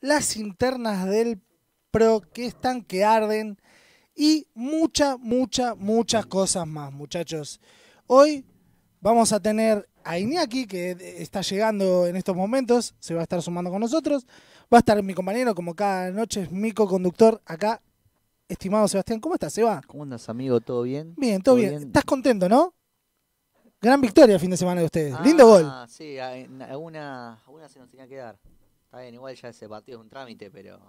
las internas del PRO que están que arden y muchas, muchas, muchas cosas más, muchachos. Hoy vamos a tener a Iñaki, que está llegando en estos momentos, se va a estar sumando con nosotros. Va a estar mi compañero, como cada noche, es mi co-conductor acá. Estimado Sebastián, ¿cómo estás, Seba? ¿Cómo andas, amigo? ¿Todo bien? Bien, todo, bien? ¿Estás contento, no? Gran victoria el fin de semana de ustedes. Lindo ah, gol. Sí, alguna, alguna se nos tenía que dar. Está bien, igual ya ese partido es un trámite, pero.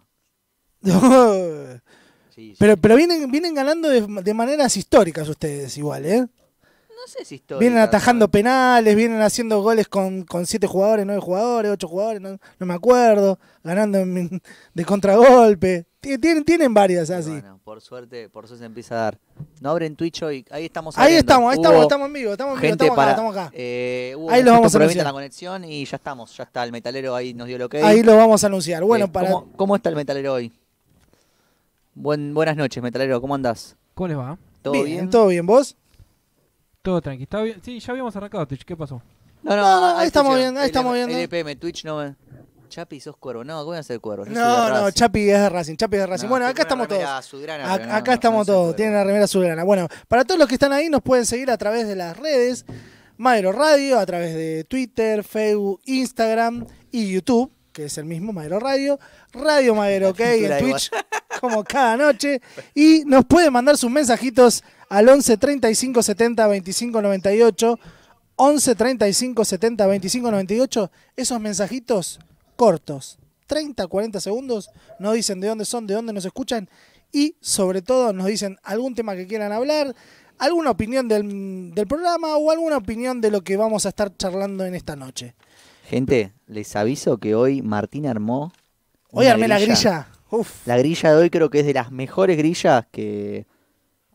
Pero, pero vienen, vienen ganando de, maneras históricas ustedes, igual, ¿eh? No sé si históricas. Vienen atajando penales, vienen haciendo goles con, con siete jugadores, nueve jugadores, ocho jugadores, no, me acuerdo. Ganando de contragolpe. Tienen, tienen varias así. por suerte, por suerte se empieza a dar. No abren Twitch hoy, ahí estamos. Ahí estamos, ahí estamos, estamos en vivo, estamos en vivo, estamos para, eh, ahí lo vamos a anunciar. la conexión y ya estamos, ya está, el metalero ahí nos dio lo que Ahí lo vamos a anunciar, bueno, eh, para... ¿cómo, está el metalero hoy? Buen, buenas noches, metalero, ¿cómo andas ¿Cómo les va? ¿Todo bien? ¿Todo bien, vos? Todo tranquilo, bien? Sí, ya habíamos arrancado Twitch, ¿qué pasó? No, no, ahí, estamos bien, ahí estamos LPM, e Twitch no... Chapi, sos cuervo. No, voy a ser cuervo. no, no, Chapi es de Racing, Chapi es de Racing. bueno, acá estamos todos. acá estamos todos, tienen la remera azulgrana. Bueno, para todos los que están ahí nos pueden seguir a través de las redes, Madero Radio, a través de Twitter, Facebook, Instagram y YouTube, que es el mismo Madero Radio, Radio Madero, ok, en Twitch, como cada noche. Y nos pueden mandar sus mensajitos al 11 35 70 25 98. 11 35 70 25 98. Esos mensajitos cortos, 30, 40 segundos, nos dicen de dónde son, de dónde nos escuchan y sobre todo nos dicen algún tema que quieran hablar, alguna opinión del, programa o alguna opinión de lo que vamos a estar charlando en esta noche. Gente, les aviso que hoy Martín armó. Hoy armé la grilla. La grilla de hoy creo que es de las mejores grillas que,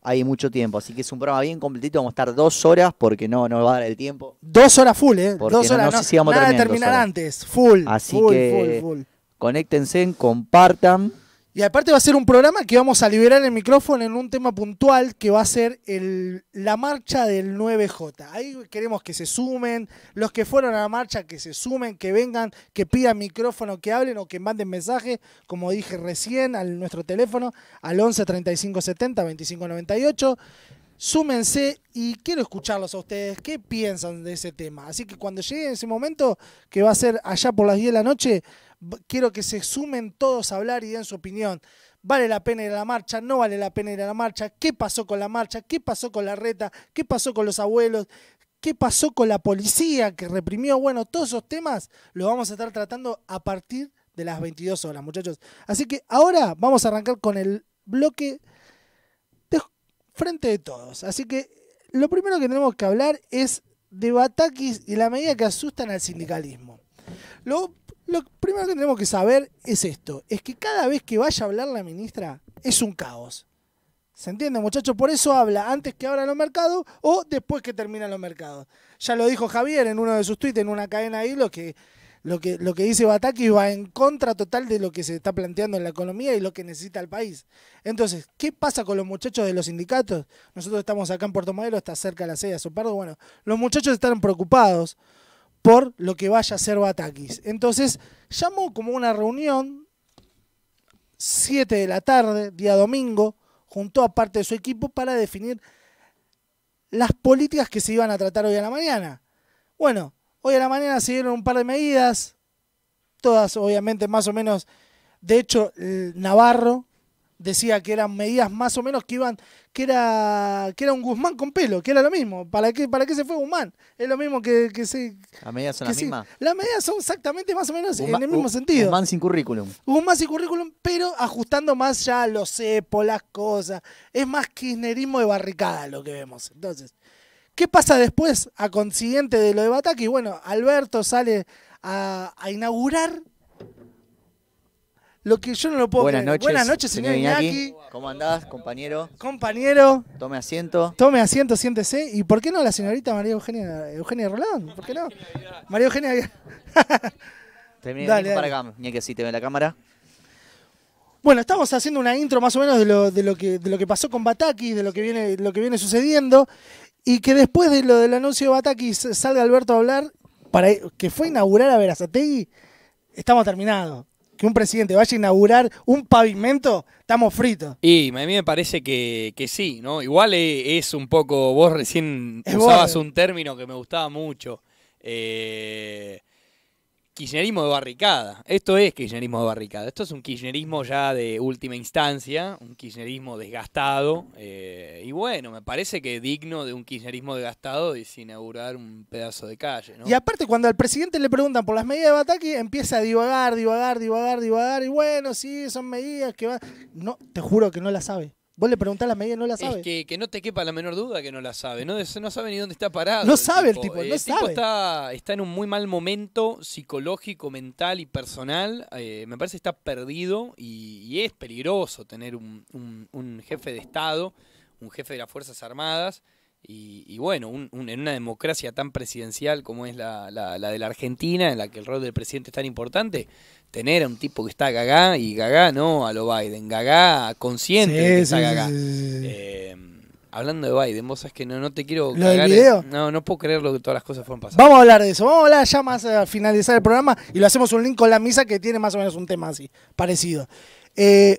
hay mucho tiempo. Así que es un programa bien completito. Vamos a estar dos horas porque no nos va a dar el tiempo. Dos horas full, ¿eh? dos horas. No, a terminar, antes. Full. Así que conéctense, compartan. Y aparte va a ser un programa que vamos a liberar el micrófono en un tema puntual que va a ser la marcha del 9J. Ahí queremos que se sumen, los que fueron a la marcha, que se sumen, que vengan, que pidan micrófono, que hablen o que manden mensaje, como dije recién, a nuestro teléfono, al 11 35 70 25 98. Súmense y quiero escucharlos a ustedes, qué piensan de ese tema. Así que cuando llegue ese momento, que va a ser allá por las 10 de la noche, quiero que se sumen todos a hablar y den su opinión. ¿Vale la pena ir a la marcha? ¿No vale la pena ir a la marcha? ¿Qué pasó con la marcha? ¿Qué pasó con la reta? ¿Qué pasó con los abuelos? ¿Qué pasó con la policía que reprimió? Bueno, todos esos temas los vamos a estar tratando a partir de las 22 horas, muchachos. Así que ahora vamos a arrancar con el bloque frente de todos. Así que lo primero que tenemos que hablar es de Batakis y la medida que asustan al sindicalismo. Luego, lo primero que tenemos que saber es esto, es que cada vez que vaya a hablar la ministra es un caos. ¿Se entiende, muchachos? Por eso habla antes que abran los mercados o después que terminan los mercados. Ya lo dijo Javier en uno de sus tweets, en una cadena ahí que lo que, lo que dice Bataki va en contra total de lo que se está planteando en la economía y lo que necesita el país. Entonces, ¿qué pasa con los muchachos de los sindicatos? Nosotros estamos acá en Puerto Madero, está cerca de la sede de Sopardo. Bueno, los muchachos están preocupados por lo que vaya a ser Batakis. Entonces llamó como una reunión, 7 de la tarde, día domingo, junto a parte de su equipo para definir las políticas que se iban a tratar hoy a la mañana. Bueno, hoy a la mañana se dieron un par de medidas, todas obviamente más o menos, de hecho Navarro decía que eran medidas más o menos que iban, que era, que era un Guzmán con pelo, que era lo mismo. ¿Para qué, para qué se fue Guzmán? Es lo mismo que, que se. Las medidas son las mismas. Las medidas son exactamente más o menos en el mismo sentido. Guzmán sin currículum. Guzmán sin currículum, pero ajustando más ya los cepos, las cosas. Es más kirchnerismo de barricada lo que vemos. Entonces, ¿qué pasa después a consiguiente de lo de Bataki? Bueno, Alberto sale a, a inaugurar lo que yo no lo puedo Buenas noches. Buenas noches, señor, Iñaki. ¿Cómo andás, compañero? Compañero. Tome asiento. Tome asiento, siéntese. ¿Y por qué no la señorita María Eugenia, Eugenia Rolán? ¿Por qué no? María Eugenia. Terminé dale, para acá, Iñaki, así te ve la cámara. Bueno, estamos haciendo una intro más o menos de lo, que, de lo que pasó con Bataki, de lo que viene, lo que viene sucediendo. Y que después de lo del anuncio de Bataki sale Alberto a hablar, para que fue inaugurar a Verazategui, estamos terminados que un presidente vaya a inaugurar un pavimento, estamos fritos. Y a mí me parece que, sí, ¿no? Igual e, es un poco, vos recién usabas un término que me gustaba mucho. Eh, kirchnerismo de barricada. Esto es kirchnerismo de barricada. Esto es un kirchnerismo ya de última instancia, un kirchnerismo desgastado. Eh, y bueno, me parece que digno de un kirchnerismo desgastado es inaugurar un pedazo de calle. ¿no? Y aparte, cuando al presidente le preguntan por las medidas de Bataki, empieza a divagar, divagar, divagar, divagar. Y bueno, sí, son medidas que van. No, te juro que no la sabe. Vos le preguntás la media y no la sabe. Es que, no te quepa la menor duda que no la sabe. No, no sabe ni dónde está parado. No sabe el tipo, no eh, el sabe. Tipo está, está en un muy mal momento psicológico, mental y personal. Eh, me parece que está perdido y, es peligroso tener un jefe de Estado, un jefe de las Fuerzas Armadas y, bueno, en una democracia tan presidencial como es la, de la Argentina, en la que el rol del presidente es tan importante, tener a un tipo que está gagá y gagá no a lo Biden, gagá consciente de que está eh, hablando de Biden, vos sabes que no, no te quiero ¿Lo video? No, no puedo creer lo que todas las cosas fueron pasando. Vamos a hablar de eso, vamos a hablar ya más eh, a finalizar el programa y lo hacemos un link con la misa que tiene más o menos un tema así, parecido. Eh,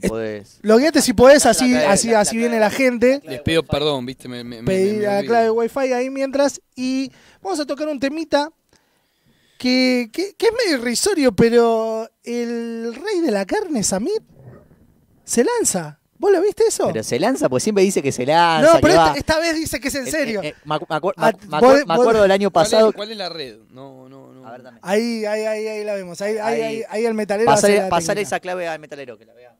si podés. Logueate si podés, así, así, así viene la gente. Les pido perdón, viste. Me, me, Pedí la clave de Wi-Fi ahí mientras. Y vamos a tocar un temita que, que, es medio irrisorio, pero el rey de la carne, Samir, se lanza. ¿Vos lo viste eso? Pero se lanza, pues siempre dice que se lanza. No, pero esta, vez dice que es en serio. me, acuerdo del año pasado. ¿Cuál es, la red? No, no, no. A ver, Ahí, ahí, ahí, ahí la vemos. Ahí, ahí, ahí, el metalero. Pasar, pasar esa clave al metalero, que la vea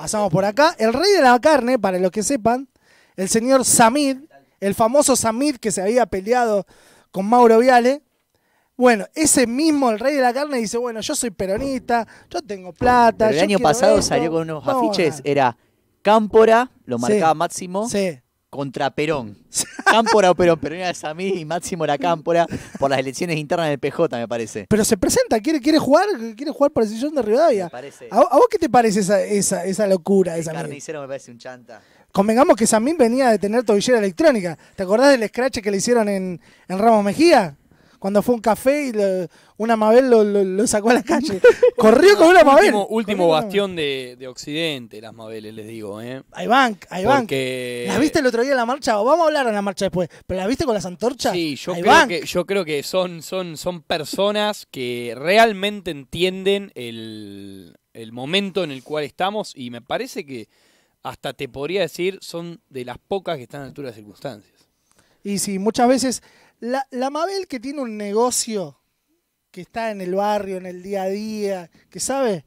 pasamos por acá. El rey de la carne, para los que sepan, el señor Samid, el famoso Samid que se había peleado con Mauro Viale. Bueno, ese mismo, el rey de la carne, dice, bueno, yo soy peronista, yo tengo plata. el año pasado salió con unos afiches, era Cámpora, lo marcaba Máximo, sí contra Perón. Cámpora o Perón. Perón era Samí y Máximo era Cámpora por las elecciones internas del PJ, me parece. Pero se presenta, quiere, quiere jugar, quiere jugar por el sillón de Rivadavia. parece. ¿A, vos qué te parece esa, esa, esa locura? El esa carnicero me parece un chanta. Convengamos que Samir venía de tener tobillera electrónica. ¿Te acordás del scratch que le hicieron en, en Ramos Mejía? cuando fue un café y una Mabel lo, sacó a la calle. Corrió con una Mabel. Último, bastión de, Occidente, las Mabeles, les digo. ¿eh? Ahí van, ahí van. ¿Las viste el otro día en la marcha? Vamos a hablar en la marcha después. ¿Pero las viste con las antorchas? Sí, yo, creo que, yo creo que son, son, personas que realmente entienden el, momento en el cual estamos y me parece que hasta te podría decir son de las pocas que están a altura de circunstancias. Y sí, muchas veces la, Mabel que tiene un negocio, que está en el barrio, en el día a día, que sabe,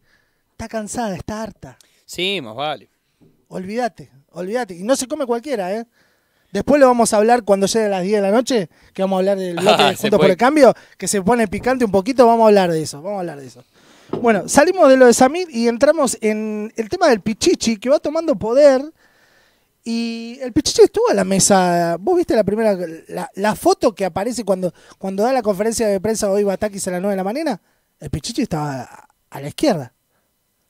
está cansada, está harta. Sí, más vale. Olvídate, olvídate. Y no se come cualquiera, ¿eh? Después lo vamos a hablar cuando llegue a las 10 de la noche, que vamos a hablar del bloque de Juntos por el Cambio, que se pone picante un poquito, vamos a hablar de eso, vamos a hablar de eso. Bueno, salimos de lo de Samir y entramos en el tema del Pichichi, que va tomando poder y el Pichichi estuvo a la mesa. Vos viste la primera, la, foto que aparece cuando, cuando da la conferencia de prensa hoy Batakis a las 9 de la mañana. El Pichichi estaba a, la izquierda.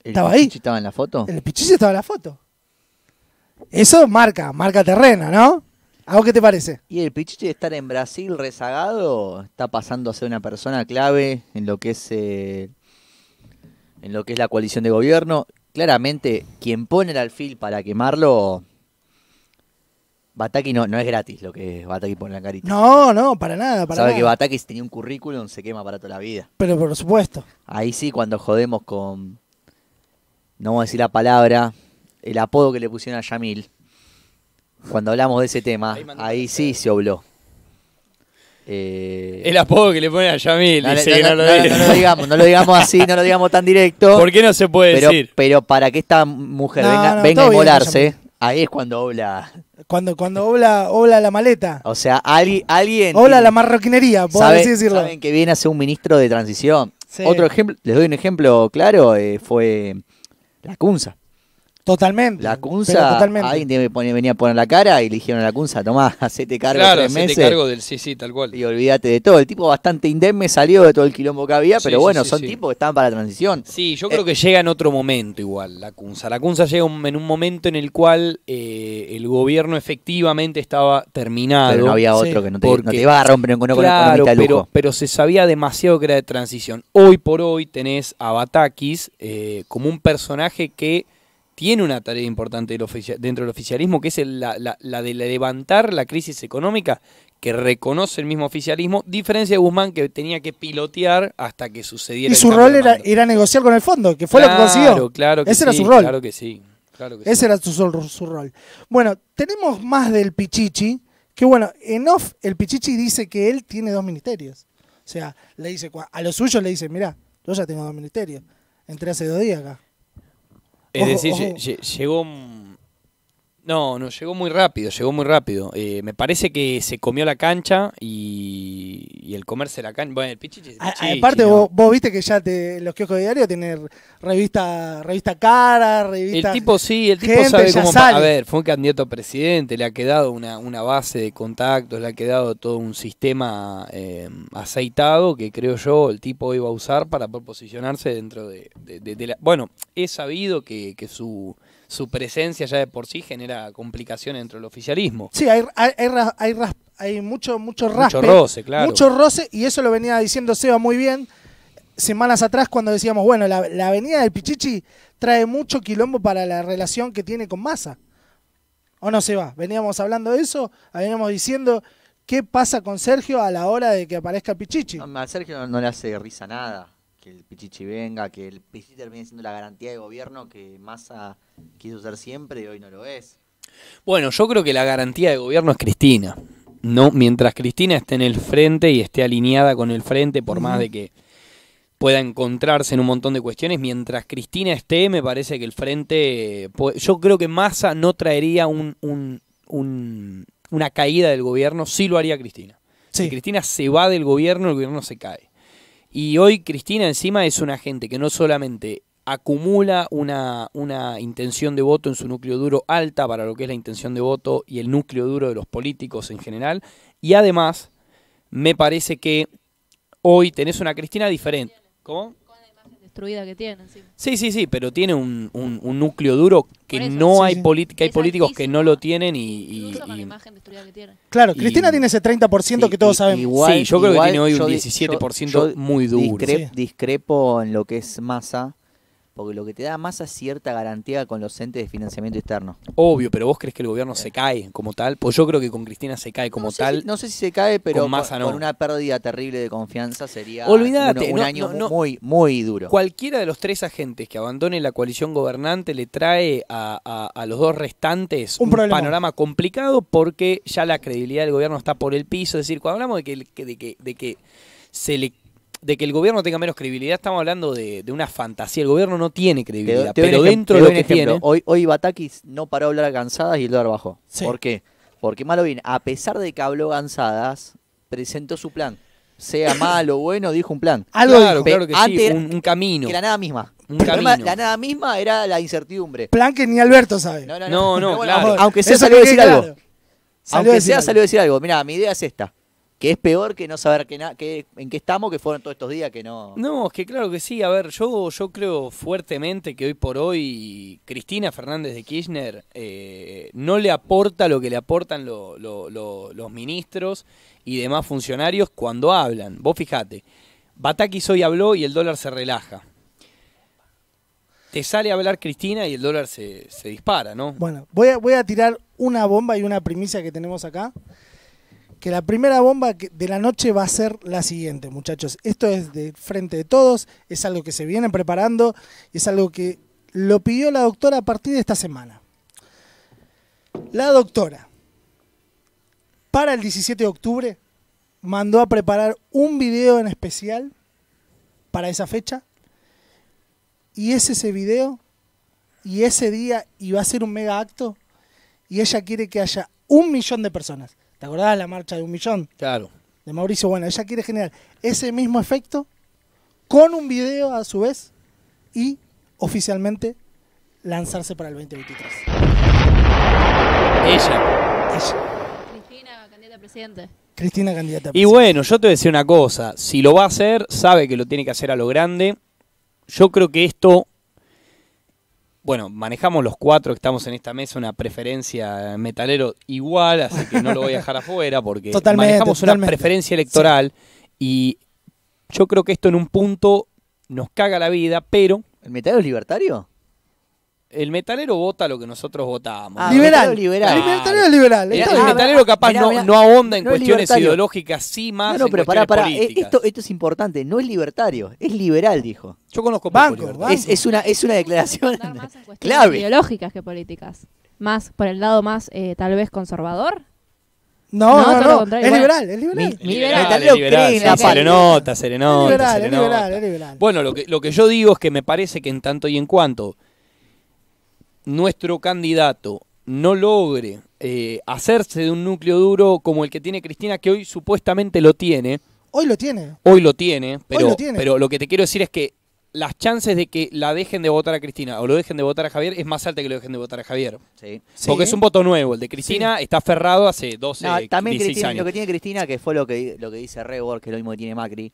¿El estaba Pichichi ahí. estaba en la foto? El Pichichi estaba en la foto. Eso marca, marca terreno, ¿no? ¿A vos qué te parece? Y el Pichichi de estar en Brasil rezagado está pasando a ser una persona clave en lo que es, eh, en lo que es la coalición de gobierno. Claramente, quien pone el alfil para quemarlo Bataki no, no es gratis lo que es Bataki en la carita. No, no, para nada. Para Sabe que Bataki tenía un currículum se quema para toda la vida. Pero por supuesto. Ahí sí, cuando jodemos con. No vamos a decir la palabra. El apodo que le pusieron a Yamil. Cuando hablamos de ese tema, ahí, sí se obló. Eh, el apodo que le ponen a Yamil. No, lo digamos, así, no lo digamos tan directo. ¿Por qué no se puede decir? Pero para que esta mujer venga, venga a volarse ahí es cuando habla cuando, cuando obla, la maleta. O sea, alguien. hola la marroquinería, por decirlo. Saben que viene a ser un ministro de transición. Otro ejemplo, les doy un ejemplo claro, eh, fue la Cunza. Totalmente. La Cunza, alguien venía a poner la cara y le dijeron a la Cunza, tomá, hacete cargo claro, tres cargo del sí, sí, tal cual. Y olvídate de todo. El tipo bastante indemne salió de todo el quilombo que había, pero bueno, son tipos que estaban para la transición. Sí, yo eh, creo que llega en otro momento igual la Cunza. La Cunza llega en un momento en el cual eh, el gobierno efectivamente estaba terminado. Pero no había otro que no te, iba a romper con, claro, pero, pero se sabía demasiado que era de transición. Hoy por hoy tenés a Batakis eh, como un personaje que tiene una tarea importante dentro del oficialismo, que es la, de levantar la crisis económica que reconoce el mismo oficialismo, diferencia de Guzmán que tenía que pilotear hasta que sucediera. Y su rol era, negociar con el fondo, que fue lo que consiguió. Claro Ese era su rol. Claro que sí. Ese era su, rol. Bueno, tenemos más del Pichichi, que bueno, en off el Pichichi dice que él tiene dos ministerios. O sea, le dice, a los suyos le dice, mira yo ya tengo dos ministerios. Entré hace dos días acá. Es decir, llegó llegó no, no, llegó muy rápido, llegó muy rápido. Eh, me parece que se comió la cancha y, el comerse la cancha. Bueno, el pichichi. aparte, vos, viste que ya te, los kioscos diario tienen revista, revista cara, revista. El tipo sí, el tipo sabe cómo. A ver, fue un candidato a presidente, le ha quedado una, base de contactos, le ha quedado todo un sistema eh, aceitado que creo yo el tipo iba a usar para posicionarse dentro de. la... Bueno, he sabido que su su presencia ya de por sí genera complicación dentro del oficialismo. Sí, hay, hay, hay, mucho, mucho raspe. Mucho roce, Mucho roce, y eso lo venía diciendo Seba muy bien semanas atrás cuando decíamos, bueno, la, avenida del Pichichi trae mucho quilombo para la relación que tiene con Massa. ¿O no se va? Veníamos hablando de eso, veníamos diciendo qué pasa con Sergio a la hora de que aparezca Pichichi. a Sergio no, le hace risa nada que el Pichichi venga, que el Pichichi termine siendo la garantía de gobierno que Massa quiso ser siempre y hoy no lo es. Bueno, yo creo que la garantía de gobierno es Cristina. No, mientras Cristina esté en el frente y esté alineada con el frente, por más de que pueda encontrarse en un montón de cuestiones, mientras Cristina esté, me parece que el frente. Yo creo que Massa no traería una caída del gobierno, sí lo haría Cristina. Si Cristina se va del gobierno, el gobierno se cae. Y hoy Cristina encima es una gente que no solamente acumula una, intención de voto en su núcleo duro alta para lo que es la intención de voto y el núcleo duro de los políticos en general, y además me parece que hoy tenés una Cristina diferente. ¿Cómo? que tiene. Sí, sí, sí, pero tiene un, un, núcleo duro que no hay, hay políticos que no lo tienen y... Claro, Cristina tiene ese 30% que todos saben. Igual, sí, yo creo que tiene hoy un 17% muy duro. discrepo en lo que es masa porque lo que te da más es cierta garantía con los entes de financiamiento externo. Obvio, pero vos crees que el gobierno se eh. cae como tal, pues yo creo que con Cristina se cae como tal. no sé si se cae, pero con, una pérdida terrible de confianza sería un, año muy muy duro. Cualquiera de los tres agentes que abandone la coalición gobernante le trae a, los dos restantes un, panorama complicado porque ya la credibilidad del gobierno está por el piso, es decir, cuando hablamos de que, de que, de que se le de que el gobierno tenga menos credibilidad, estamos hablando de, una fantasía. El gobierno no tiene credibilidad, pero dentro de lo que tiene... Hoy, hoy Batakis no paró de hablar a cansadas y el dólar bajó. ¿Por qué? Porque malo bien, a pesar de que habló Gansadas presentó su plan. Sea malo o bueno, dijo un plan. Algo claro, que un, camino. la nada misma. la nada misma era la incertidumbre. Plan que ni Alberto sabe. No, no, no. Aunque sea salió a decir algo. aunque sea salió a decir algo. Mira, mi idea es esta que es peor que no saber que en qué estamos, que fueron todos estos días que no... No, es que claro que sí. A ver, yo, yo creo fuertemente que hoy por hoy Cristina Fernández de Kirchner eh, no le aporta lo que le aportan los ministros y demás funcionarios cuando hablan. Vos fijate, Batakis hoy habló y el dólar se relaja. Te sale a hablar Cristina y el dólar se, se dispara, ¿no? Bueno, voy a, voy a tirar una bomba y una primicia que tenemos acá que la primera bomba de la noche va a ser la siguiente, muchachos. Esto es de frente de todos, es algo que se viene preparando, es algo que lo pidió la doctora a partir de esta semana. La doctora, para el 17 de octubre, mandó a preparar un video en especial para esa fecha. Y es ese video, y ese día, iba a ser un mega acto. Y ella quiere que haya un millón de personas. ¿Te acordás la marcha de un millón? Claro. De Mauricio, bueno, ella quiere generar ese mismo efecto con un video a su vez y oficialmente lanzarse para el 2023. Ella. Cristina, candidata a presidente. Cristina, candidata a presidente. Y bueno, yo te decía una cosa, si lo va a hacer, sabe que lo tiene que hacer a lo grande. Yo creo que esto bueno, manejamos los cuatro que estamos en esta mesa una preferencia eh, metalero igual, así que no lo voy a dejar afuera porque manejamos una preferencia electoral y yo creo que esto en un punto nos caga la vida, pero... ¿El metalero es libertario? el metalero vota lo que nosotros votábamos. Ah, liberal. liberal. El metalero es liberal. El, metalero capaz no, no, ahonda en cuestiones ideológicas, sí más. No, no pero pará, pará. Esto, esto es importante. No es libertario, es liberal, dijo. Yo conozco banco, banco. Es, es, una, es una declaración más en clave. ideológicas que políticas. Más por el lado más, eh, tal vez, conservador. No, no, no, Es, liberal, es liberal, Es liberal, liberal es liberal. Es liberal, es liberal. Bueno, lo que, lo que yo digo es que me parece que en tanto y en cuanto nuestro candidato no logre eh, hacerse de un núcleo duro como el que tiene Cristina, que hoy supuestamente lo tiene. Hoy lo tiene. Hoy lo tiene, pero, lo, pero lo que te quiero decir es que las chances de que la dejen de votar a Cristina o lo dejen de votar a Javier es más alta que lo dejen de votar a Javier. Porque es un voto nuevo. El de Cristina está aferrado hace 12, no, también Lo que tiene Cristina, que fue lo que, lo que dice Rebor, que es lo mismo que tiene Macri,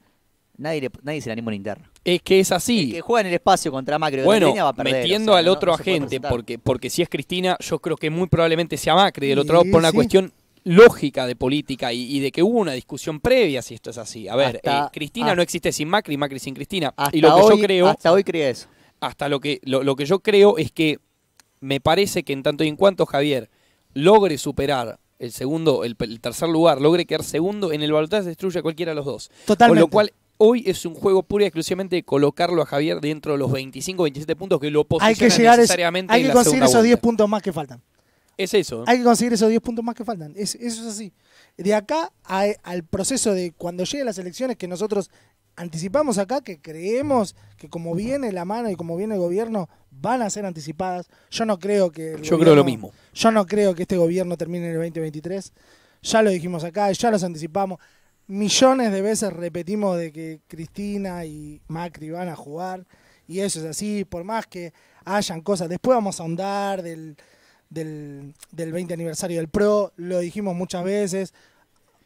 nadie, nadie se le anima en interno. Es que es así. que juega en el espacio contra Macri. Bueno, va metiendo al otro agente, porque, porque si es Cristina, yo creo que muy probablemente sea Macri del otro lado por una cuestión lógica de política y, de que hubo una discusión previa si esto es así. A ver, eh, Cristina no existe sin Macri, Macri sin Cristina. Hasta y hoy, yo creo... Hasta hoy creía eso. Hasta lo que, lo, que yo creo es que me parece que en tanto y en cuanto Javier logre superar el segundo, el, tercer lugar, logre quedar segundo, en el balotaje se destruye a cualquiera de los dos. Totalmente. Con lo cual hoy es un juego pura y exclusivamente de colocarlo a Javier dentro de los 25, 27 puntos que lo posiciona hay que necesariamente. hay que conseguir esos 10 puntos más que faltan. Es eso. ¿eh? Hay que conseguir esos 10 puntos más que faltan. Es, eso es así. De acá al proceso de cuando lleguen las elecciones que nosotros anticipamos acá, que creemos que como viene la mano y como viene el gobierno, van a ser anticipadas. Yo no creo que... yo creo lo mismo. Yo no creo que este gobierno termine en el 2023. Ya lo dijimos acá, ya los anticipamos millones de veces repetimos de que Cristina y Macri van a jugar y eso es así, por más que hayan cosas, después vamos a ahondar del, del 20 aniversario del PRO, lo dijimos muchas veces,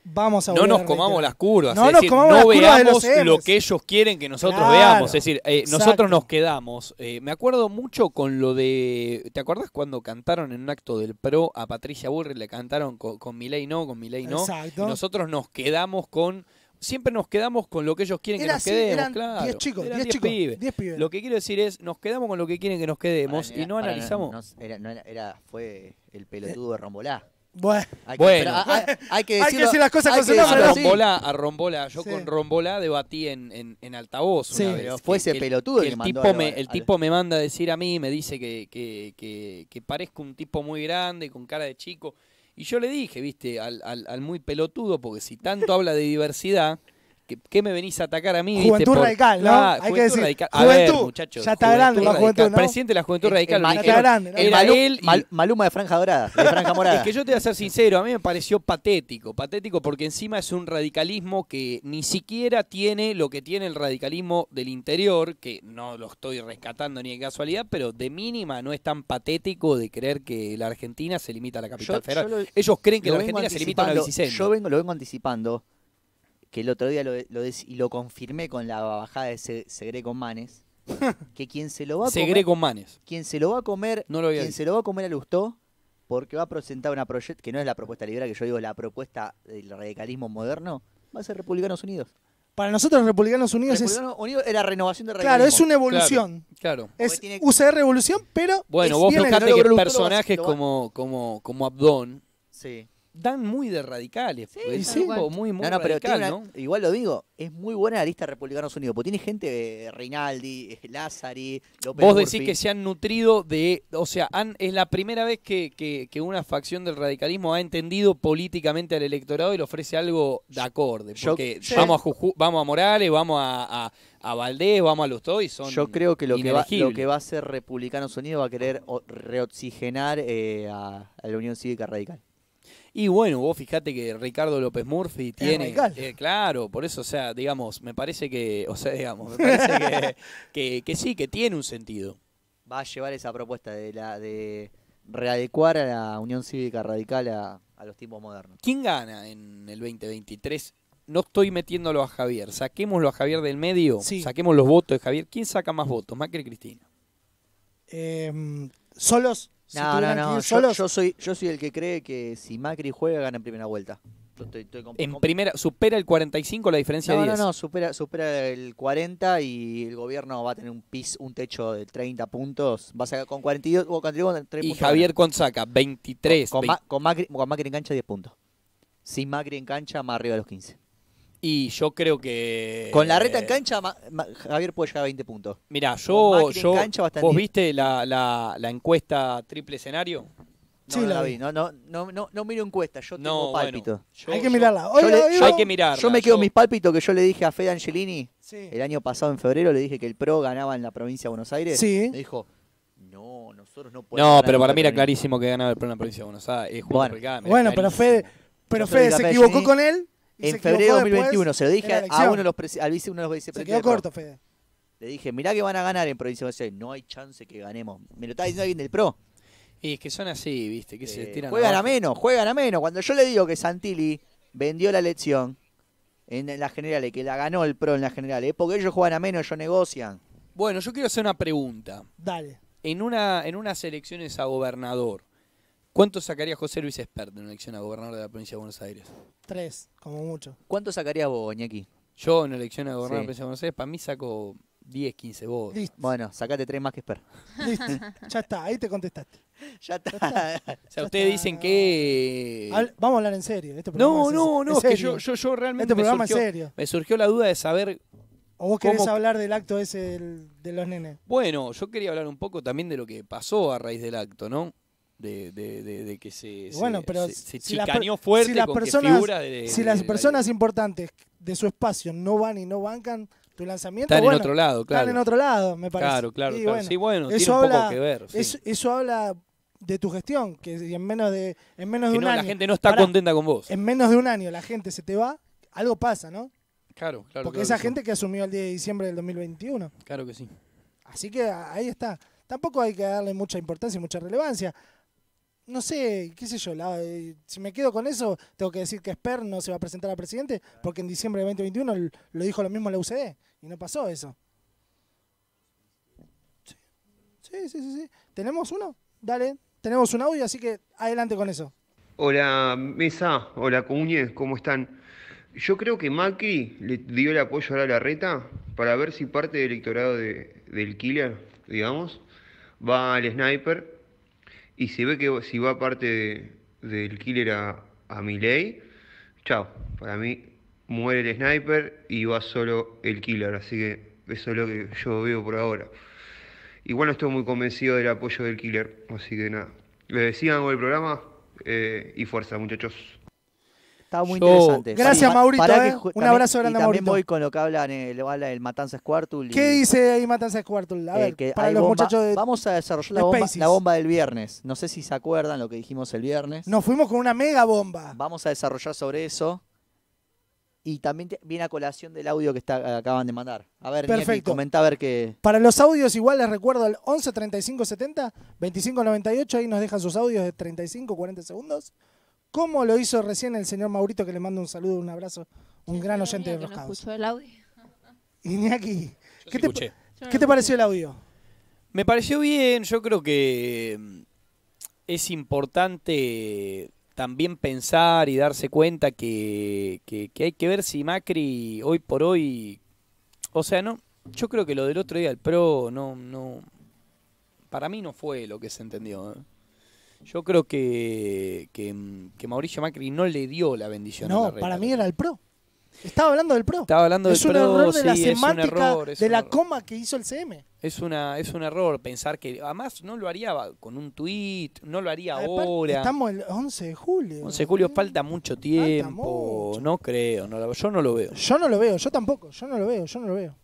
no nos comamos las curvas, no, nos no veamos lo que ellos quieren que nosotros veamos. Es decir, eh, nosotros nos quedamos. Eh, me acuerdo mucho con lo de. ¿Te acuerdas cuando cantaron en un acto del PRO a Patricia Burri? Le cantaron con, Miley Milei no, con Milei no. Nosotros nos quedamos con siempre nos quedamos con lo que ellos quieren que nos quedemos, claro. 10 chicos, 10 pibes. pibes. Lo que quiero decir es, nos quedamos con lo que quieren que nos quedemos y no analizamos. era, fue el pelotudo de Rombolá bueno, ah, ah, hay que, hay, que decir las cosas con A Rombola, yo con Rombola debatí en, en, altavoz. Una vez, fue pelotudo que el, tipo me, El tipo me manda a decir a mí, me dice que, parezco un tipo muy grande, con cara de chico. Y yo le dije, viste, al, al muy pelotudo, porque si tanto habla de diversidad. ¿Qué, me venís a atacar a mí? Juventud radical, ¿no? Hay que decir. Radical. A juventud. Ver, muchachos, ya está grande la juventud, ¿no? Presidente de la juventud radical. El, ¿no? Maluma de Franja Dorada, de Franja Morada. es que yo te voy a ser sincero, a mí me pareció patético. Patético porque encima es un radicalismo que ni siquiera tiene lo que tiene el radicalismo del interior, que no lo estoy rescatando ni de casualidad, pero de mínima no es tan patético de creer que la Argentina se limita a la capital federal. Ellos creen que la Argentina se limita a la bicicenda. Yo vengo, lo vengo anticipando que el otro día lo, confirmé con la bajada de Segre con Manes, que quien se lo va a comer, Manes. Quien se lo va a comer, no se lo va a comer porque va a presentar una proyecto que no es la propuesta liberal, que yo digo la propuesta del radicalismo moderno, va a ser Republicanos Unidos. Para nosotros Republicanos Unidos Republicanos Unidos es la renovación de Claro, es una evolución. Claro. Es revolución, pero... Bueno, vos personajes como, como, como Abdón... Sí dan muy de radicales. Pues, muy, muy no, Igual lo digo, es muy buena la lista de Republicanos Unidos, porque tiene gente, de eh, Rinaldi, eh, Lázari, López Vos decís que se han nutrido de, o sea, han, es la primera vez que, una facción del radicalismo ha entendido políticamente al electorado y le ofrece algo de acorde. Porque vamos, a vamos a Morales, vamos a, a Valdés, vamos a los son. Yo creo que lo, que va, lo que va a hacer Republicanos Unidos va a querer reoxigenar eh, a, la Unión Cívica Radical. Y bueno, vos fijate que Ricardo López Murphy tiene. Eh, claro, por eso, o sea, digamos, me parece que. O sea, digamos, me parece que, sí, que tiene un sentido. Va a llevar esa propuesta de la de readecuar a la Unión Cívica Radical a, los tiempos modernos. ¿Quién gana en el 2023 no estoy metiéndolo a Javier, saquémoslo a Javier del medio, sí. saquemos los votos de Javier. ¿Quién saca más votos, Macri y Cristina? Eh, solos no, no, no. Yo, yo, soy, yo soy el que cree que si Macri juega, gana en primera vuelta. Estoy, estoy en primera, supera el 45 la diferencia de 10. No, no, supera, supera el 40 y el gobierno va a tener un un techo de 30 puntos. Va a sacar con 42 o con 3 Y Javier Consaca, 23. Con, con, Macri, con en cancha, 10 puntos. Sin Macri en cancha, más arriba de los 15. Y yo creo que. Con la reta en eh, cancha, Javier puede llegar a 20 puntos. Mira, yo. yo ¿Vos viste la, la, encuesta triple escenario? sí, la vi. No, no, no, no, miro encuesta, yo tengo pálpito. hay que mirarla. yo, hay que Yo me quedo mis pálpitos que yo le dije a Fede Angelini el año pasado en febrero, le dije que el PRO ganaba en la provincia de Buenos Aires. Sí. Me dijo, no, nosotros no podemos. No, pero para mí era clarísimo que ganaba el PRO en la provincia de Buenos Aires. bueno, bueno pero Fede, pero Fede se equivocó con él en febrero de 2021. Se lo dije a, uno de los, al vice, vicepresidentes. quedó corto, Fede. Le dije, mirá que van a ganar en Provincia de Buenos Aires. No hay chance que ganemos. Me lo estaba diciendo alguien del PRO. Y es que son así, viste, que se eh, tiran. Juegan a menos, juegan a menos. Cuando yo le digo que Santilli vendió la elección en las generales, que la ganó el PRO en las generales, es porque ellos juegan a menos, ellos negocian. Bueno, yo quiero hacer una pregunta. Dale. En, una, en unas elecciones a gobernador, ¿cuánto sacaría José Luis Espert en una elección a gobernador de la provincia de Buenos Aires? Tres, como mucho. ¿Cuánto sacarías vos, aquí Yo en elección de gobernador la de Buenos Aires, para mí saco 10, 15 votos. Bueno, sacate tres más que Esper. Ya está, ahí te contestaste. Ya está. O sea, ustedes dicen que... Vamos a hablar en serio. Este no, no, no, que yo, realmente este me, surgió, serio. me surgió la duda de saber, O vos querés hablar del acto ese de los nenes. bueno, yo quería hablar un poco también de lo que pasó a raíz del acto, ¿no? de, que se, bueno, pero si fuerte si las personas, Si las personas importantes de su espacio no van y no bancan tu lanzamiento. Están en otro lado, claro. Están en otro lado, me parece. Claro, claro, sí, bueno, eso tiene habla, poco que ver. Eso, habla de tu gestión, que en menos de, en menos de un año. La gente no está contenta con vos. En menos de un año la gente se te va, algo pasa, ¿no? Claro, claro. Porque esa gente que asumió el 10 de diciembre del 2021. Claro que sí. Así que ahí está. Tampoco hay que darle mucha importancia y mucha relevancia no sé, qué sé yo, eh, si me quedo con eso, tengo que decir que Esper no se va a presentar a presidente, porque en diciembre de 2021 lo dijo lo mismo la UCD y no pasó eso. Sí, sí, sí, sí. ¿Tenemos uno? Dale, tenemos un audio, así que adelante con eso. Hola Mesa, hola Cuñez, ¿cómo están? Yo creo que Macri le dio el apoyo a la reta para ver si parte del electorado del killer, digamos, va al sniper y si ve que si va parte del killer a, mi ley, chao, para mí muere el sniper y va solo el killer, así que eso es lo que yo veo por ahora. Igual no estoy muy convencido del apoyo del killer, así que nada. le sigan el programa eh, y fuerza muchachos. Estaba muy interesante. Gracias, Maurito. ¿eh? un abrazo grande, Maurito también voy con lo que habla el Matanza Squirtle. ¿Qué dice ahí Matanza Squirtle? A eh, para los muchachos de Vamos a desarrollar la, bomba, del viernes. No sé si se acuerdan lo que dijimos el viernes. Nos fuimos con una mega bomba. Vamos a desarrollar sobre eso. Y también viene a colación del audio que acaban de mandar. A ver, Perfecto. comenta a ver qué. Para los audios, igual les recuerdo al 11 35 70 25 98. Ahí nos dejan sus audios de 35 40 segundos. ¿Cómo lo hizo recién el señor Maurito, que le mando un saludo, un abrazo, un gran oyente de Roscados. No escuchó el audio? Iñaki, ¿qué, te, pareció el audio? Me pareció bien, yo creo que mm, es importante también pensar y darse cuenta que, hay que ver si Macri hoy por hoy, o sea, no, yo creo que lo del otro día el PRO no, no, para mí no fue lo que se entendió. ¿eh? Yo creo mm, que, Mauricio Macri no le dio la bendición. No, para mí era el PRO. Estaba hablando del PRO. Estaba hablando es un error de la semántica, de la coma que hizo el CM. Es, una, es un error pensar que, además, no lo haría con un tweet no lo haría ahora. Estamos el 11 de julio. 11 de julio falta mucho tiempo, no creo, no, yo no lo veo. Yo no lo veo, yo tampoco, yo no lo veo, yo no lo veo.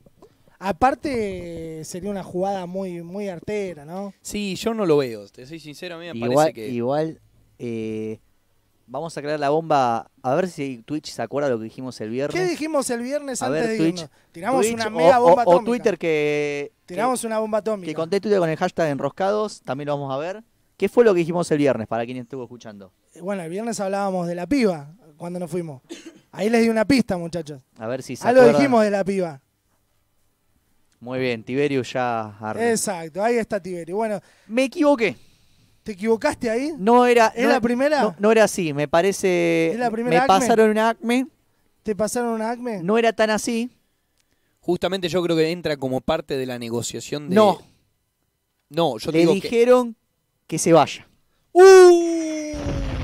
Aparte, sería una jugada muy, muy artera, ¿no? Sí, yo no lo veo, te soy sincero, a mí me igual, parece que. Igual, eh, vamos a crear la bomba. A ver si Twitch se acuerda de lo que dijimos el viernes. ¿Qué dijimos el viernes antes de Twitch, Tiramos una mega bomba atómica. Twitter que. Tiramos una bomba atómica. Que conté Twitter con el hashtag enroscados, también lo vamos a ver. ¿Qué fue lo que dijimos el viernes para quien estuvo escuchando? Eh, bueno, el viernes hablábamos de la piba cuando nos fuimos. Ahí les di una pista, muchachos. A ver si se Algo lo dijimos de la piba. Muy bien, Tiberio ya Exacto, ahí está Tiberio. Bueno, me equivoqué. ¿Te equivocaste ahí? No era. ¿Es la primera? No, era así, me parece. ¿Es la primera? Me pasaron un acme. ¿Te pasaron un acme? No era tan así. Justamente yo creo que entra como parte de la negociación de. No. No, yo te Le dijeron que... se vaya. ¡Uh!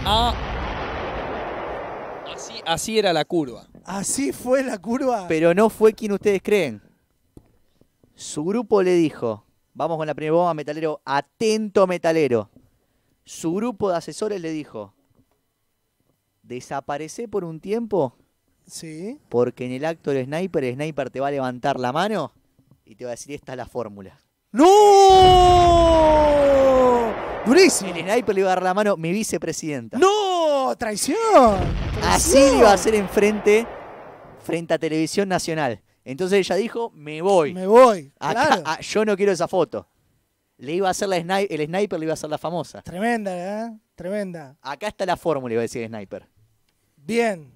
Ah. así era la curva. Así fue la curva. Pero no fue quien ustedes creen. Su grupo le dijo, vamos con la primera bomba, metalero, atento metalero. Su grupo de asesores le dijo, desaparece por un tiempo. Sí. Porque en el acto del sniper, el sniper te va a levantar la mano y te va a decir, esta es la fórmula. ¡No! ¡Durísimo! El sniper le iba a dar la mano mi vicepresidenta. ¡No! ¡Traición! Así le iba a hacer enfrente frente a Televisión Nacional. Entonces ella dijo, me voy. Me voy. claro. Ah, yo no quiero esa foto. Le iba a hacer la el sniper, le iba a hacer la famosa. Tremenda, ¿eh? Tremenda. Acá está la fórmula, iba a decir sniper. Bien.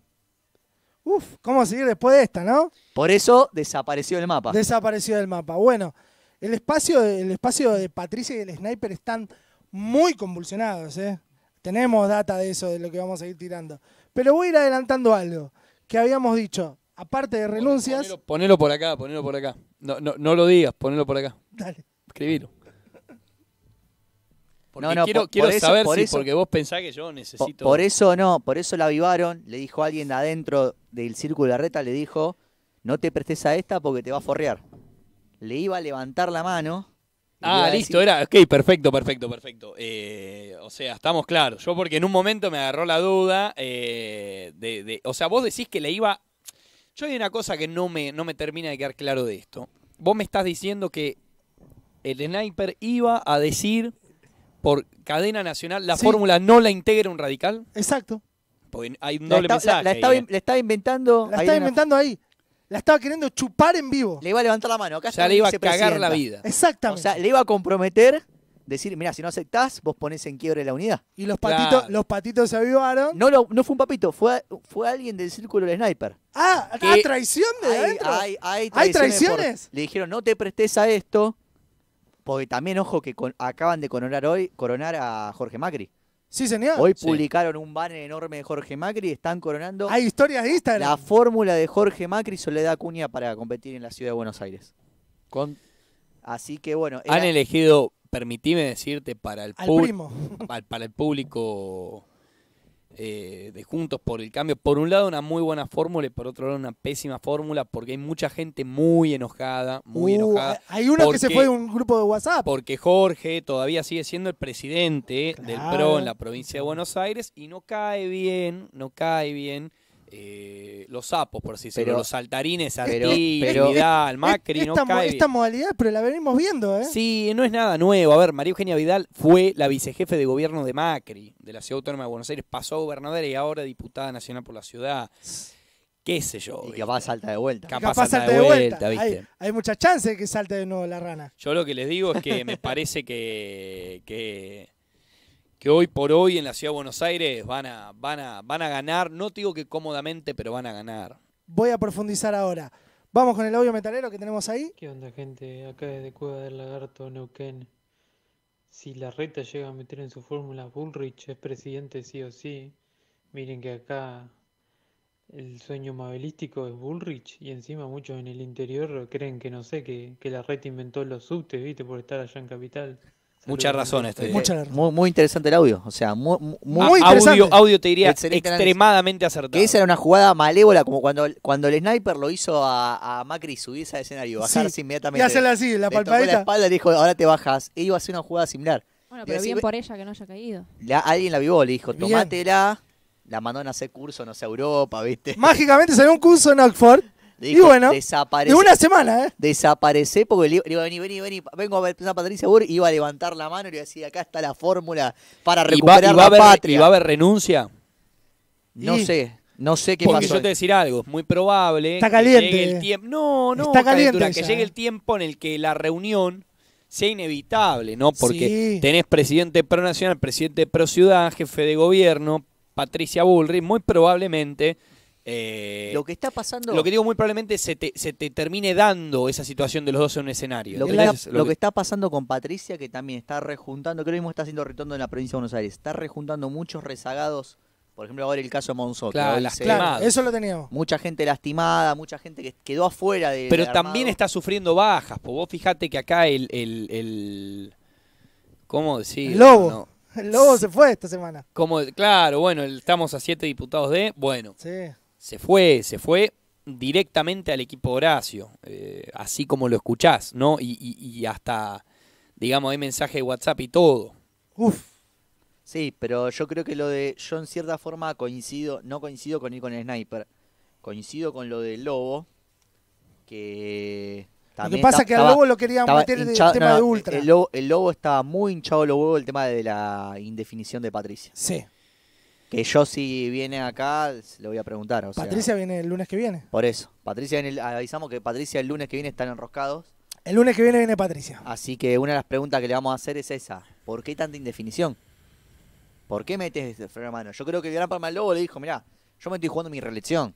Uf, ¿cómo seguir después de esta, no? Por eso desapareció el mapa. Desapareció del mapa. Bueno, el espacio, el espacio de Patricia y el sniper están muy convulsionados, ¿eh? Tenemos data de eso, de lo que vamos a ir tirando. Pero voy a ir adelantando algo que habíamos dicho aparte de renuncias. Ponelo, por acá, ponelo por acá. No, no, no lo digas, ponelo por acá. Dale. Escribilo. no, no, quiero, saber si porque vos pensás que yo necesito. Por, eso no, por eso la avivaron. Le dijo a alguien adentro del círculo de reta, le dijo: No te prestes a esta porque te va a forrear. Le iba a levantar la mano. Ah, listo, era. Ok, perfecto, perfecto, perfecto. Eh, o sea, estamos claros. Yo, porque en un momento me agarró la duda. Eh, de, de, o sea, vos decís que le iba yo hay una cosa que no me, no me termina de quedar claro de esto. Vos me estás diciendo que el sniper iba a decir por cadena nacional la fórmula no la integra un radical. Exacto. Porque hay un doble está, mensaje. La, estaba, inventando. La inventando ahí. La estaba queriendo chupar en vivo. Le iba a levantar la mano. Acá o sea, le iba a cagar la vida. Exactamente. O sea, le iba a comprometer decir, mira, si no aceptás, vos ponés en quiebre la unidad. Y los patitos, los patitos se avivaron. No, no fue un papito, fue, fue alguien del círculo del sniper. Ah, traición de hay, Hay, traiciones. le dijeron, no te prestes a esto, porque también, ojo, que acaban de coronar hoy, coronar a Jorge Macri. Sí, señor. Hoy publicaron un banner enorme de Jorge Macri, están coronando. Hay historias de Instagram. La fórmula de Jorge Macri le Soledad cuña para competir en la ciudad de Buenos Aires. Con... Así que bueno. Han elegido permitime decirte para el, público para, el público eh, de Juntos por el Cambio, por un lado una muy buena fórmula y por otro lado una pésima fórmula porque hay mucha gente muy enojada, muy uh, enojada. Eh, hay una que se fue de un grupo de WhatsApp. Porque Jorge todavía sigue siendo el presidente del PRO en la provincia de Buenos Aires y no cae bien, no cae bien eh, los sapos, por así decirlo, los saltarines, aquí, Vidal, Macri, esta, no cae. Esta modalidad, pero la venimos viendo, ¿eh? Sí, no es nada nuevo. A ver, María Eugenia Vidal fue la vicejefe de gobierno de Macri, de la Ciudad Autónoma de Buenos Aires, pasó a gobernadora y ahora diputada nacional por la ciudad. Qué sé yo. Y capaz salta de vuelta. Capaz, salta, de, vuelta, ¿viste? Hay, muchas chances de que salte de nuevo la rana. Yo lo que les digo es que me parece que, que que hoy por hoy en la Ciudad de Buenos Aires van a, van a, van a ganar, no te digo que cómodamente, pero van a ganar. Voy a profundizar ahora. Vamos con el audio metalero que tenemos ahí. ¿Qué onda, gente? Acá desde Cueva del Lagarto, Neuquén. Si la reta llega a meter en su fórmula Bullrich es presidente sí o sí, miren que acá el sueño mabelístico es Bullrich y encima muchos en el interior creen que no sé, que, que la reta inventó los subtes, viste, por estar allá en Capital. Muchas razones. Te Mucha eh, muy, muy, interesante el audio. O sea, muy, muy interesante. Audio, audio, te diría extremadamente acertado. Que esa era una jugada malévola, como cuando, cuando el sniper lo hizo a, a Macri subirse al escenario, bajarse inmediatamente. Y hacerle así, la palpadita. la espalda y dijo, ahora te bajas. E iba a hacer una jugada similar. Bueno, pero bien por ella que no haya caído. alguien la vivó, le dijo, tomátela. La mandó a hacer curso, no sé, Europa, ¿viste? Mágicamente salió un curso en Oxford y bueno, desaparece. De una semana, ¿eh? Desaparece porque iba a venir, vení, vení, vengo a ver a Patricia Burr, iba a levantar la mano y le iba a decir, acá está la fórmula para recuperar va, la patria. ¿Y va a haber renuncia? No sé. No sé qué Porque yo te decir algo, es muy probable. Está caliente. el tiempo. No, no, está que llegue ¿eh? el tiempo en el que la reunión sea inevitable, ¿no? Porque tenés presidente pro nacional, presidente pro ciudad, jefe de gobierno, Patricia Bullrich, muy probablemente eh, lo que está pasando. Lo que digo, muy probablemente se te, se te termine dando esa situación de los dos en un escenario. Lo que, está, pasando con Patricia, que también está rejuntando, que mismo está haciendo retondo en la provincia de Buenos Aires, está rejuntando muchos rezagados. Por ejemplo, ahora el caso de Claro, eso lo teníamos. Mucha gente lastimada, mucha gente que quedó afuera de. Pero también está sufriendo bajas. Pues vos fijate que acá el. el, ¿Cómo decir? El lobo. El lobo se fue esta semana. Como, claro, bueno, estamos a siete diputados de. Bueno. Sí se fue, se fue directamente al equipo Horacio, eh, así como lo escuchás, ¿no? Y, hasta, digamos, hay mensaje de WhatsApp y todo. Uf. Sí, pero yo creo que lo de, yo en cierta forma coincido, no coincido con ir con el sniper, coincido con lo del lobo, que... También pasa que al lobo lo querían meter en el tema de ultra. El lobo, el lobo estaba muy hinchado lo huevos el tema de la indefinición de Patricia. Sí. Que yo si viene acá, le voy a preguntar. Patricia viene el lunes que viene. Por eso. Patricia avisamos que Patricia el lunes que viene están enroscados. El lunes que viene viene Patricia. Así que una de las preguntas que le vamos a hacer es esa. ¿Por qué tanta indefinición? ¿Por qué metes el freno a mano? Yo creo que Gran Palma del Lobo le dijo, mira yo me estoy jugando mi reelección.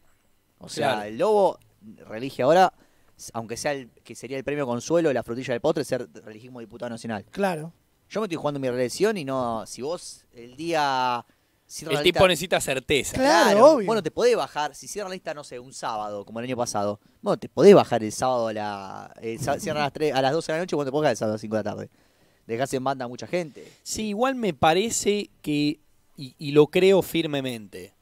O sea, el Lobo relige ahora, aunque sea el que sería el premio consuelo de la frutilla del potre, ser religimos diputado nacional. Claro. Yo me estoy jugando mi reelección y no, si vos el día el tipo necesita certeza. Claro, obvio. Bueno, te podés bajar, si cierran la lista, no sé, un sábado, como el año pasado. Bueno, te podés bajar el sábado a, la, eh, cierran las, a las 12 de la noche, o te podés bajar el sábado a las 5 de la tarde. Dejás en banda a mucha gente. Sí, igual me parece que, y lo creo firmemente,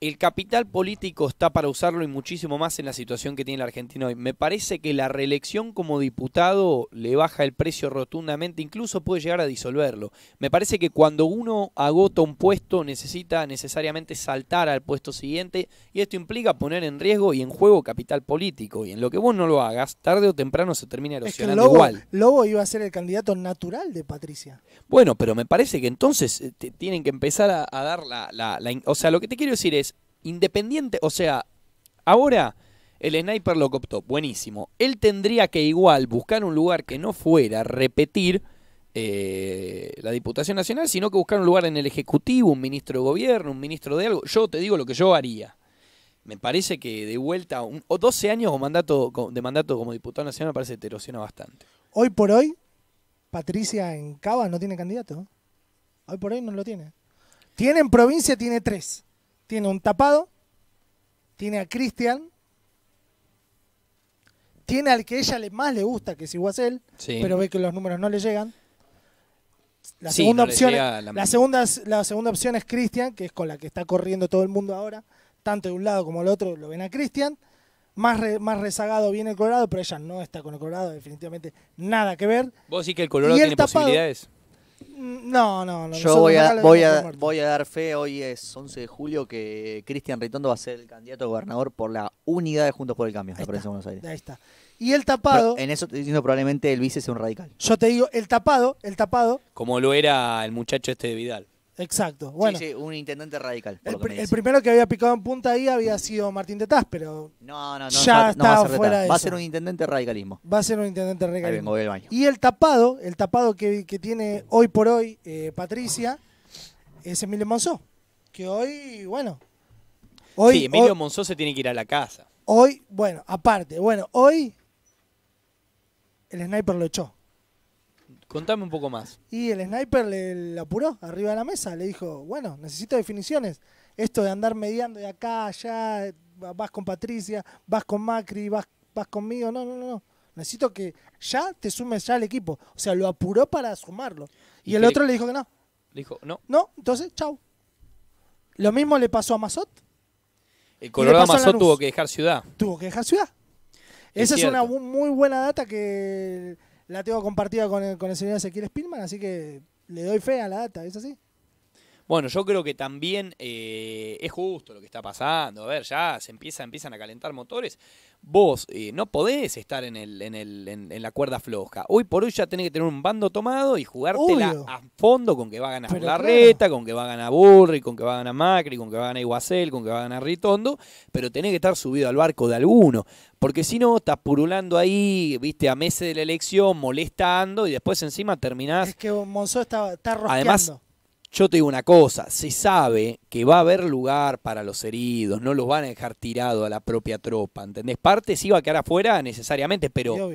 el capital político está para usarlo y muchísimo más en la situación que tiene la Argentina hoy. Me parece que la reelección como diputado le baja el precio rotundamente, incluso puede llegar a disolverlo. Me parece que cuando uno agota un puesto necesita necesariamente saltar al puesto siguiente y esto implica poner en riesgo y en juego capital político. Y en lo que vos no lo hagas, tarde o temprano se termina erosionando igual. Lobo iba a ser el candidato natural de Patricia. Bueno, pero me parece que entonces eh, tienen que empezar a, dar la... O sea, lo que te quiero decir es, Independiente, o sea, ahora el sniper lo coptó, buenísimo. Él tendría que igual buscar un lugar que no fuera repetir eh, la Diputación Nacional, sino que buscar un lugar en el Ejecutivo, un ministro de Gobierno, un ministro de algo. Yo te digo lo que yo haría. Me parece que de vuelta, un, o 12 años o mandato, de mandato como diputado nacional me parece que bastante. Hoy por hoy, Patricia en Cava no tiene candidato. Hoy por hoy no lo tiene. Tiene en provincia, tiene tres tiene un tapado, tiene a Cristian, tiene al que ella le, más le gusta, que es Iguazel, sí. pero ve que los números no le llegan. La, segunda, opción, la... segunda, la segunda opción es Cristian, que es con la que está corriendo todo el mundo ahora. Tanto de un lado como del otro lo ven a Cristian. Más, más rezagado viene el Colorado, pero ella no está con el Colorado, definitivamente nada que ver. Vos sí que el Colorado tiene posibilidades. No, no, no. Yo voy a, voy, a, dar fe, hoy es 11 de julio, que Cristian Ritondo va a ser el candidato a gobernador por la unidad de Juntos por el Cambio, la Buenos Aires. Ahí está. Y el tapado. en eso te diciendo probablemente el vice sea un radical. Yo te digo, el tapado, el tapado. Como lo era el muchacho este de Vidal. Exacto. sí, sí, un intendente radical. El, primero que había picado en punta ahí había sido Martín Tetaz, pero Ya estaba fuera de eso Va a ser un intendente radicalismo. va a ser un intendente radicalismo vengo, baño. Y el tapado, el tapado que, tiene hoy por hoy eh, Patricia, es Emilio Monzó. Que hoy, bueno. Hoy, sí, Emilio Monzó se tiene que ir a la casa. hoy, bueno, aparte, bueno, hoy el sniper lo echó. Contame un poco más. Y el sniper le, apuró arriba de la mesa, le dijo, bueno, necesito definiciones. Esto de andar mediando de acá, allá, vas con Patricia, vas con Macri, vas, vas conmigo, no, no, no, no. Necesito que ya te sumes ya al equipo. O sea, lo apuró para sumarlo. Y, el otro le dijo que no. dijo, no. No, entonces, chau. Lo mismo le pasó a Mazot. El Colorado Mazot tuvo que dejar ciudad. Tuvo que dejar ciudad. Esa es una muy buena data que la tengo compartida con el, señor Ezequiel Spillman, así que le doy fe a la data, ¿es así? Bueno, yo creo que también eh, es justo lo que está pasando. A ver, ya se empieza, empiezan a calentar motores. Vos eh, no podés estar en, el, en, el, en, la cuerda floja. Hoy por hoy ya tenés que tener un bando tomado y jugártela a fondo con que va a ganar la con que va a ganar Burri, con que va a ganar Macri, con que va a ganar Iguacel, con que va a ganar Ritondo. Pero tenés que estar subido al barco de alguno. Porque si no, estás purulando ahí, viste, a meses de la elección, molestando y después encima terminás. Es que Monzó está, está Además, yo te digo una cosa, se sabe que va a haber lugar para los heridos, no los van a dejar tirados a la propia tropa, ¿entendés? Parte sí va a quedar afuera necesariamente, pero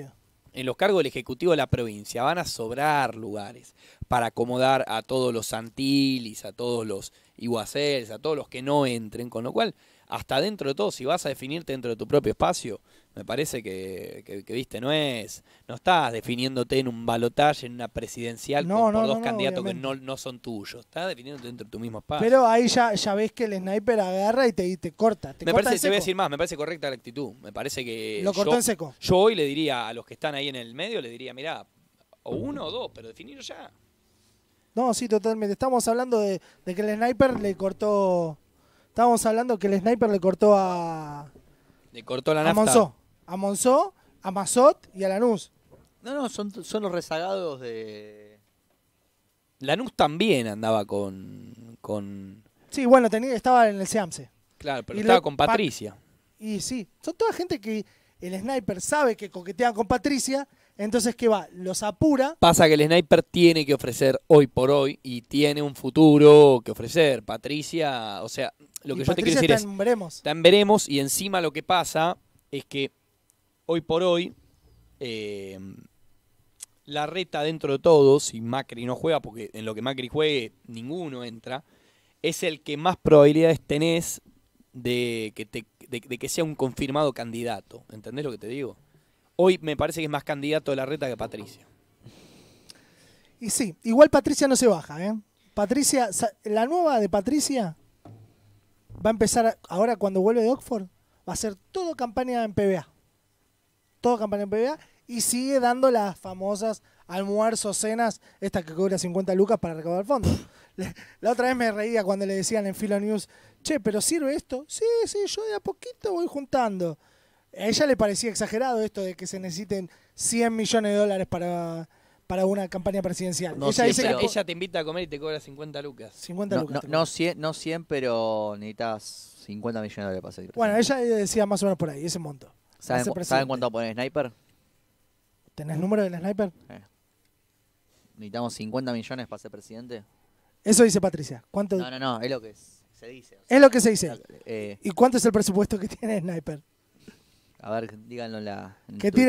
en los cargos del Ejecutivo de la provincia van a sobrar lugares para acomodar a todos los Santilis, a todos los Iguacels, a todos los que no entren, con lo cual, hasta dentro de todo, si vas a definirte dentro de tu propio espacio, me parece que, viste, no es, no estás definiéndote en un balotaje, en una presidencial por dos candidatos que no, son tuyos, estás definiéndote dentro de tu mismo espacio. Pero ahí ya, ya ves que el sniper agarra y te, te corta. Te me corta parece, en seco. te voy a decir más, me parece correcta la actitud, me parece que... Lo yo, en seco. Yo hoy le diría a los que están ahí en el medio, le diría, mira o uno o dos, pero definirlo ya. No, sí, totalmente. Estamos hablando de, que el sniper le cortó... estamos hablando que el sniper le cortó a... Le cortó la nafta a Monzó, a Mazot y a Lanús. No, no, son, son los rezagados de. Lanús también andaba con. con... Sí, bueno, tenía, estaba en el Seamse. Claro, pero estaba con Patricia. y sí, son toda gente que el sniper sabe que coquetean con Patricia, entonces ¿qué va? Los apura. Pasa que el sniper tiene que ofrecer hoy por hoy y tiene un futuro que ofrecer. Patricia, o sea, lo que yo te quiero decir es. es... también veremos. También veremos y encima lo que pasa es que hoy por hoy, eh, la reta dentro de todos, y Macri no juega, porque en lo que Macri juegue ninguno entra, es el que más probabilidades tenés de que, que sea un confirmado candidato. ¿Entendés lo que te digo? Hoy me parece que es más candidato de la reta que Patricia. Y sí, igual Patricia no se baja, ¿eh? Patricia, la nueva de Patricia va a empezar ahora cuando vuelve de Oxford, va a ser todo campaña en PBA toda campaña en PBA, y sigue dando las famosas almuerzos, cenas, estas que cobra 50 lucas para recaudar fondos. La otra vez me reía cuando le decían en Filo News, che, pero sirve esto. Sí, sí, yo de a poquito voy juntando. A ella le parecía exagerado esto de que se necesiten 100 millones de dólares para, para una campaña presidencial. ella, te invita a comer y te cobra 50 lucas. 50 no, lucas. No, 100, pero necesitas 50 millones de dólares para Bueno, ella decía más o menos por ahí, ese monto. ¿Saben, cuánto pone Sniper? ¿Tenés el número del Sniper? Eh. Necesitamos 50 millones para ser presidente. Eso dice Patricia. ¿Cuánto? No, no, no, es lo que se dice. es lo que se dice. Eh. ¿Y cuánto es el presupuesto que tiene Sniper? A ver, díganlo la...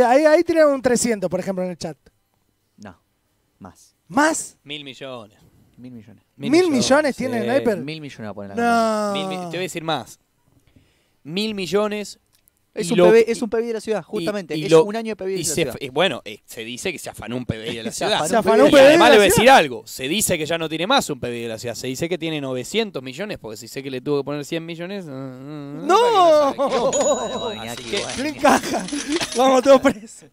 ahí, ahí un 300, por ejemplo, en el chat. No, más. ¿Más? Mil millones. Mil millones. ¿Mil, millones, tiene Sniper? Mil millones va a poner no. te voy a decir más. Mil millones, es, un, PB, de la ciudad, justamente. es un año de PBI de la ciudad. Bueno, se dice que se afanó un PBI de la ciudad. se afanó un Y además le decir algo. Se dice que ya no tiene más un PBI de la ciudad. Se dice que tiene 900 millones, porque si sé que le tuvo que poner 100 millones. ¡No! no, no encaja! Vamos todos presos.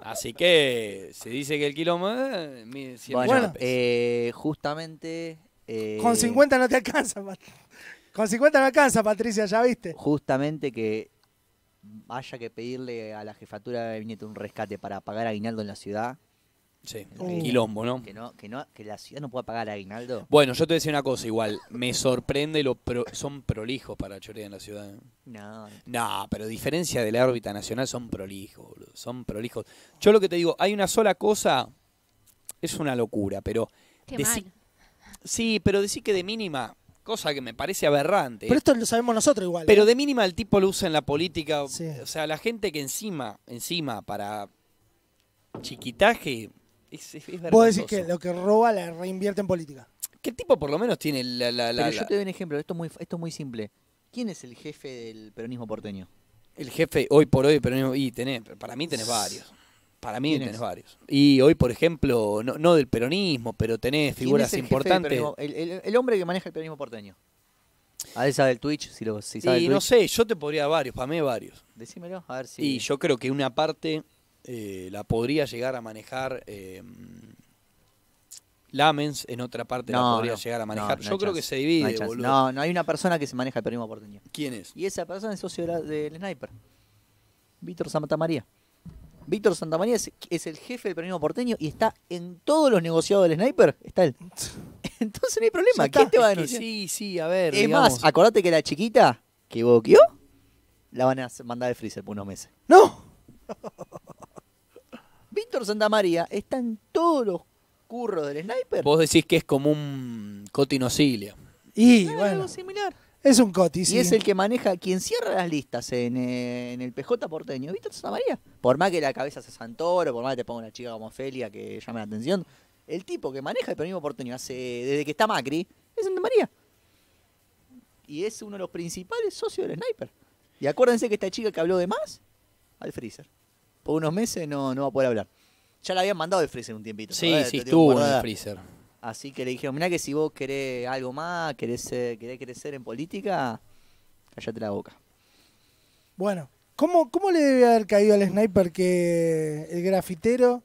Así que se dice que el kilómetro. bueno, justamente. Con 50 no te alcanza, Con 50 no alcanza, Patricia, ya viste. Justamente que haya que pedirle a la jefatura de gabinete un rescate para pagar a aguinaldo en la ciudad. Sí, eh, uh. quilombo, ¿no? Que, no, que la ciudad no pueda pagar a aguinaldo. Bueno, yo te decía una cosa igual. Me sorprende lo son prolijos para Chorea en la ciudad. ¿eh? No. No, pero diferencia de la órbita nacional son prolijos, Son prolijos. Yo lo que te digo, hay una sola cosa. Es una locura, pero. Qué mal. Sí, pero decir que de mínima Cosa que me parece aberrante. Pero esto lo sabemos nosotros igual. Pero ¿eh? de mínima el tipo lo usa en la política. O sea, la gente que encima, encima, para chiquitaje, es, es Vos decís que lo que roba la reinvierte en política. ¿Qué tipo por lo menos tiene la... la, la Pero yo te doy un ejemplo, esto es, muy, esto es muy simple. ¿Quién es el jefe del peronismo porteño? El jefe hoy por hoy peronismo... Y tenés, para mí tenés varios. Para mí tenés varios. Y hoy, por ejemplo, no, del peronismo, pero tenés figuras importantes. el, hombre que maneja el peronismo porteño. A esa del Twitch, si lo no sé, yo te podría varios, para mí varios. Decímelo, a ver si. Y yo creo que una parte eh, la podría llegar a manejar em, Lamens, en otra parte no, podría llegar a manejar. yo creo que se divide, boludo. No, no hay una persona que se maneja el peronismo porteño. ¿Quién es? Y esa persona es socio del Sniper. Víctor Santamaría. Víctor Santamaría es, el jefe del peronismo porteño y está en todos los negociados del Sniper, está él. Entonces no hay problema, ¿qué te va a decir? Sí, sí, a ver. Es más, acordate que la chiquita que boqueó, la van a mandar de freezer por unos meses. ¡No! Víctor Santamaría está en todos los curros del Sniper. Vos decís que es como un cotinocilio Y bueno. similar. Es un coti, Y es el que maneja, quien cierra las listas en, eh, el PJ porteño. ¿Viste Santa María? Por más que la cabeza se Santoro, por más que te ponga una chica como Felia que llame la atención, el tipo que maneja el peronismo porteño desde que está Macri es Santa María. Y es uno de los principales socios del sniper. Y acuérdense que esta chica que habló de más, al freezer. Por unos meses no, no va a poder hablar. Ya la habían mandado de freezer un tiempito. Sí, sí, estuvo en el freezer. Así que le dijeron, mira que si vos querés algo más, querés, crecer en política, callate la boca. Bueno, ¿cómo, le debe haber caído al sniper que el grafitero,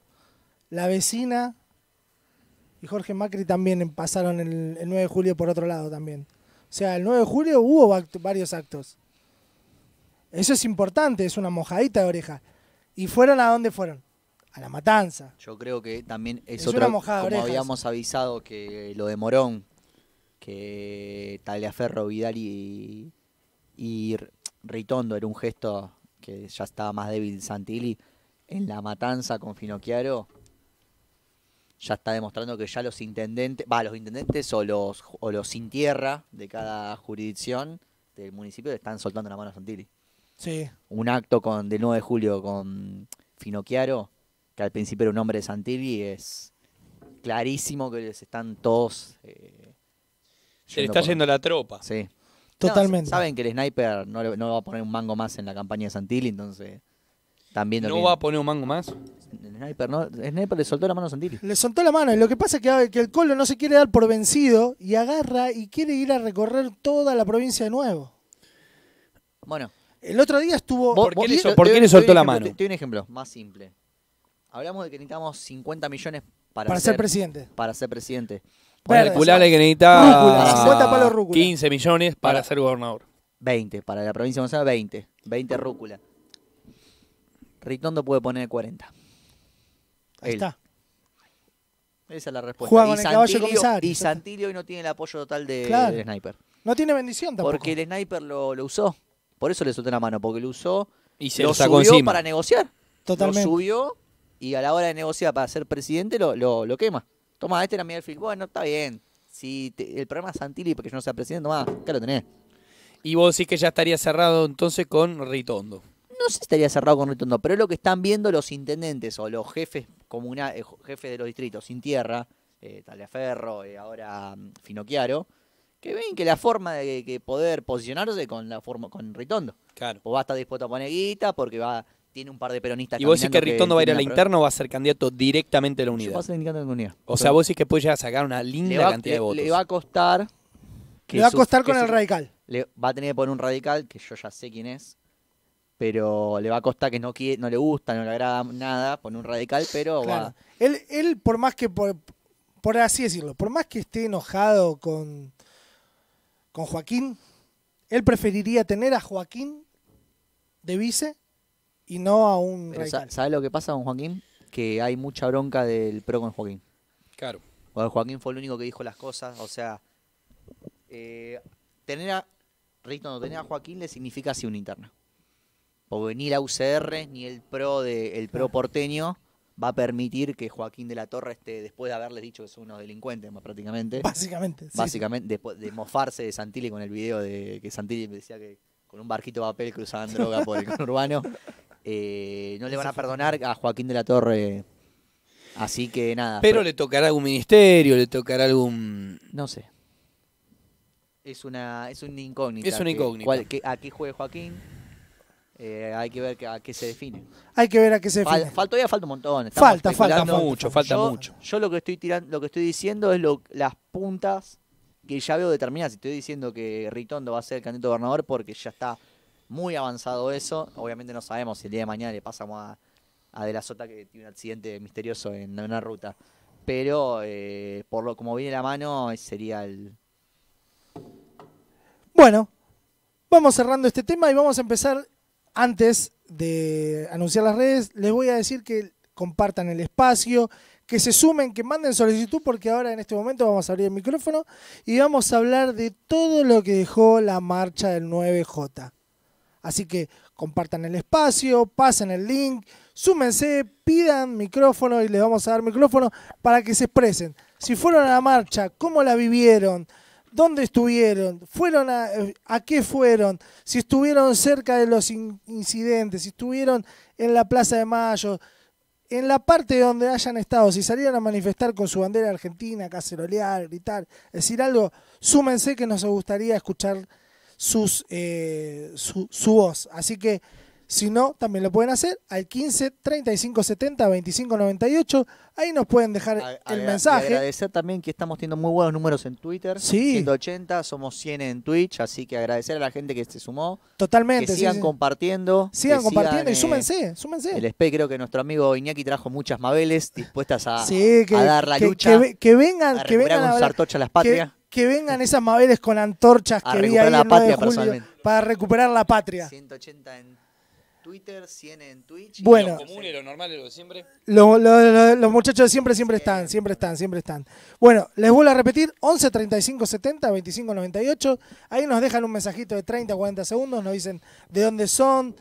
la vecina y Jorge Macri también pasaron el, 9 de julio por otro lado también? O sea, el 9 de julio hubo varios actos. Eso es importante, es una mojadita de oreja. ¿Y fueron a dónde fueron? a la matanza. Yo creo que también es, es como habíamos avisado que lo de Morón, que Taliaferro, Vidal y, y Ritondo era un gesto que ya estaba más débil Santilli en la matanza con Finocchiaro ya está demostrando que ya los intendentes, va, los intendentes o los, o los sin tierra de cada jurisdicción del municipio están soltando la mano a Santilli. Sí. Un acto con del 9 de julio con Finocchiaro que al principio era un hombre de Santilli, es clarísimo que les están todos. Eh, se le está yendo la tropa. Sí. Totalmente. saben que el sniper no, va a poner un mango más en la campaña de Santilli, entonces. También ¿No va a poner un mango más? El sniper, el le soltó la mano a Santilli. Le soltó la mano. Y lo que pasa es que, el Colo no se quiere dar por vencido y agarra y quiere ir a recorrer toda la provincia de nuevo. Bueno. El otro día estuvo. ¿Por, qué, le, soltó la mano? te doy un ejemplo más simple. Hablamos de que necesitamos 50 millones para, ser, presidente. Para ser presidente. hay que necesita rúcula. 15 ah. millones para, ser gobernador. 20, para la provincia de Gonzalo 20. 20 rúcula. Ritondo puede poner 40. Ahí está. Esa es la respuesta. y, con y Santilio hoy no tiene el apoyo total del sniper. No tiene bendición tampoco. Porque el sniper lo, usó. Por eso le soltó la mano, porque lo usó y se lo, subió para negociar. Totalmente. Lo subió y a la hora de negociar para ser presidente lo, lo, quema. Toma, este era Miguel Bueno, está bien. Si el problema es Santilli porque yo no sea presidente, toma, acá lo tenés. Y vos decís que ya estaría cerrado entonces con Ritondo. No sé estaría cerrado con Ritondo, pero es lo que están viendo los intendentes o los jefes comunales, eh, jefes de los distritos sin tierra, eh, y eh, ahora um, que ven que la forma de, poder posicionarse con la forma con Ritondo. Claro. O va a estar dispuesto a poner guita porque va tiene un par de peronistas. ¿Y vos decís que Ritondo va a ir a la interna o va a ser candidato directamente a la unidad? va a ser candidato a la unidad. O sea, vos decís que puede llegar a sacar una linda cantidad de votos. Le va a costar. le va a costar con el radical. Le va a tener que poner un radical, que yo ya sé quién es, pero le va a costar que no, quiere, no le gusta, no le agrada nada poner un radical, pero Él, él, por más que, por, por así decirlo, por más que esté enojado con, con Joaquín, él preferiría tener a Joaquín de vice y no a un ¿Sabes lo que pasa con Joaquín? Que hay mucha bronca del pro con Joaquín. Claro. Bueno, Joaquín fue el único que dijo las cosas. O sea, eh, tener a. Rito, no, tener a Joaquín le significa así un interna. Porque ni la UCR ni el pro de, el pro porteño va a permitir que Joaquín de la Torre esté, después de haberles dicho que es unos delincuente más prácticamente. Básicamente. Básicamente, después de mofarse de Santilli con el video de que Santilli decía que con un barquito de papel cruzaban droga por el conurbano. Eh, no le van a perdonar a Joaquín de la Torre. Así que nada. Pero le tocará algún ministerio, le tocará algún. No sé. Es una, es una incógnita. Es una incógnita. a qué juegue Joaquín. Eh, hay que ver a qué se define. Hay que ver a qué se define. todavía falta un montón. Falta, falta mucho, falta yo, mucho. Yo lo que estoy tirando, lo que estoy diciendo es las puntas que ya veo determinadas. Estoy diciendo que Ritondo va a ser el candidato gobernador porque ya está muy avanzado eso. Obviamente no sabemos si el día de mañana le pasamos a, a De la Sota que tiene un accidente misterioso en una ruta. Pero eh, por lo como viene la mano, sería el. Bueno, vamos cerrando este tema y vamos a empezar antes de anunciar las redes. Les voy a decir que compartan el espacio, que se sumen, que manden solicitud, porque ahora en este momento vamos a abrir el micrófono y vamos a hablar de todo lo que dejó la marcha del 9J. Así que compartan el espacio, pasen el link, súmense, pidan micrófono y les vamos a dar micrófono para que se expresen. Si fueron a la marcha, cómo la vivieron, dónde estuvieron, fueron a, eh, qué fueron, si estuvieron cerca de los incidentes, si estuvieron en la Plaza de Mayo, en la parte donde hayan estado, si salieron a manifestar con su bandera argentina, cacerolear, gritar, decir algo, súmense que nos gustaría escuchar sus, eh, su, su voz. Así que si no, también lo pueden hacer al 15 35 70 25 98. Ahí nos pueden dejar el mensaje. Agradecer también que estamos teniendo muy buenos números en Twitter. Sí. 180, somos 100 en Twitch, así que agradecer a la gente que se sumó. Totalmente. Que sigan compartiendo. Sigan compartiendo y súmense, eh, súmense. El SPE, creo que nuestro amigo Iñaki trajo muchas mabeles dispuestas a, dar la lucha. Que, que vengan, que vengan que vengan esas mabeles con antorchas que vi ahí en patria de para recuperar la patria. 180 en Twitter, 100 en Twitch. Bueno, y lo común y lo normal lo de siempre. los muchachos de siempre, siempre están, siempre están, siempre están. Bueno, les vuelvo a repetir: 11 35 70 25 98. Ahí nos dejan un mensajito de 30 40 segundos, nos dicen de dónde son,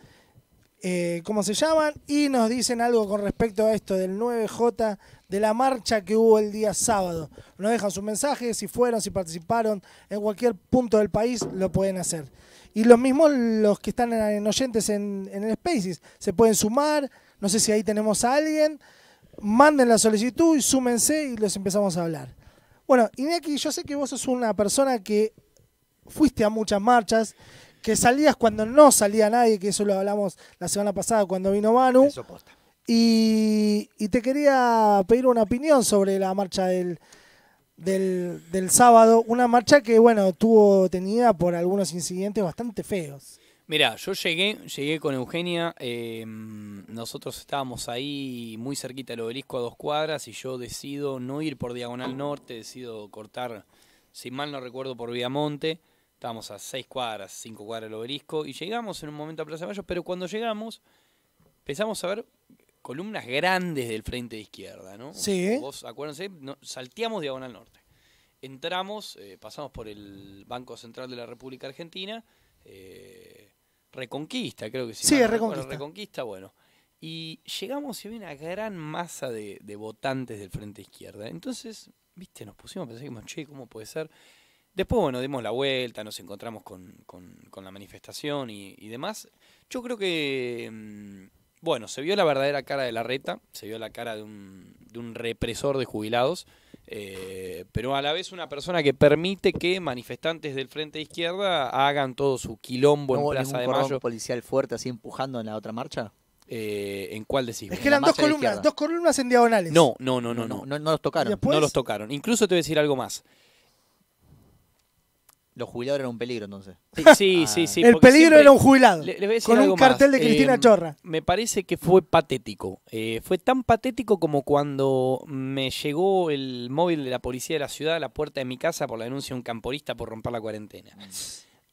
eh, cómo se llaman y nos dicen algo con respecto a esto del 9J de la marcha que hubo el día sábado. Nos dejan sus mensajes, si fueron, si participaron, en cualquier punto del país lo pueden hacer. Y los mismos, los que están en oyentes en, el Spaces, se pueden sumar. No sé si ahí tenemos a alguien. Manden la solicitud y súmense y los empezamos a hablar. Bueno, Iñaki, yo sé que vos sos una persona que fuiste a muchas marchas, que salías cuando no salía nadie, que eso lo hablamos la semana pasada cuando vino Manu. y, te quería pedir una opinión sobre la marcha del, del, sábado, una marcha que, bueno, tuvo tenida por algunos incidentes bastante feos. Mira, yo llegué, llegué con Eugenia, em, nosotros estábamos ahí muy cerquita del obelisco a dos cuadras y yo decido no ir por Diagonal Norte, decido cortar, si mal no recuerdo, por Viamonte, estábamos a seis cuadras, cinco cuadras del obelisco y llegamos en un momento a Plaza Mayo, pero cuando llegamos empezamos a ver columnas grandes del frente izquierda, ¿no? Sí. Vos, acuérdense, salteamos diagonal norte. Entramos, eh, pasamos por el Banco Central de la República Argentina, eh, Reconquista, creo que sí. Sí, Reconquista. Reconquista, bueno. Y llegamos y había una gran masa de, votantes del frente de izquierda. Entonces, viste, nos pusimos a pensar, dijimos, che, ¿cómo puede ser? Después, bueno, dimos la vuelta, nos encontramos con, la manifestación y, demás. Yo creo que mm, bueno, se vio la verdadera cara de la reta, se vio la cara de un, de un represor de jubilados, eh, pero a la vez una persona que permite que manifestantes del frente de izquierda hagan todo su quilombo en Plaza de Mayo. policial fuerte así empujando en la otra marcha? Eh, ¿En cuál decís? Es que eran dos columnas, dos columnas en diagonales. No, no, no, no, no. No, los tocaron. No los tocaron. Incluso te voy a decir algo más. Los jubilados eran un peligro entonces. Sí, sí, sí. el peligro era un jubilado. con un cartel de Cristina eh, Chorra. Me parece que fue patético. Eh, fue tan patético como cuando me llegó el móvil de la policía de la ciudad a la puerta de mi casa por la denuncia de un camporista por romper la cuarentena.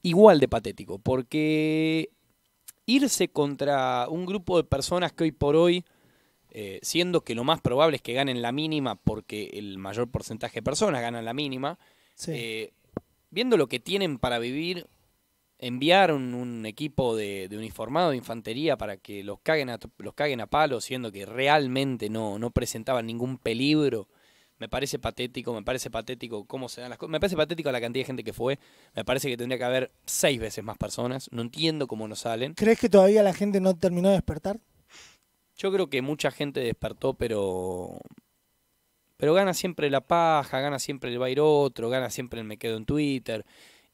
Igual de patético, porque irse contra un grupo de personas que hoy por hoy, eh, siendo que lo más probable es que ganen la mínima, porque el mayor porcentaje de personas ganan la mínima, sí viendo lo que tienen para vivir, enviar un, equipo de, uniformado de infantería para que los caguen a, los a palo, siendo que realmente no, no presentaban ningún peligro. Me parece patético, me parece patético cómo se dan las cosas. Me parece patético la cantidad de gente que fue. Me parece que tendría que haber seis veces más personas. No entiendo cómo no salen. ¿Crees que todavía la gente no terminó de despertar? Yo creo que mucha gente despertó, pero pero gana siempre la paja, gana siempre el va otro, gana siempre el me quedo en Twitter.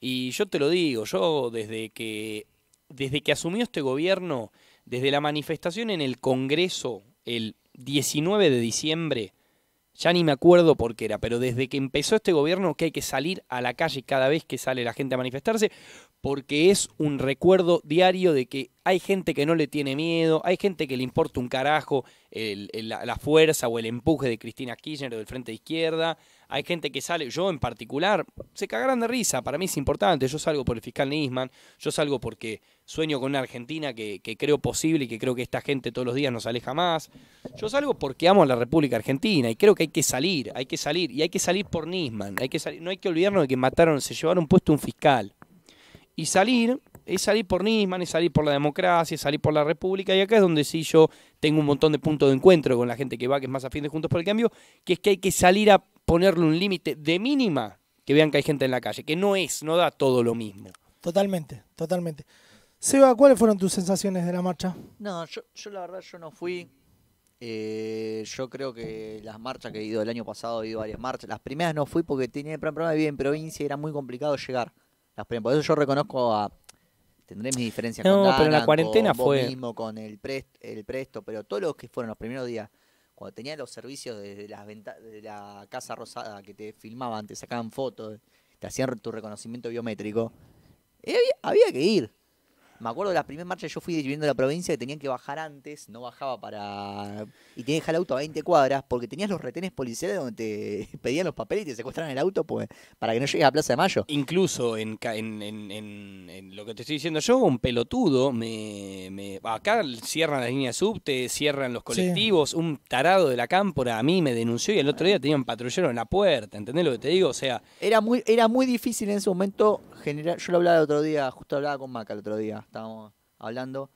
Y yo te lo digo, yo desde que, desde que asumió este gobierno, desde la manifestación en el Congreso el 19 de diciembre, ya ni me acuerdo por qué era, pero desde que empezó este gobierno que hay que salir a la calle cada vez que sale la gente a manifestarse, porque es un recuerdo diario de que hay gente que no le tiene miedo, hay gente que le importa un carajo la, la, fuerza o el empuje de Cristina Kirchner o del Frente de Izquierda, hay gente que sale, yo en particular, se cagarán de risa, para mí es importante, yo salgo por el fiscal Nisman, yo salgo porque sueño con una Argentina que, creo posible y que creo que esta gente todos los días nos aleja más. Yo salgo porque amo a la República Argentina y creo que hay que salir, hay que salir, y hay que salir por Nisman, hay que salir, no hay que olvidarnos de que mataron, se llevaron puesto un fiscal. Y salir es salir por Nisman, es salir por la democracia, es salir por la república, y acá es donde sí yo tengo un montón de puntos de encuentro con la gente que va, que es más afín de Juntos por el Cambio, que es que hay que salir a ponerle un límite de mínima que vean que hay gente en la calle, que no es, no da todo lo mismo. Totalmente, totalmente. Seba, ¿cuáles fueron tus sensaciones de la marcha? No, yo, yo la verdad yo no fui. Eh, yo creo que las marchas que he ido el año pasado, he ido varias marchas. Las primeras no fui porque tenía el problema de vivir en provincia y era muy complicado llegar. Las por eso yo reconozco a... Tendré mis diferencias no, con No, pero en la cuarentena con fue... mismo, con el, el presto, pero todos los que fueron los primeros días cuando tenía los servicios desde las de la casa rosada que te filmaban, te sacaban fotos, te hacían tu reconocimiento biométrico, eh, había que ir. Me acuerdo de la primera marcha, yo fui viviendo en la provincia que tenían que bajar antes, no bajaba para. Y tenías que dejar el auto a 20 cuadras porque tenías los retenes policiales donde te pedían los papeles y te secuestraban el auto pues, para que no llegues a Plaza de Mayo. Incluso en, en, lo que te estoy diciendo yo, un pelotudo, me, acá cierran las líneas subte, cierran los colectivos, un tarado de la cámpora a mí me denunció y el otro día tenía un patrullero en la puerta, ¿entendés lo que te digo? O sea. Era muy, era muy difícil en ese momento yo lo hablaba el otro día, justo hablaba con Maca el otro día, estábamos hablando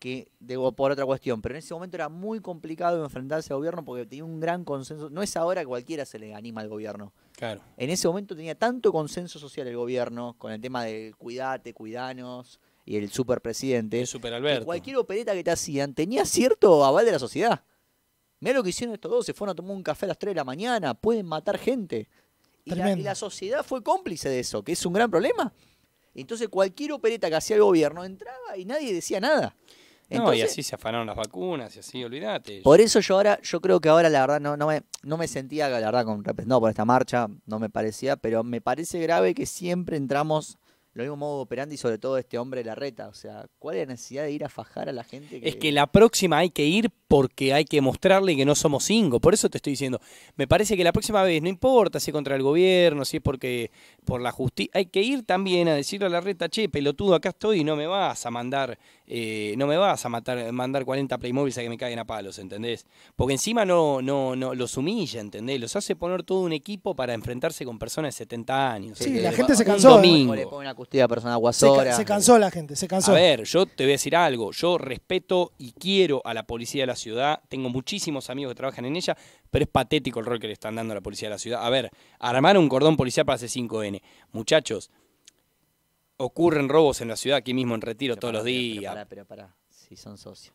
que por otra cuestión, pero en ese momento era muy complicado enfrentarse al gobierno porque tenía un gran consenso, no es ahora que cualquiera se le anima al gobierno. Claro. En ese momento tenía tanto consenso social el gobierno con el tema del cuidate, cuidanos y el superpresidente. El super Alberto. cualquier opereta que te hacían tenía cierto aval de la sociedad. mira lo que hicieron estos dos, se fueron a tomar un café a las 3 de la mañana, pueden matar gente. Y la, sociedad fue cómplice de eso, que es un gran problema. Entonces cualquier opereta que hacía el gobierno entraba y nadie decía nada. Entonces, no, y así se afanaron las vacunas y así, olvídate. Por eso yo ahora, yo creo que ahora la verdad no, no, me, no me sentía, la verdad, con, no por esta marcha, no me parecía, pero me parece grave que siempre entramos lo mismo modo y sobre todo este hombre de la reta. O sea, ¿cuál es la necesidad de ir a fajar a la gente? Es que la próxima hay que ir porque hay que mostrarle que no somos cinco. Por eso te estoy diciendo, me parece que la próxima vez, no importa si es contra el gobierno, si es porque por la justicia, hay que ir también a decirle a la reta, che, pelotudo, acá estoy y no me vas a mandar eh, no me vas a matar, mandar 40 Playmobiles a que me caigan a palos, ¿entendés? Porque encima no, no, no, los humilla, ¿entendés? Los hace poner todo un equipo para enfrentarse con personas de 70 años. Sí, la gente se cansó. le Se, cansó la gente, se cansó. A ver, yo te voy a decir algo. Yo respeto y quiero a la policía de la ciudad. Tengo muchísimos amigos que trabajan en ella, pero es patético el rol que le están dando a la policía de la ciudad. A ver, armar un cordón policial para hacer 5 n Muchachos, ocurren robos en la ciudad, aquí mismo en Retiro, todos los días. Pero, pero pará, si son socios.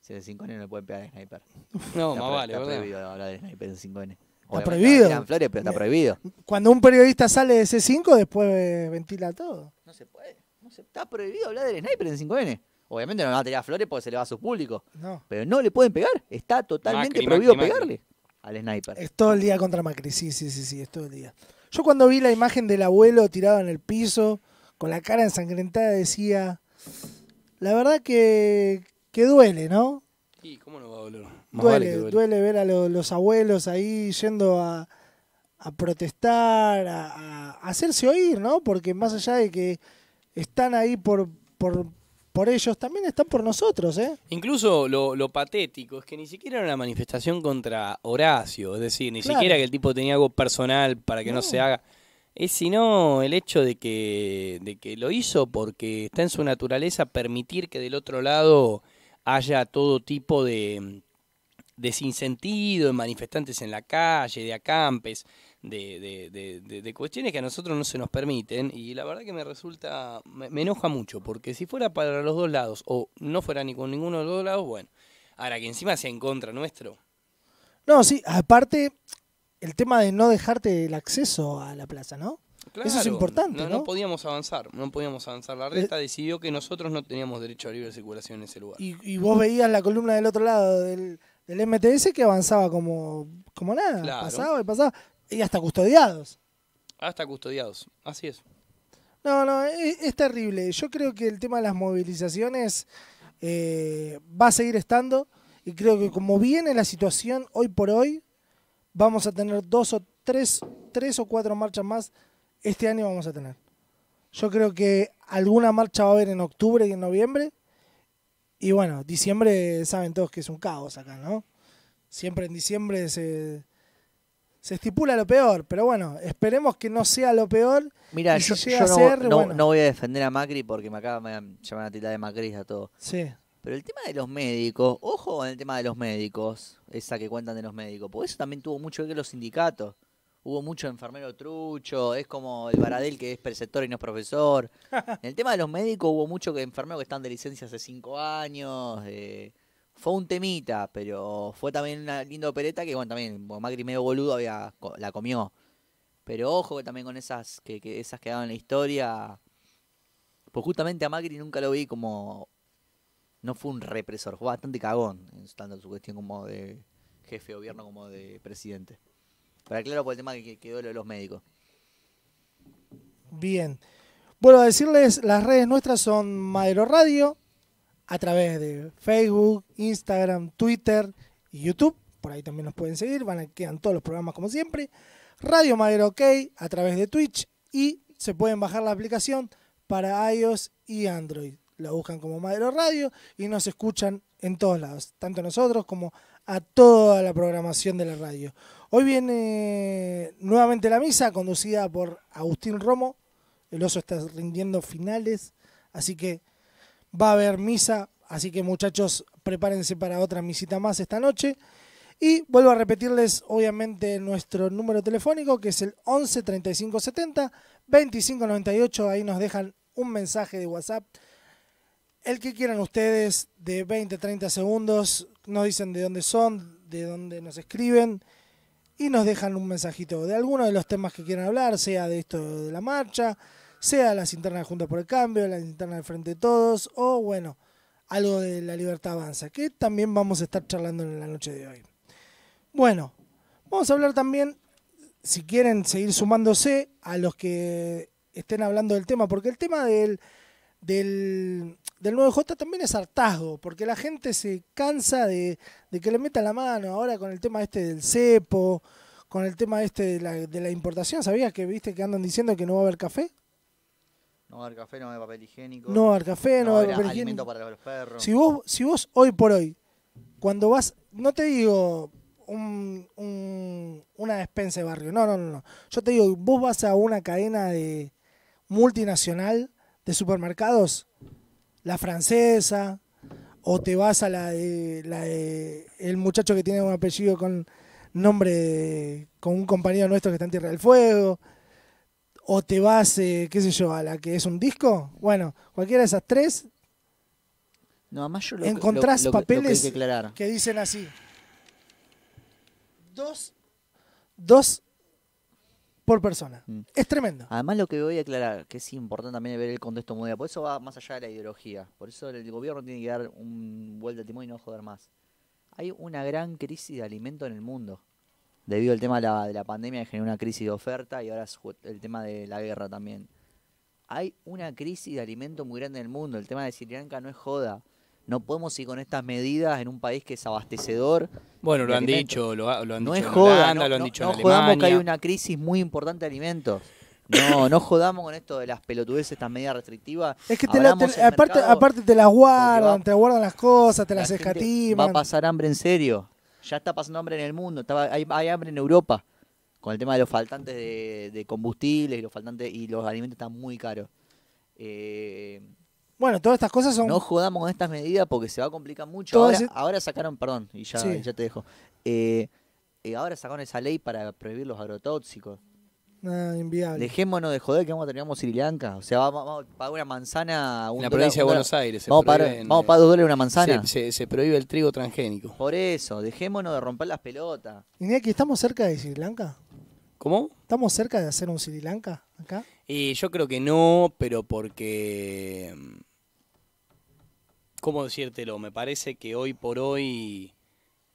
Si es de 5N no le pueden pegar al sniper. No, está más vale, Está prohibido hablar de sniper en 5N. Está prohibido. Está, eh, prohibido. Cuando un periodista sale de C5, después ventila todo. No se puede. No se, está prohibido hablar del sniper en 5N. Obviamente no le va a tirar flores porque se le va a su público. No. Pero no le pueden pegar. Está totalmente prohibido pegarle al sniper. Es todo el día contra Macri. Sí, sí, sí, sí. Es todo el día. Yo cuando vi la imagen del abuelo tirado en el piso con la cara ensangrentada, decía, la verdad que, duele, ¿no? Sí, ¿cómo no va a doler? Duele, duele, ver a los abuelos ahí yendo a, protestar, a, hacerse oír, ¿no? Porque más allá de que están ahí por, por, ellos, también están por nosotros, ¿eh? Incluso lo, patético es que ni siquiera era una manifestación contra Horacio, es decir, ni siquiera que el tipo tenía algo personal para que no se haga es sino el hecho de que, de que lo hizo porque está en su naturaleza permitir que del otro lado haya todo tipo de, de sinsentido, de manifestantes en la calle, de acampes, de, de, de, cuestiones que a nosotros no se nos permiten y la verdad que me resulta, me, me, enoja mucho, porque si fuera para los dos lados o no fuera ni con ninguno de los dos lados, bueno, ahora que encima sea en contra nuestro. No, sí, aparte, el tema de no dejarte el acceso a la plaza, ¿no? Eso es importante. No, podíamos avanzar, no podíamos avanzar. La eh, resta decidió que nosotros no teníamos derecho a libre circulación en ese lugar. Y, vos veías la columna del otro lado del, MTS que avanzaba como, como nada. Claro. Pasaba y pasaba. Y hasta custodiados. Hasta custodiados, así es. No, no, es, terrible. Yo creo que el tema de las movilizaciones eh, va a seguir estando. Y creo que como viene la situación hoy por hoy, vamos a tener dos o tres, tres o cuatro marchas más este año vamos a tener. Yo creo que alguna marcha va a haber en octubre y en noviembre. Y bueno, diciembre saben todos que es un caos acá, ¿no? Siempre en diciembre se, se estipula lo peor, pero bueno, esperemos que no sea lo peor. Mira, yo, no, voy a defender a Macri porque me acaban de llamar a tita de Macri a todo. Sí. Pero el tema de los médicos, ojo en el tema de los médicos, esa que cuentan de los médicos, porque eso también tuvo mucho que ver los sindicatos. Hubo mucho enfermero trucho, es como el Baradel que es preceptor y no es profesor. en el tema de los médicos hubo mucho que enfermeros que están de licencia hace cinco años. Eh, fue un temita, pero fue también una linda opereta que, bueno, también Macri medio boludo había, la comió. Pero ojo que también con esas que, que esas quedaban en la historia. Pues justamente a Macri nunca lo vi como no fue un represor, fue bastante cagón, tanto en su cuestión como de jefe de gobierno como de presidente. Para claro, por el tema que quedó lo de los médicos. Bien. Bueno, decirles, las redes nuestras son Madero Radio, a través de Facebook, Instagram, Twitter y YouTube. Por ahí también nos pueden seguir, van a quedan todos los programas como siempre. Radio Madero OK a través de Twitch y se pueden bajar la aplicación para iOS y Android la buscan como Madero Radio y nos escuchan en todos lados, tanto nosotros como a toda la programación de la radio. Hoy viene nuevamente la misa conducida por Agustín Romo. El oso está rindiendo finales, así que va a haber misa, así que muchachos, prepárense para otra misita más esta noche. Y vuelvo a repetirles, obviamente, nuestro número telefónico, que es el 11 35 70 25 98. Ahí nos dejan un mensaje de WhatsApp el que quieran ustedes de 20, 30 segundos, nos dicen de dónde son, de dónde nos escriben y nos dejan un mensajito de alguno de los temas que quieran hablar, sea de esto de la marcha, sea las internas de por el Cambio, las internas de Frente a Todos o bueno, algo de la Libertad Avanza, que también vamos a estar charlando en la noche de hoy. Bueno, vamos a hablar también, si quieren seguir sumándose a los que estén hablando del tema, porque el tema del del 9J también es hartazgo, porque la gente se cansa de, que le metan la mano ahora con el tema este del cepo, con el tema este de la, de la importación. ¿Sabías que viste que andan diciendo que no va a haber café? No va a haber café, no va a haber papel higiénico. No va a haber café, no, va a haber papel higiénico. para los perros. Si vos, si vos hoy por hoy, cuando vas, no te digo una despensa de barrio, no, no, no, no. Yo te digo, vos vas a una cadena de multinacional de supermercados la francesa, o te vas a la de, la de el muchacho que tiene un apellido con nombre con un compañero nuestro que está en Tierra del Fuego, o te vas, eh, qué sé yo, a la que es un disco. Bueno, cualquiera de esas tres. No, encontrás papeles que, dicen así. Dos, dos por persona. Mm. Es tremendo. Además, lo que voy a aclarar, que es importante también ver el contexto mundial, por eso va más allá de la ideología, por eso el gobierno tiene que dar un vuelta de timón y no joder más. Hay una gran crisis de alimento en el mundo, debido al tema de la, pandemia que generó una crisis de oferta y ahora el tema de la guerra también. Hay una crisis de alimento muy grande en el mundo, el tema de Sri Lanka no es joda. No podemos ir con estas medidas en un país que es abastecedor. Bueno, lo han dicho, lo, han no dicho es joda, lo han dicho no jodamos que hay una crisis muy importante de alimentos. No, no jodamos con esto de las pelotudeces, estas medidas restrictivas. Es que aparte, aparte te las guardan, te guardan las cosas, te las escatiman. Va a pasar hambre en serio. Ya está pasando hambre en el mundo, hay, hambre en Europa. Con el tema de los faltantes de, de combustibles y los faltantes y los alimentos están muy caros. Eh, bueno, todas estas cosas son. No jodamos con estas medidas porque se va a complicar mucho. Ahora, sacaron, perdón, y ya, te dejo. Eh, eh, ahora sacaron esa ley para prohibir los agrotóxicos. Ah, inviable. Dejémonos de joder que vamos a tener Sri Lanka. O sea, vamos, a pagar una manzana. Un en la provincia de Buenos Aires. Vamos, para, a pagar dos dólares una manzana. Se, prohíbe el trigo transgénico. Por eso, dejémonos de romper las pelotas. Iñaki, ¿estamos cerca de Sri Lanka? ¿Cómo? ¿Estamos cerca de hacer un Sri Lanka acá? Y yo creo que no, pero porque mm, ¿cómo decírtelo? Me parece que hoy por hoy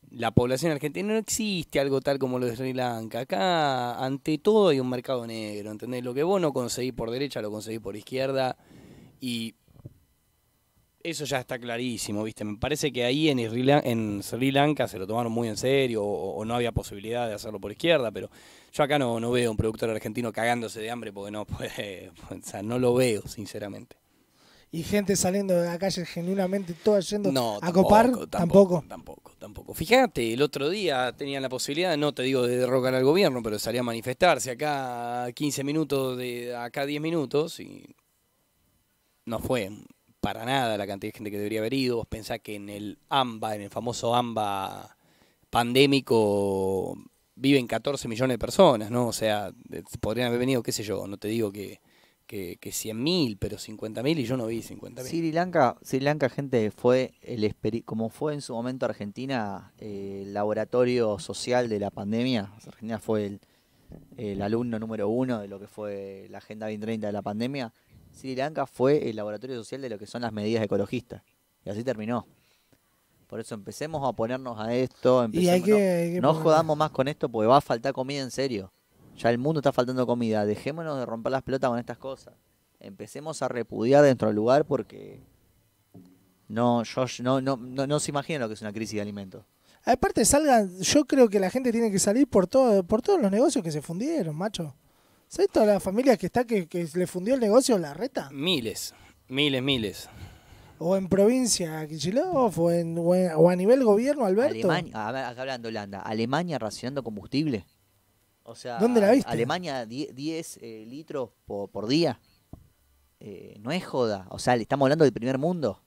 la población argentina no existe algo tal como lo de Sri Lanka. Acá, ante todo, hay un mercado negro, ¿entendés? Lo que vos no conseguís por derecha, lo conseguís por izquierda. Y eso ya está clarísimo, ¿viste? Me parece que ahí en, en Sri Lanka se lo tomaron muy en serio o, no había posibilidad de hacerlo por izquierda, pero yo acá no, no veo un productor argentino cagándose de hambre porque no puede, o sea, no lo veo, sinceramente y gente saliendo de la calle genuinamente, todo yendo a copar, tampoco, tampoco. Tampoco, Fíjate, el otro día tenían la posibilidad, no te digo de derrocar al gobierno, pero salía a manifestarse acá 15 minutos, de acá 10 minutos y no fue para nada la cantidad de gente que debería haber ido. Vos pensás que en el AMBA, en el famoso AMBA pandémico, viven 14 millones de personas, ¿no? O sea, podrían haber venido, qué sé yo, no te digo que que, que 100.000, pero 50.000 y yo no vi 50.000. Sri Lanka, Sri Lanka, gente, fue el como fue en su momento Argentina eh, el laboratorio social de la pandemia. Argentina fue el, alumno número uno de lo que fue la Agenda 2030 de la pandemia. Sri Lanka fue el laboratorio social de lo que son las medidas ecologistas. Y así terminó. Por eso empecemos a ponernos a esto, no jodamos más con esto porque va a faltar comida en serio. Ya el mundo está faltando comida. Dejémonos de romper las pelotas con estas cosas. Empecemos a repudiar dentro del lugar porque no, yo, no, no, no, se imagina lo que es una crisis de alimentos. Aparte salgan, yo creo que la gente tiene que salir por todo, por todos los negocios que se fundieron, macho. ¿Sabes todas las familias que está que, le fundió el negocio la reta? Miles, miles, miles. O en provincia, Kichilov, o, en, en, o a nivel gobierno, Alberto. Alemania, acá hablando Holanda, Alemania racionando combustible. O sea, ¿Dónde la viste? Alemania 10 eh, litros por, día. Eh, no es joda. O sea, le estamos hablando del primer mundo.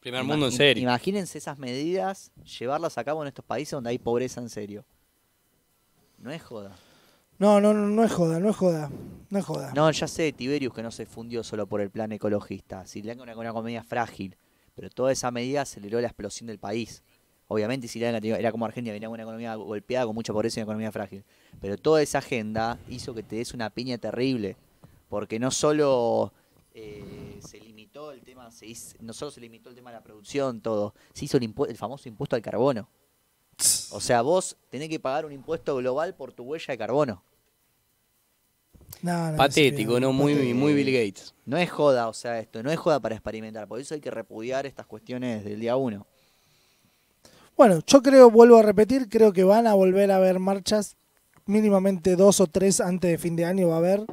Primer mundo en serio. Imagínense esas medidas, llevarlas a cabo en estos países donde hay pobreza en serio. No es joda. No, no, no, no es joda, no es joda. No es joda. No, ya sé, Tiberius, que no se fundió solo por el plan ecologista. Si le una, una comedia frágil. Pero toda esa medida aceleró la explosión del país. Obviamente si era como Argentina, venía una economía golpeada, con mucha pobreza y una economía frágil. Pero toda esa agenda hizo que te des una piña terrible, porque no solo eh, se limitó el tema, no se limitó el tema de la producción, todo, se hizo el, famoso impuesto al carbono. O sea, vos tenés que pagar un impuesto global por tu huella de carbono. Patético, ¿no? Muy, muy Bill Gates. No es joda, o sea, esto, no es joda para experimentar. Por eso hay que repudiar estas cuestiones del día uno. Bueno, yo creo, vuelvo a repetir, creo que van a volver a haber marchas, mínimamente dos o tres antes de fin de año va a haber.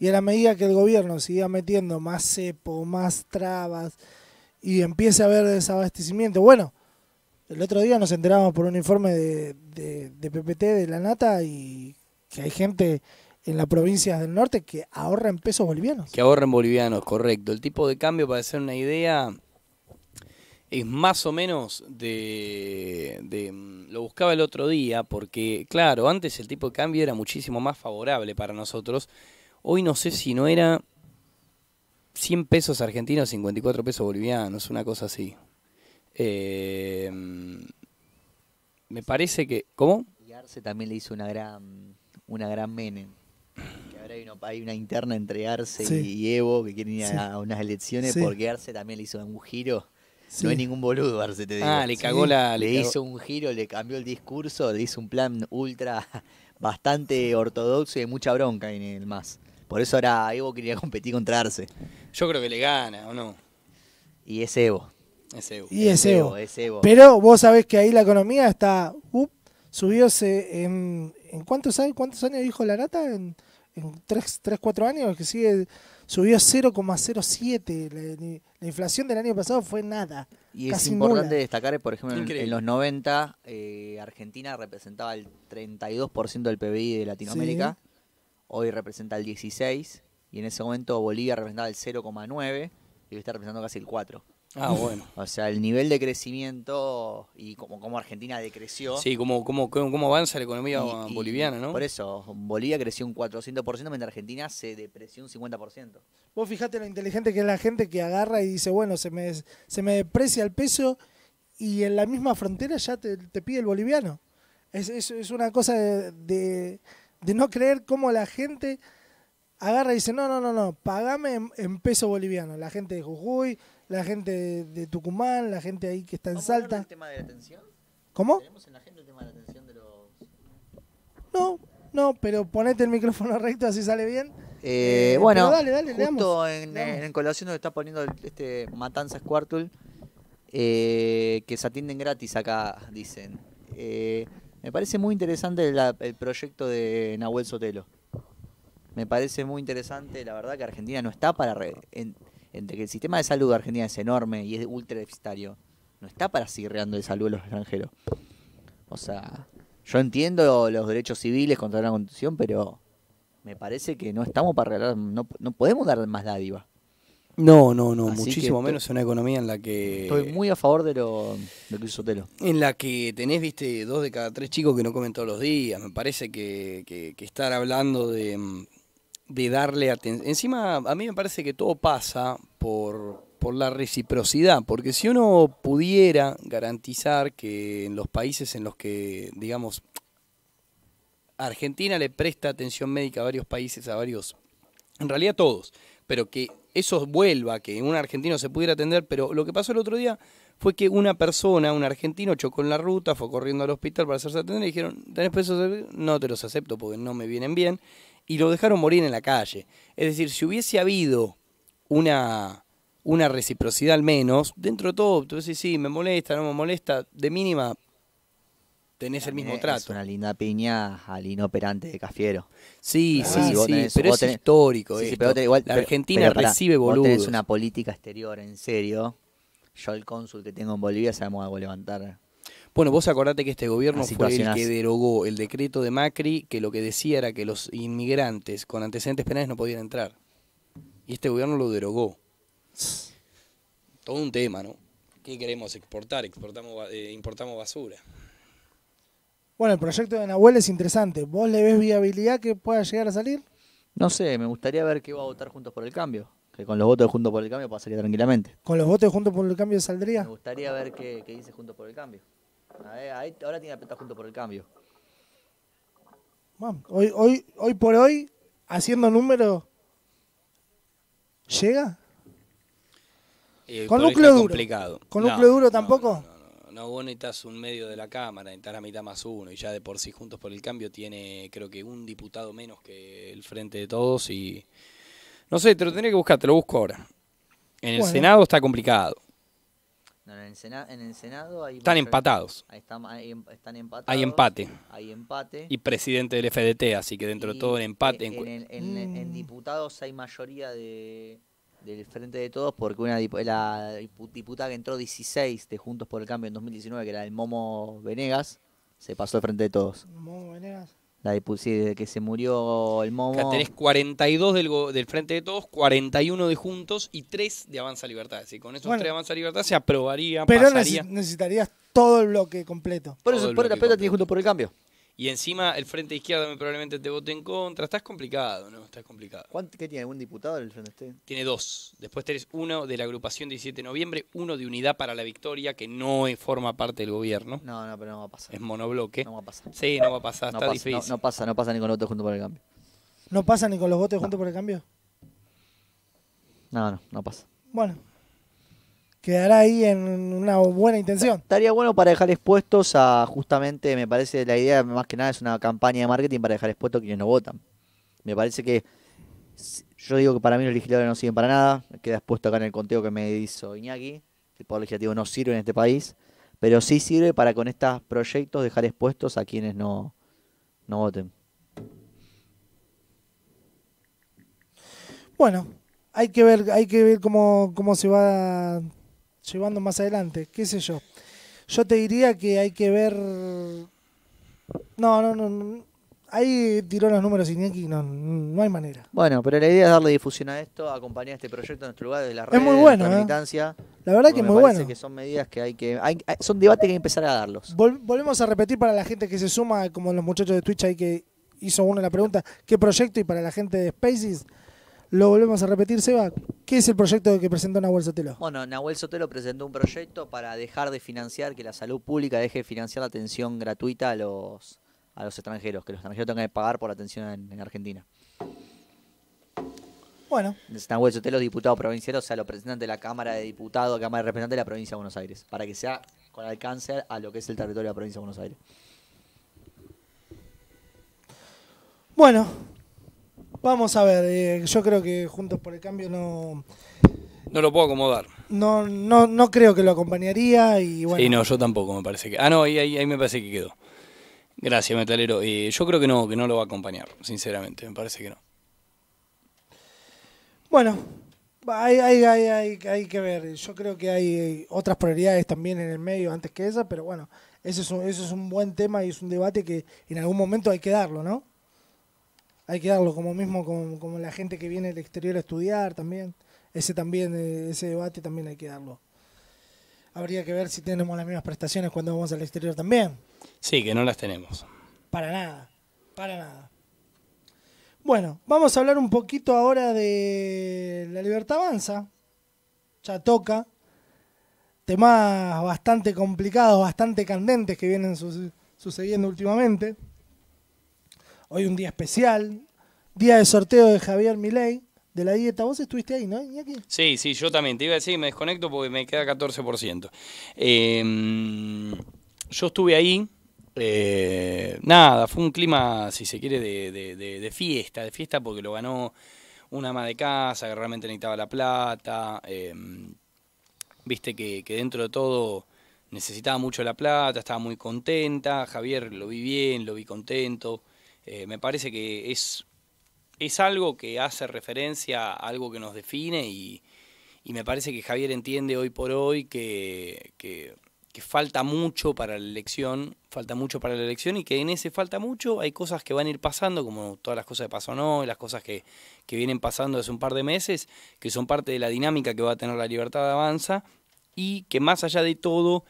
Y a la medida que el gobierno siga metiendo más cepo, más trabas y empiece a haber desabastecimiento, bueno, el otro día nos enteramos por un informe de, PPT de la Nata y que hay gente en las provincias del norte que ahorra en pesos bolivianos. Que ahorra en bolivianos, correcto. El tipo de cambio, para hacer una idea, es más o menos de, mm, Lo buscaba el otro día porque, claro, antes el tipo de cambio era muchísimo más favorable para nosotros. Hoy no sé si no era 100 pesos argentinos, 54 pesos bolivianos, una cosa así. Eh, me parece que... ¿Cómo? Y Arce también le hizo una gran, una gran mene Que ahora hay una, interna entre Arce y Evo que quieren ir a unas elecciones porque Arce también le hizo un giro no hay ningún boludo, Arce, te digo. Ah, le cagó la. Le, hizo un giro, le cambió el discurso, le hizo un plan ultra bastante ortodoxo y mucha bronca en el más. Por eso ahora Evo quería competir contra Arce. Yo creo que le gana, ¿o no? Y es Evo. Es Evo. Y es, Evo. es Evo. Pero vos sabés que ahí la economía está. Uh, subióse en, en. cuántos años, cuántos años dijo la rata? En, tres, tres 3, años que sigue subió 0,07. La, inflación del año pasado fue nada. Y es importante destacar, por ejemplo, en, los 90 eh, Argentina representaba el 32% del PBI de Latinoamérica, hoy representa el 16% y en ese momento Bolivia representaba el 0,9% y hoy está representando casi el 4%. Ah, bueno. O sea, el nivel de crecimiento y como, como Argentina decreció. Sí, como, avanza la economía boliviana, ¿no? Por eso, Bolivia creció un 400%, mientras Argentina se depreció un 50%. Vos fijate lo inteligente que es la gente que agarra y dice, bueno, se me, se me deprecia el peso y en la misma frontera ya te, pide el boliviano. Es, es, una cosa de, de, no creer cómo la gente agarra y dice, no, no, no, no, pagame en, peso boliviano. La gente de Jujuy la gente de, Tucumán, la gente ahí que está en Salta. de ¿Cómo? ¿Tenemos en la agenda el tema de la atención de los.? No, no, pero ponete el micrófono recto, así sale bien. Eh, eh bueno, dale, en, colación donde está poniendo este Matanza Squartul, eh, que se atienden gratis acá, dicen. Eh, me parece muy interesante el proyecto de Nahuel Sotelo. Me parece muy interesante, la verdad que Argentina no está para... Re, entre que el sistema de salud de Argentina es enorme y es ultra deficitario, no está para seguir reando de salud a los extranjeros. O sea, yo entiendo los derechos civiles contra la constitución, pero me parece que no estamos para regalar, no, podemos dar más dádiva. No, no, no, muchísimo menos en una economía en la que... Estoy muy a favor de lo, de que hizo En la que tenés, viste, dos de cada tres chicos que no comen todos los días. Me parece que estar hablando de, mm, de darle atención. Encima, a mí me parece que todo pasa por, la reciprocidad, porque si uno pudiera garantizar que en los países en los que, digamos, Argentina le presta atención médica a varios países, a varios, en realidad todos, pero que eso vuelva, que un argentino se pudiera atender, pero lo que pasó el otro día fue que una persona, un argentino, chocó en la ruta, fue corriendo al hospital para hacerse atender y dijeron, ¿tenés pesos? No te los acepto porque no me vienen bien y lo dejaron morir en la calle. Es decir, si hubiese habido una, una reciprocidad al menos, dentro de todo, tú decís, sí, me molesta, no me molesta, de mínima tenés el mismo trato. Es una linda piña al inoperante de Cafiero. Sí, sí, sí, pero es histórico La Argentina recibe boludos. una política exterior en serio. Yo el cónsul que tengo en Bolivia sabemos algo levantar bueno, vos acordate que este gobierno fue el que derogó el decreto de Macri que lo que decía era que los inmigrantes con antecedentes penales no podían entrar. Y este gobierno lo derogó. Todo un tema, ¿no? ¿Qué queremos exportar? Exportamos, eh, importamos basura. Bueno, el proyecto de Nahuel es interesante. ¿Vos le ves viabilidad que pueda llegar a salir? No sé, me gustaría ver qué va a votar Juntos por el Cambio. Que con los votos de Juntos por el Cambio pasaría tranquilamente. ¿Con los votos de Juntos por el Cambio saldría? Me gustaría ver qué dice Juntos por el Cambio ahora tiene que junto por el cambio. hoy, hoy, hoy por hoy, haciendo número, ¿llega? con núcleo duro. ¿Con núcleo duro tampoco? No, no, no, vos necesitas un medio de la Cámara, necesitas la mitad más uno, y ya de por sí Juntos por el Cambio tiene creo que un diputado menos que el Frente de Todos y... No sé, te lo tendría que buscar, te lo busco ahora. En el Senado está complicado en, el Senado, hay Están empatados. Hay empate. Y presidente del FDT, así que dentro de todo el empate. En, mm. diputados hay mayoría de, del Frente de Todos, porque una la diputada que entró 16 de Juntos por el Cambio en 2019, que era el Momo Venegas, se pasó al Frente de Todos. Momo Venegas. La de desde que se murió el Momo. tenés 42 del, Frente de Todos, 41 de Juntos y 3 de Avanza Libertad. Así con esos 3 de Avanza Libertad se aprobaría, Pero necesitarías todo el bloque completo. Por eso, por la pelota tiene Juntos por el Cambio y encima el frente izquierdo probablemente te vote en contra. Está complicado, ¿no? Está complicado. ¿Qué tiene? ¿Algún diputado del el frente? Este? Tiene dos. Después tenés uno de la agrupación 17 de noviembre, uno de Unidad para la Victoria, que no forma parte del gobierno. No, no, pero no va a pasar. Es monobloque. No va a pasar. Sí, no va a pasar. está difícil. No, pasa, no pasa ni con los votos juntos por el cambio. ¿No pasa ni con los votos juntos por el cambio? No, no, no pasa. Bueno, quedará ahí en una buena intención. Estaría bueno para dejar expuestos a, justamente, me parece, la idea más que nada es una campaña de marketing para dejar expuestos a quienes no votan. Me parece que, yo digo que para mí los legisladores no sirven para nada, queda expuesto acá en el conteo que me hizo Iñaki, el Poder Legislativo no sirve en este país, pero sí sirve para con estos proyectos dejar expuestos a quienes no, voten. Bueno, hay que ver, hay que ver cómo, cómo se va llevando más adelante, qué sé yo. Yo te diría que hay que ver... No, no, no. Ahí tiró los números y Iñaki, no, no hay manera. Bueno, pero la idea es darle difusión a esto, acompañar este proyecto en nuestro lugar desde la red, es la ¿eh? militancia, La verdad que es muy bueno. que son medidas que hay que. son debates que hay que empezar a darlos. volvemos a repetir para la gente que se suma, como los muchachos de Twitch ahí que hizo uno la pregunta, ¿qué proyecto? Y para la gente de Spaces, lo volvemos a repetir, Seba. ¿Qué es el proyecto que presentó Nahuel Sotelo? Bueno, Nahuel Sotelo presentó un proyecto para dejar de financiar, que la salud pública deje de financiar la atención gratuita a los, a los extranjeros, que los extranjeros tengan que pagar por la atención en, Argentina. Bueno. Nahuel Sotelo, diputado provincial, o sea, lo presenta de la Cámara de Diputados, Cámara de Representantes de la Provincia de Buenos Aires, para que sea con alcance a lo que es el territorio de la Provincia de Buenos Aires. Bueno, Vamos a ver, eh, yo creo que Juntos por el Cambio no... No lo puedo acomodar. No, no, no creo que lo acompañaría y bueno... Sí, no, yo tampoco me parece que... Ah, no, ahí, me parece que quedó. Gracias, Metalero. Eh, yo creo que no, que no lo va a acompañar, sinceramente, me parece que no. Bueno, hay, hay, que ver. Yo creo que hay eh, otras prioridades también en el medio antes que esa, pero bueno, ese es un, eso es un buen tema y es un debate que en algún momento hay que darlo, ¿no? hay que darlo, como mismo como, la gente que viene al exterior a estudiar también. Ese también, eh, ese debate también hay que darlo. Habría que ver si tenemos las mismas prestaciones cuando vamos al exterior también. Sí, que no las tenemos. Para nada, para nada. Bueno, vamos a hablar un poquito ahora de la libertad avanza. Ya toca. Temas bastante complicados, bastante candentes que vienen sucediendo últimamente. Hoy un día especial, día de sorteo de Javier Milei, de la dieta. Vos estuviste ahí, ¿no, Sí, sí, yo también. Te iba a decir, me desconecto porque me queda 14%. Em, yo estuve ahí. Eh, nada, fue un clima, si se quiere, de, fiesta, de fiesta porque lo ganó una ama de casa que realmente necesitaba la plata. Em, viste que dentro de todo necesitaba mucho la plata, estaba muy contenta. Javier lo vi bien, lo vi contento. Eh, me parece que es, es algo que hace referencia a algo que nos define y, me parece que Javier entiende hoy por hoy que, falta mucho para la elección, falta mucho para la elección y que en ese falta mucho hay cosas que van a ir pasando, como todas las cosas que pasó no, y las cosas que, vienen pasando hace un par de meses, que son parte de la dinámica que va a tener la libertad de avanza y que más allá de todo,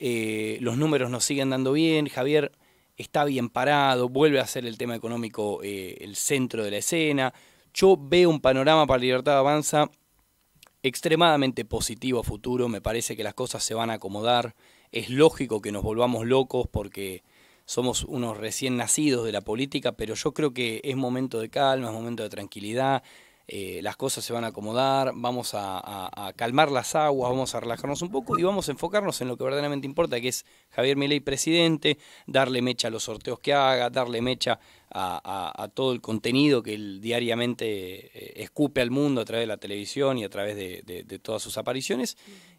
eh, los números nos siguen dando bien. Javier está bien parado, vuelve a ser el tema económico eh, el centro de la escena. Yo veo un panorama para Libertad Avanza extremadamente positivo a futuro, me parece que las cosas se van a acomodar, es lógico que nos volvamos locos porque somos unos recién nacidos de la política, pero yo creo que es momento de calma, es momento de tranquilidad, eh, las cosas se van a acomodar, vamos a, calmar las aguas, vamos a relajarnos un poco y vamos a enfocarnos en lo que verdaderamente importa, que es Javier Milei presidente, darle mecha a los sorteos que haga, darle mecha a, todo el contenido que él diariamente eh, escupe al mundo a través de la televisión y a través de, todas sus apariciones.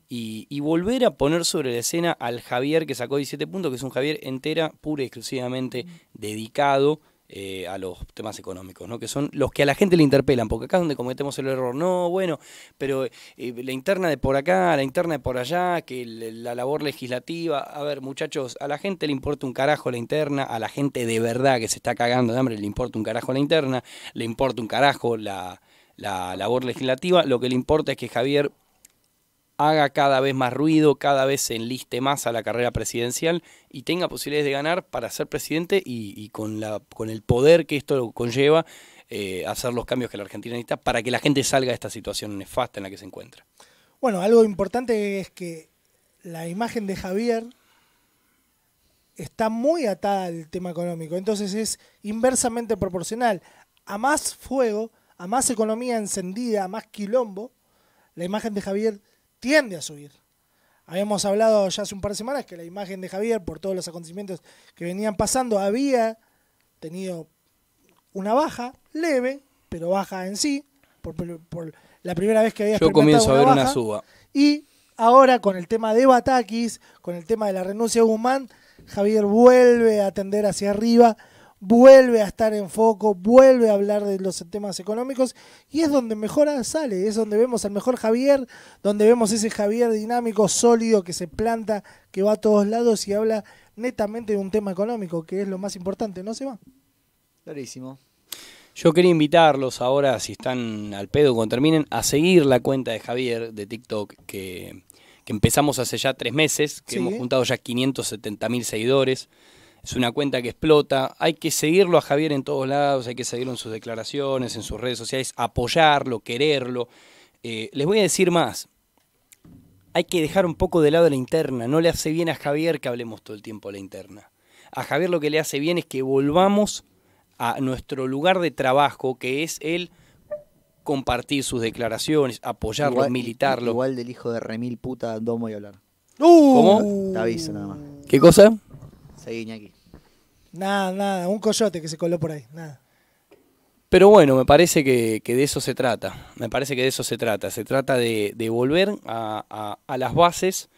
Y, y, volver a poner sobre la escena al Javier que sacó 17 puntos, que es un Javier entera, pura y exclusivamente dedicado, eh, a los temas económicos, ¿no? que son los que a la gente le interpelan, porque acá es donde cometemos el error, no, bueno, pero eh, la interna de por acá, la interna de por allá, que la labor legislativa, a ver muchachos, a la gente le importa un carajo la interna, a la gente de verdad que se está cagando de hambre le importa un carajo la interna, le importa un carajo la labor legislativa, lo que le importa es que Javier haga cada vez más ruido, cada vez se enliste más a la carrera presidencial y tenga posibilidades de ganar para ser presidente y, con, la, con el poder que esto conlleva eh, hacer los cambios que la Argentina necesita para que la gente salga de esta situación nefasta en la que se encuentra. Bueno, algo importante es que la imagen de Javier está muy atada al tema económico, entonces es inversamente proporcional. A más fuego, a más economía encendida, a más quilombo, la imagen de Javier tiende a subir. Habíamos hablado ya hace un par de semanas que la imagen de Javier, por todos los acontecimientos que venían pasando, había tenido una baja leve, pero baja en sí, por, la primera vez que había Yo comienzo a ver una, suba. Y ahora con el tema de Batakis, con el tema de la renuncia de Guzmán, Javier vuelve a tender hacia arriba vuelve a estar en foco, vuelve a hablar de los temas económicos y es donde mejor sale, es donde vemos al mejor Javier, donde vemos ese Javier dinámico, sólido, que se planta, que va a todos lados y habla netamente de un tema económico, que es lo más importante, ¿no se va? Clarísimo. Yo quería invitarlos ahora, si están al pedo cuando terminen, a seguir la cuenta de Javier de TikTok que, empezamos hace ya tres meses, que hemos juntado ya 570 mil seguidores es una cuenta que explota. Hay que seguirlo a Javier en todos lados, hay que seguirlo en sus declaraciones, en sus redes sociales, apoyarlo, quererlo. Eh, les voy a decir más. Hay que dejar un poco de lado la interna. No le hace bien a Javier que hablemos todo el tiempo la interna. A Javier lo que le hace bien es que volvamos a nuestro lugar de trabajo, que es el compartir sus declaraciones, apoyarlo, militarlo. Igual del hijo de Remil puta, a hablar. ¿Cómo? nada más. ¿Qué cosa? Seguí, aquí. Nada, nada, un coyote que se coló por ahí, nada. Pero bueno, me parece que, de eso se trata, me parece que de eso se trata, se trata de, volver a, las bases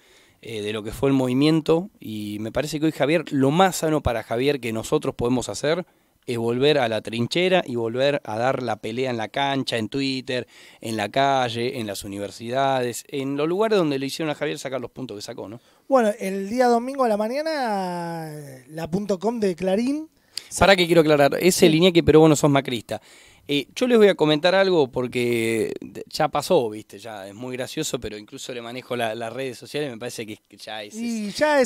eh, de lo que fue el movimiento y me parece que hoy Javier, lo más sano para Javier que nosotros podemos hacer es volver a la trinchera y volver a dar la pelea en la cancha, en Twitter, en la calle, en las universidades, en los lugares donde le hicieron a Javier sacar los puntos que sacó, ¿no? Bueno, el día domingo a la mañana, eh, la .com de Clarín para que quiero aclarar, ese línea que pero vos no sos macrista. Eh, yo les voy a comentar algo porque ya pasó, viste, ya es muy gracioso, pero incluso le manejo las redes sociales, me parece que ya es,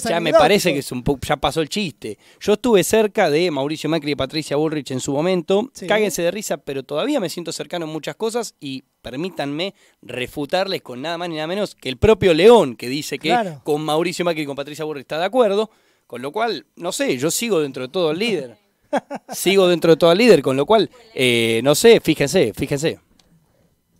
ya, me parece que es un ya pasó el chiste. Yo estuve cerca de Mauricio Macri y Patricia Bullrich en su momento, cáguense de risa, pero todavía me siento cercano en muchas cosas y permítanme refutarles con nada más ni nada menos que el propio León, que dice que con Mauricio Macri y con Patricia Bullrich está de acuerdo, con lo cual, no sé, yo sigo dentro de todo el líder sigo dentro de toda líder, con lo cual, eh, no sé, fíjense, fíjense.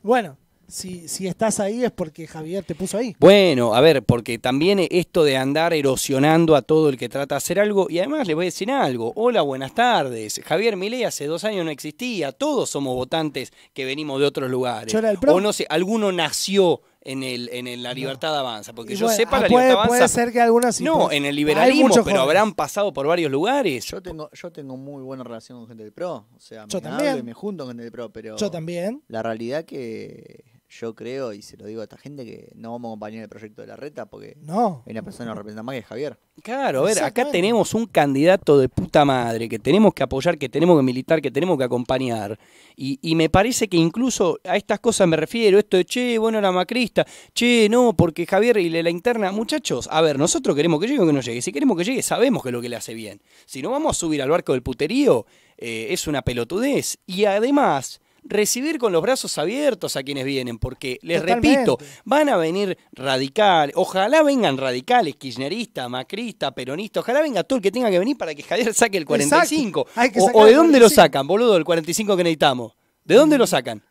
Bueno, si, si, estás ahí es porque Javier te puso ahí. Bueno, a ver, porque también esto de andar erosionando a todo el que trata de hacer algo, y además le voy a decir algo, hola, buenas tardes, Javier Milei hace dos años no existía, todos somos votantes que venimos de otros lugares. O no sé, alguno nació en, el, en la libertad avanza. Porque yo sepa, ah, la puede, libertad avanza. Puede ser que algunas. no, en el liberalismo, pero habrán pasado por varios lugares. Yo tengo, yo tengo muy buena relación con gente del PRO. O sea, me yo me junto con gente del PRO, pero. Yo también. La realidad que yo creo, y se lo digo a esta gente, que no vamos a acompañar el proyecto de la reta porque no. hay una persona que representa más que Javier. Claro, a ver, acá tenemos un candidato de puta madre que tenemos que apoyar, que tenemos que militar, que tenemos que acompañar. Y, me parece que incluso a estas cosas me refiero, esto de che, bueno, la macrista, che, no, porque Javier y la, la interna, muchachos, a ver, nosotros queremos que llegue o que no llegue. Si queremos que llegue, sabemos que es lo que le hace bien. Si no vamos a subir al barco del puterío, eh, es una pelotudez. Y además recibir con los brazos abiertos a quienes vienen, porque les repito, van a venir radicales, ojalá vengan radicales, kirchnerista, macrista, peronista, ojalá venga todo el que tenga que venir para que Javier saque el 45. O, de dónde lo sacan, boludo, el 45 que necesitamos? ¿De dónde lo sacan?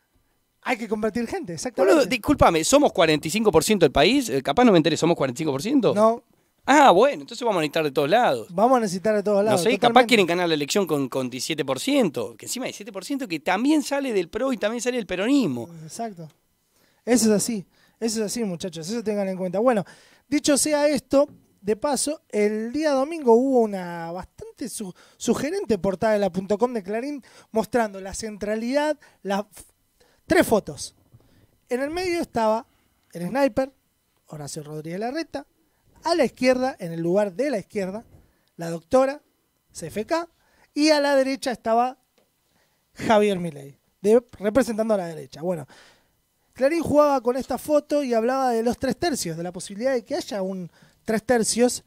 Hay que convertir gente, exactamente. Boludo, discúlpame, ¿somos 45% del país? Eh, capaz no me enteré, ¿somos 45%? No, Ah, bueno, entonces vamos a necesitar de todos lados. Vamos a necesitar de todos lados. No sé, capaz quieren ganar la elección con, 17%, que encima de 7% que también sale del PRO y también sale del peronismo. Exacto. Eso es así, eso es así muchachos, eso tengan en cuenta. Bueno, dicho sea esto, de paso, el día domingo hubo una bastante sugerente portada de la .com de Clarín mostrando la centralidad, las tres fotos. En el medio estaba el sniper, Horacio Rodríguez Larreta, a la izquierda, en el lugar de la izquierda, la doctora CFK, y a la derecha estaba Javier Milei, representando a la derecha. Bueno, Clarín jugaba con esta foto y hablaba de los tres tercios, de la posibilidad de que haya un tres tercios,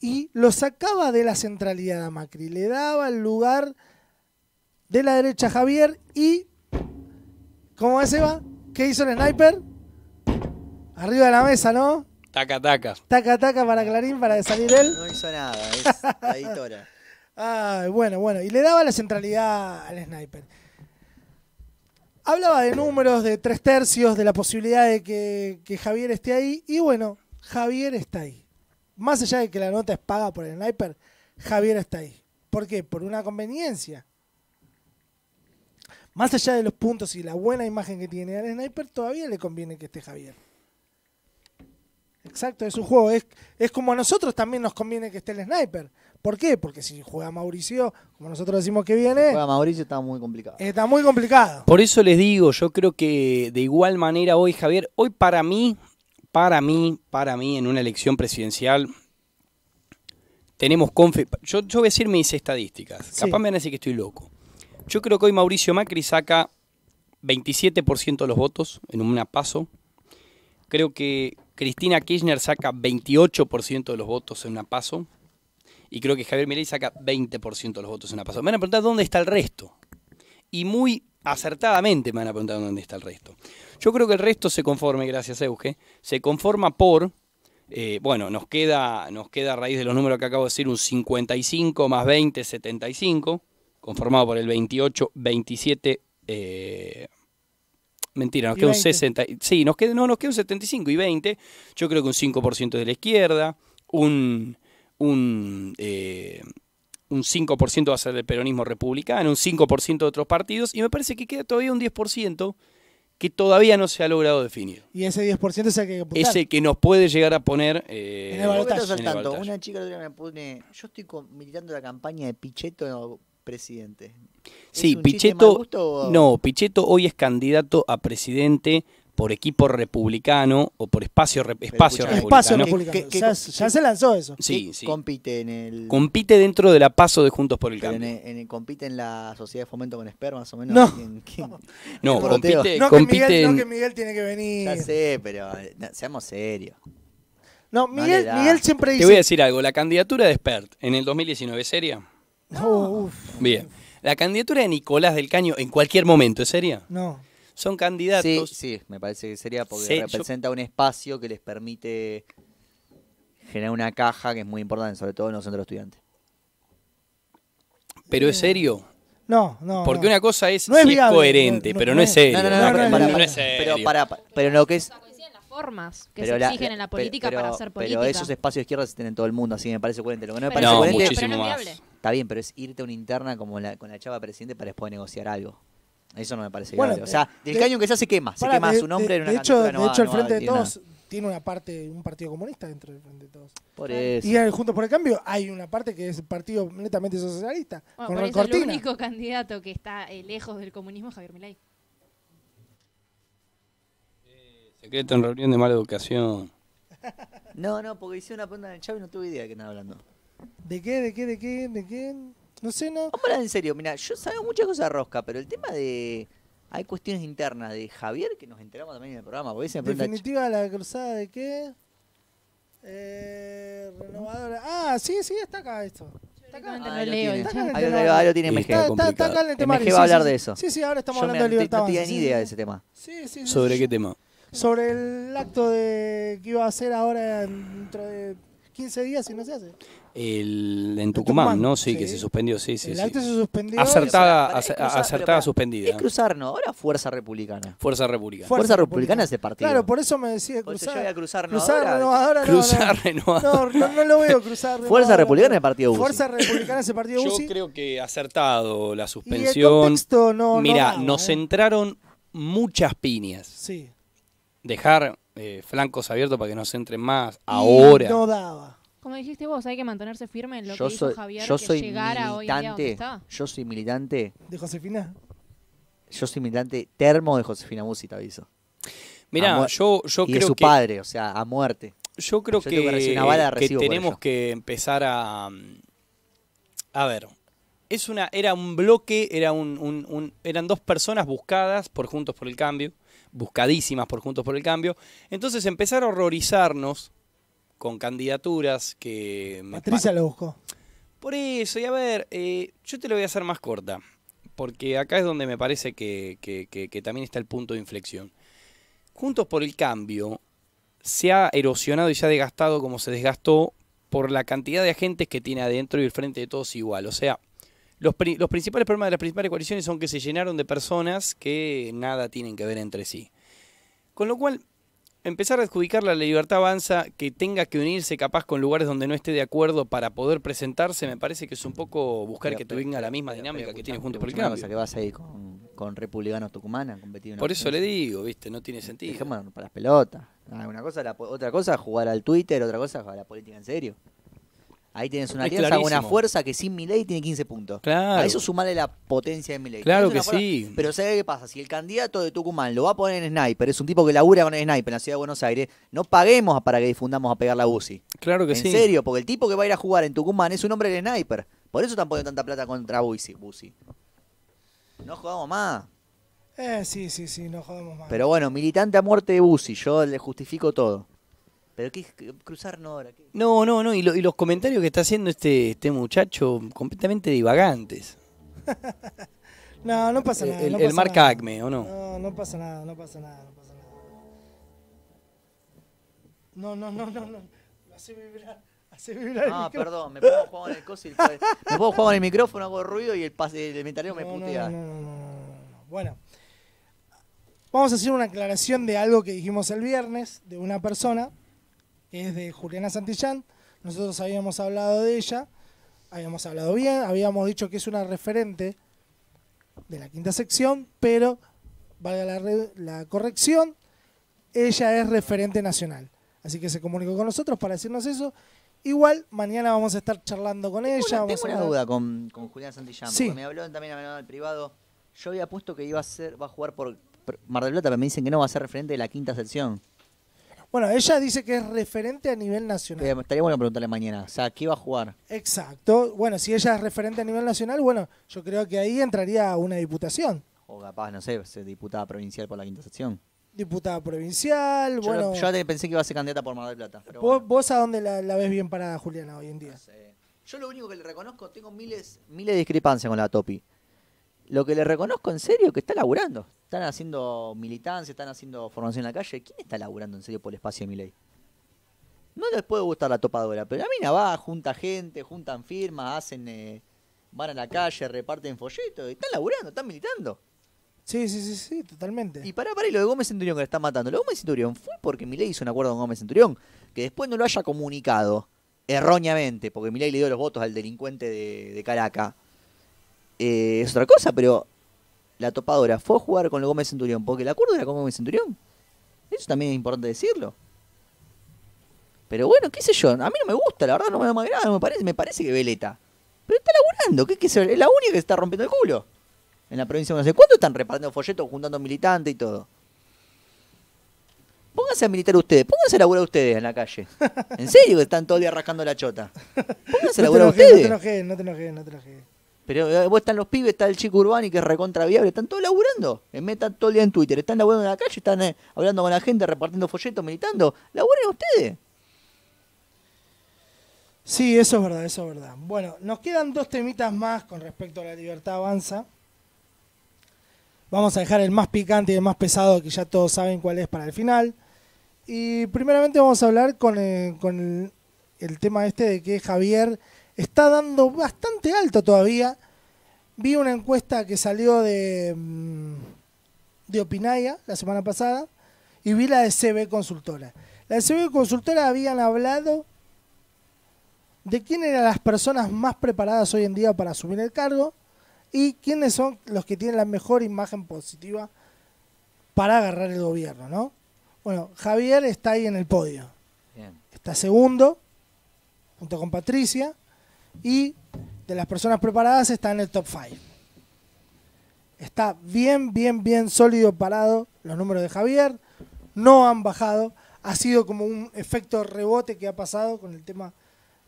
y lo sacaba de la centralidad a Macri, le daba el lugar de la derecha a Javier y, ¿cómo es, va? ¿Qué hizo el sniper? Arriba de la mesa, ¿no? Taca, taca. Taca, taca para Clarín para salir él. No hizo nada, es la editora. ah, bueno, bueno. Y le daba la centralidad al sniper. Hablaba de números, de tres tercios, de la posibilidad de que, Javier esté ahí. Y bueno, Javier está ahí. Más allá de que la nota es paga por el sniper, Javier está ahí. ¿Por qué? Por una conveniencia. Más allá de los puntos y la buena imagen que tiene el sniper, todavía le conviene que esté Javier. Exacto, es un juego. Es, es como a nosotros también nos conviene que esté el sniper. ¿Por qué? Porque si juega Mauricio, como nosotros decimos que viene. juega Mauricio está muy complicado. Está muy complicado. Por eso les digo, yo creo que de igual manera hoy, Javier, hoy para mí, para mí, para mí, en una elección presidencial, tenemos confe. Yo, voy a decir mis estadísticas. Capaz me van a decir que estoy loco. Yo creo que hoy Mauricio Macri saca 27% de los votos en un paso. Creo que Cristina Kirchner saca 28% de los votos en una paso. Y creo que Javier Milei saca 20% de los votos en una paso. Me van a preguntar dónde está el resto. Y muy acertadamente me van a preguntar dónde está el resto. Yo creo que el resto se conforme, gracias Euge, se conforma por, eh, bueno, nos queda, nos queda a raíz de los números que acabo de decir un 55 más 20, 75, conformado por el 28, 27, Mentira, nos queda un 60. Sí, nos queda, no, nos queda un 75 y 20. Yo creo que un 5% de la izquierda, un, un, eh, un 5% va a ser del peronismo republicano, un 5% de otros partidos, y me parece que queda todavía un 10% que todavía no se ha logrado definir. Y ese 10% es el que, es que nos puede llegar a poner eh, en el Una chica yo estoy militando la campaña de Pichetto presidente. Sí, Pichetto, no, Pichetto hoy es candidato a presidente por equipo republicano o por espacio, espacio republicano. ya, se lanzó eso. Sí, sí. Compite en el. Compite dentro de la paso de Juntos por el Cambio. En compite en la Sociedad de Fomento con Esper, más o menos. No, no compite, no, compite que Miguel, que Miguel tiene que venir. Ya sé, pero seamos serios. No, Miguel, Miguel siempre dice. Te voy a decir algo. La candidatura de Spert en el 2019 sería. seria. Uf. Bien. La candidatura de Nicolás del Caño en cualquier momento, ¿es seria? No. Son candidatos. Sí, sí, me parece que sería porque representa un espacio que les permite generar una caja que es muy importante, sobre todo en los centros estudiantes. ¿Pero es serio? No, no. Porque una cosa es, no coherente, pero no es serio. No, no, no, Pero, para, pero lo que es las formas que se exigen en la política para hacer política. Pero esos espacios de izquierda se tienen en todo el mundo, así que me parece coherente. Lo que no me parece coherente muchísimo más. Está bien, pero es irte a una interna como la, con la chava presidente para después negociar algo. Eso no me parece bien. O sea, del caño que ya se quema, se quema su nombre en una de hecho, de hecho, el Frente de Todos tiene una parte, un partido comunista dentro del Frente de Todos. Por eso. Y junto Juntos por el Cambio hay una parte que es el partido netamente socialista. con el único candidato que está eh, lejos del comunismo es Javier Milay. Eh, secreto en reunión de mala educación. no, no, porque hice una pregunta en el chavo y no tuve idea de qué estaba hablando. ¿De qué? ¿De qué? ¿De qué? ¿De qué? No sé, no. Vamos oh, a hablar en serio. Mira, yo sabía muchas cosas de Rosca, pero el tema de. Hay cuestiones internas de Javier que nos enteramos también en el programa. Porque En Definitiva la cruzada de qué? Eh, renovadora. Ah, sí, sí, está acá esto. Está acá. Está acá Ahí lo- tiene MG. Está, acá en el tema. MG va a hablar de eso. Sí, sí, ahora estamos hablando de libertad. no tenía ni idea de ese tema. Sí, sí, ¿Sobre qué tema? Sobre el acto de que iba a hacer ahora dentro de 15 días si no se hace. El, en Tucumán, ¿no? Sí, que se suspendió, sí, sí. El sí. acto se suspendió. Acertada, acertada suspendida. cruzar, no, ahora Fuerza Republicana. Fuerza Republicana. Fuerza, Republicana es de partido. Claro, por eso me decía cruzar. cruzar cruzar no, No, no, lo veo cruzar Fuerza Republicana es partido Fuerza Republicana es partido Yo creo que acertado la suspensión. el contexto? no, Mira, no nos ¿eh? entraron muchas piñas. Sí. Dejar eh, flancos abiertos para que nos entren más ahora. No daba. Como dijiste vos, hay que mantenerse firme en lo que Javier yo que soy hoy Yo soy militante. ¿De Josefina? Yo soy militante termo de Josefina Musi, te aviso. Mirá, yo, yo y creo su padre, o sea, a muerte. Yo creo que, que, tenemos que empezar a... A ver, es una, era un bloque, era un, eran dos personas buscadas por Juntos por el Cambio, buscadísimas por Juntos por el Cambio. Entonces empezar a horrorizarnos con candidaturas que... Patricia lo buscó. Por eso, y a ver, eh, yo te lo voy a hacer más corta, porque acá es donde me parece que, también está el punto de inflexión. Juntos por el cambio se ha erosionado y se ha desgastado como se desgastó por la cantidad de agentes que tiene adentro y el frente de todos igual. O sea, los, los, principales problemas de las principales coaliciones son que se llenaron de personas que nada tienen que ver entre sí. Con lo cual, empezar a adjudicar la libertad avanza que tenga que unirse capaz con lugares donde no esté de acuerdo para poder presentarse, me parece que es un poco buscar que tenga la misma dinámica que tiene Junto por el Cambio. que vas a con, con republicanos tucumanas competir. Por eso le digo, viste, no tiene sentido. Dejémonos para las pelotas. Una cosa, la, otra cosa jugar al Twitter, otra cosa jugar a la política en serio. Ahí tienes una una fuerza que sin Milei tiene 15 puntos. Claro. A eso sumale la potencia de Milei. Claro que sí. Pero ¿sabes qué pasa? Si el candidato de Tucumán lo va a poner en sniper, es un tipo que labura con el sniper en la ciudad de Buenos Aires, no paguemos para que difundamos a pegar la UCI. Claro que sí. En serio, porque el tipo que va a ir a jugar en Tucumán es un hombre de sniper. Por eso están poniendo tanta plata contra Busi. No jugamos más. Eh, sí, sí, sí, no jugamos más. Pero bueno, militante a muerte de Busi, yo le justifico todo qué cruzar no ahora. No, no, no. Y, los comentarios que está haciendo este, este muchacho, completamente divagantes. no, no pasa nada. El, no pasa marca Acme, ¿o no? No, no pasa nada, no pasa nada, no pasa nada. No, no, no, no, no. hace vibrar. Hace vibrar ah, perdón, me pongo jugar con el coso y el... me el micrófono, hago ruido y el, pase, el me putea. Bueno, vamos a hacer una aclaración de algo que dijimos el viernes de una persona es de Juliana Santillán. Nosotros habíamos hablado de ella, habíamos hablado bien, habíamos dicho que es una referente de la quinta sección, pero, valga la, corrección, ella es referente nacional. Así que se comunicó con nosotros para decirnos eso. Igual, mañana vamos a estar charlando con ella. Tengo, duda con, Juliana Santillán, sí. me habló también a al privado. Yo había puesto que iba a ser, va a jugar por Mar del Plata, pero me dicen que no, va a ser referente de la quinta sección. Bueno, ella dice que es referente a nivel nacional. Eh, estaría bueno preguntarle mañana, o sea, ¿qué va a jugar? Exacto. Bueno, si ella es referente a nivel nacional, bueno, yo creo que ahí entraría una diputación. O capaz, no sé, ser diputada provincial por la quinta sección. Diputada provincial, bueno. yo yo pensé que iba a ser candidata por Mar del Plata. ¿Vos, a dónde la, ves bien parada, Juliana, hoy en día? Yo lo único que le reconozco, tengo miles, miles de discrepancias con la Topi. Lo que le reconozco en serio es que está laburando. Están haciendo militancia, están haciendo formación en la calle. ¿Quién está laburando en serio por el espacio de Miley? No les puede gustar la topadora, pero la mina va, junta gente, juntan firmas, hacen, eh, van a la calle, reparten folletos. están laburando, están militando. Sí, sí, sí, sí, totalmente. Y pará, pará, y lo de Gómez Centurión que lo están matando. Lo de Gómez Centurión fue porque Milei hizo un acuerdo con Gómez Centurión, que después no lo haya comunicado erróneamente, porque Milei le dio los votos al delincuente de Caracas. Eh, es otra cosa, pero la topadora fue jugar con el Gómez Centurión, porque la acuerdo era con Gómez Centurión. Eso también es importante decirlo. Pero bueno, qué sé yo, a mí no me gusta, la verdad no me, da más no me parece, me parece que Veleta. Pero está laburando, es la única que está rompiendo el culo. En la provincia de no sé cuánto están repartiendo folletos, juntando militantes y todo. Pónganse a militar ustedes, pónganse a laburar ustedes en la calle. En serio que están todo el día rascando la chota. Pónganse a laburar ustedes. No te enojes, no te enojes, no te enojes. Pero eh, vos están los pibes, está el chico urbano y que es recontraviable, están todos laburando. En meta todo el día en Twitter, están laburando en la calle, están eh, hablando con la gente, repartiendo folletos, militando. Laburen ustedes. Sí, eso es verdad, eso es verdad. Bueno, nos quedan dos temitas más con respecto a la libertad avanza. Vamos a dejar el más picante y el más pesado, que ya todos saben cuál es para el final. Y primeramente vamos a hablar con, eh, el tema este de que Javier está dando bastante alto todavía. Vi una encuesta que salió de, mm, de Opinaya la semana pasada y vi la de CB Consultora. La de CB Consultora habían hablado de quién eran las personas más preparadas hoy en día para asumir el cargo y quiénes son los que tienen la mejor imagen positiva para agarrar el gobierno, Bueno, Javier está ahí en el podio. Está segundo, junto con Patricia y de las personas preparadas está en el top 5. Está bien, bien, bien sólido parado los números de Javier, no han bajado, ha sido como un efecto rebote que ha pasado con el tema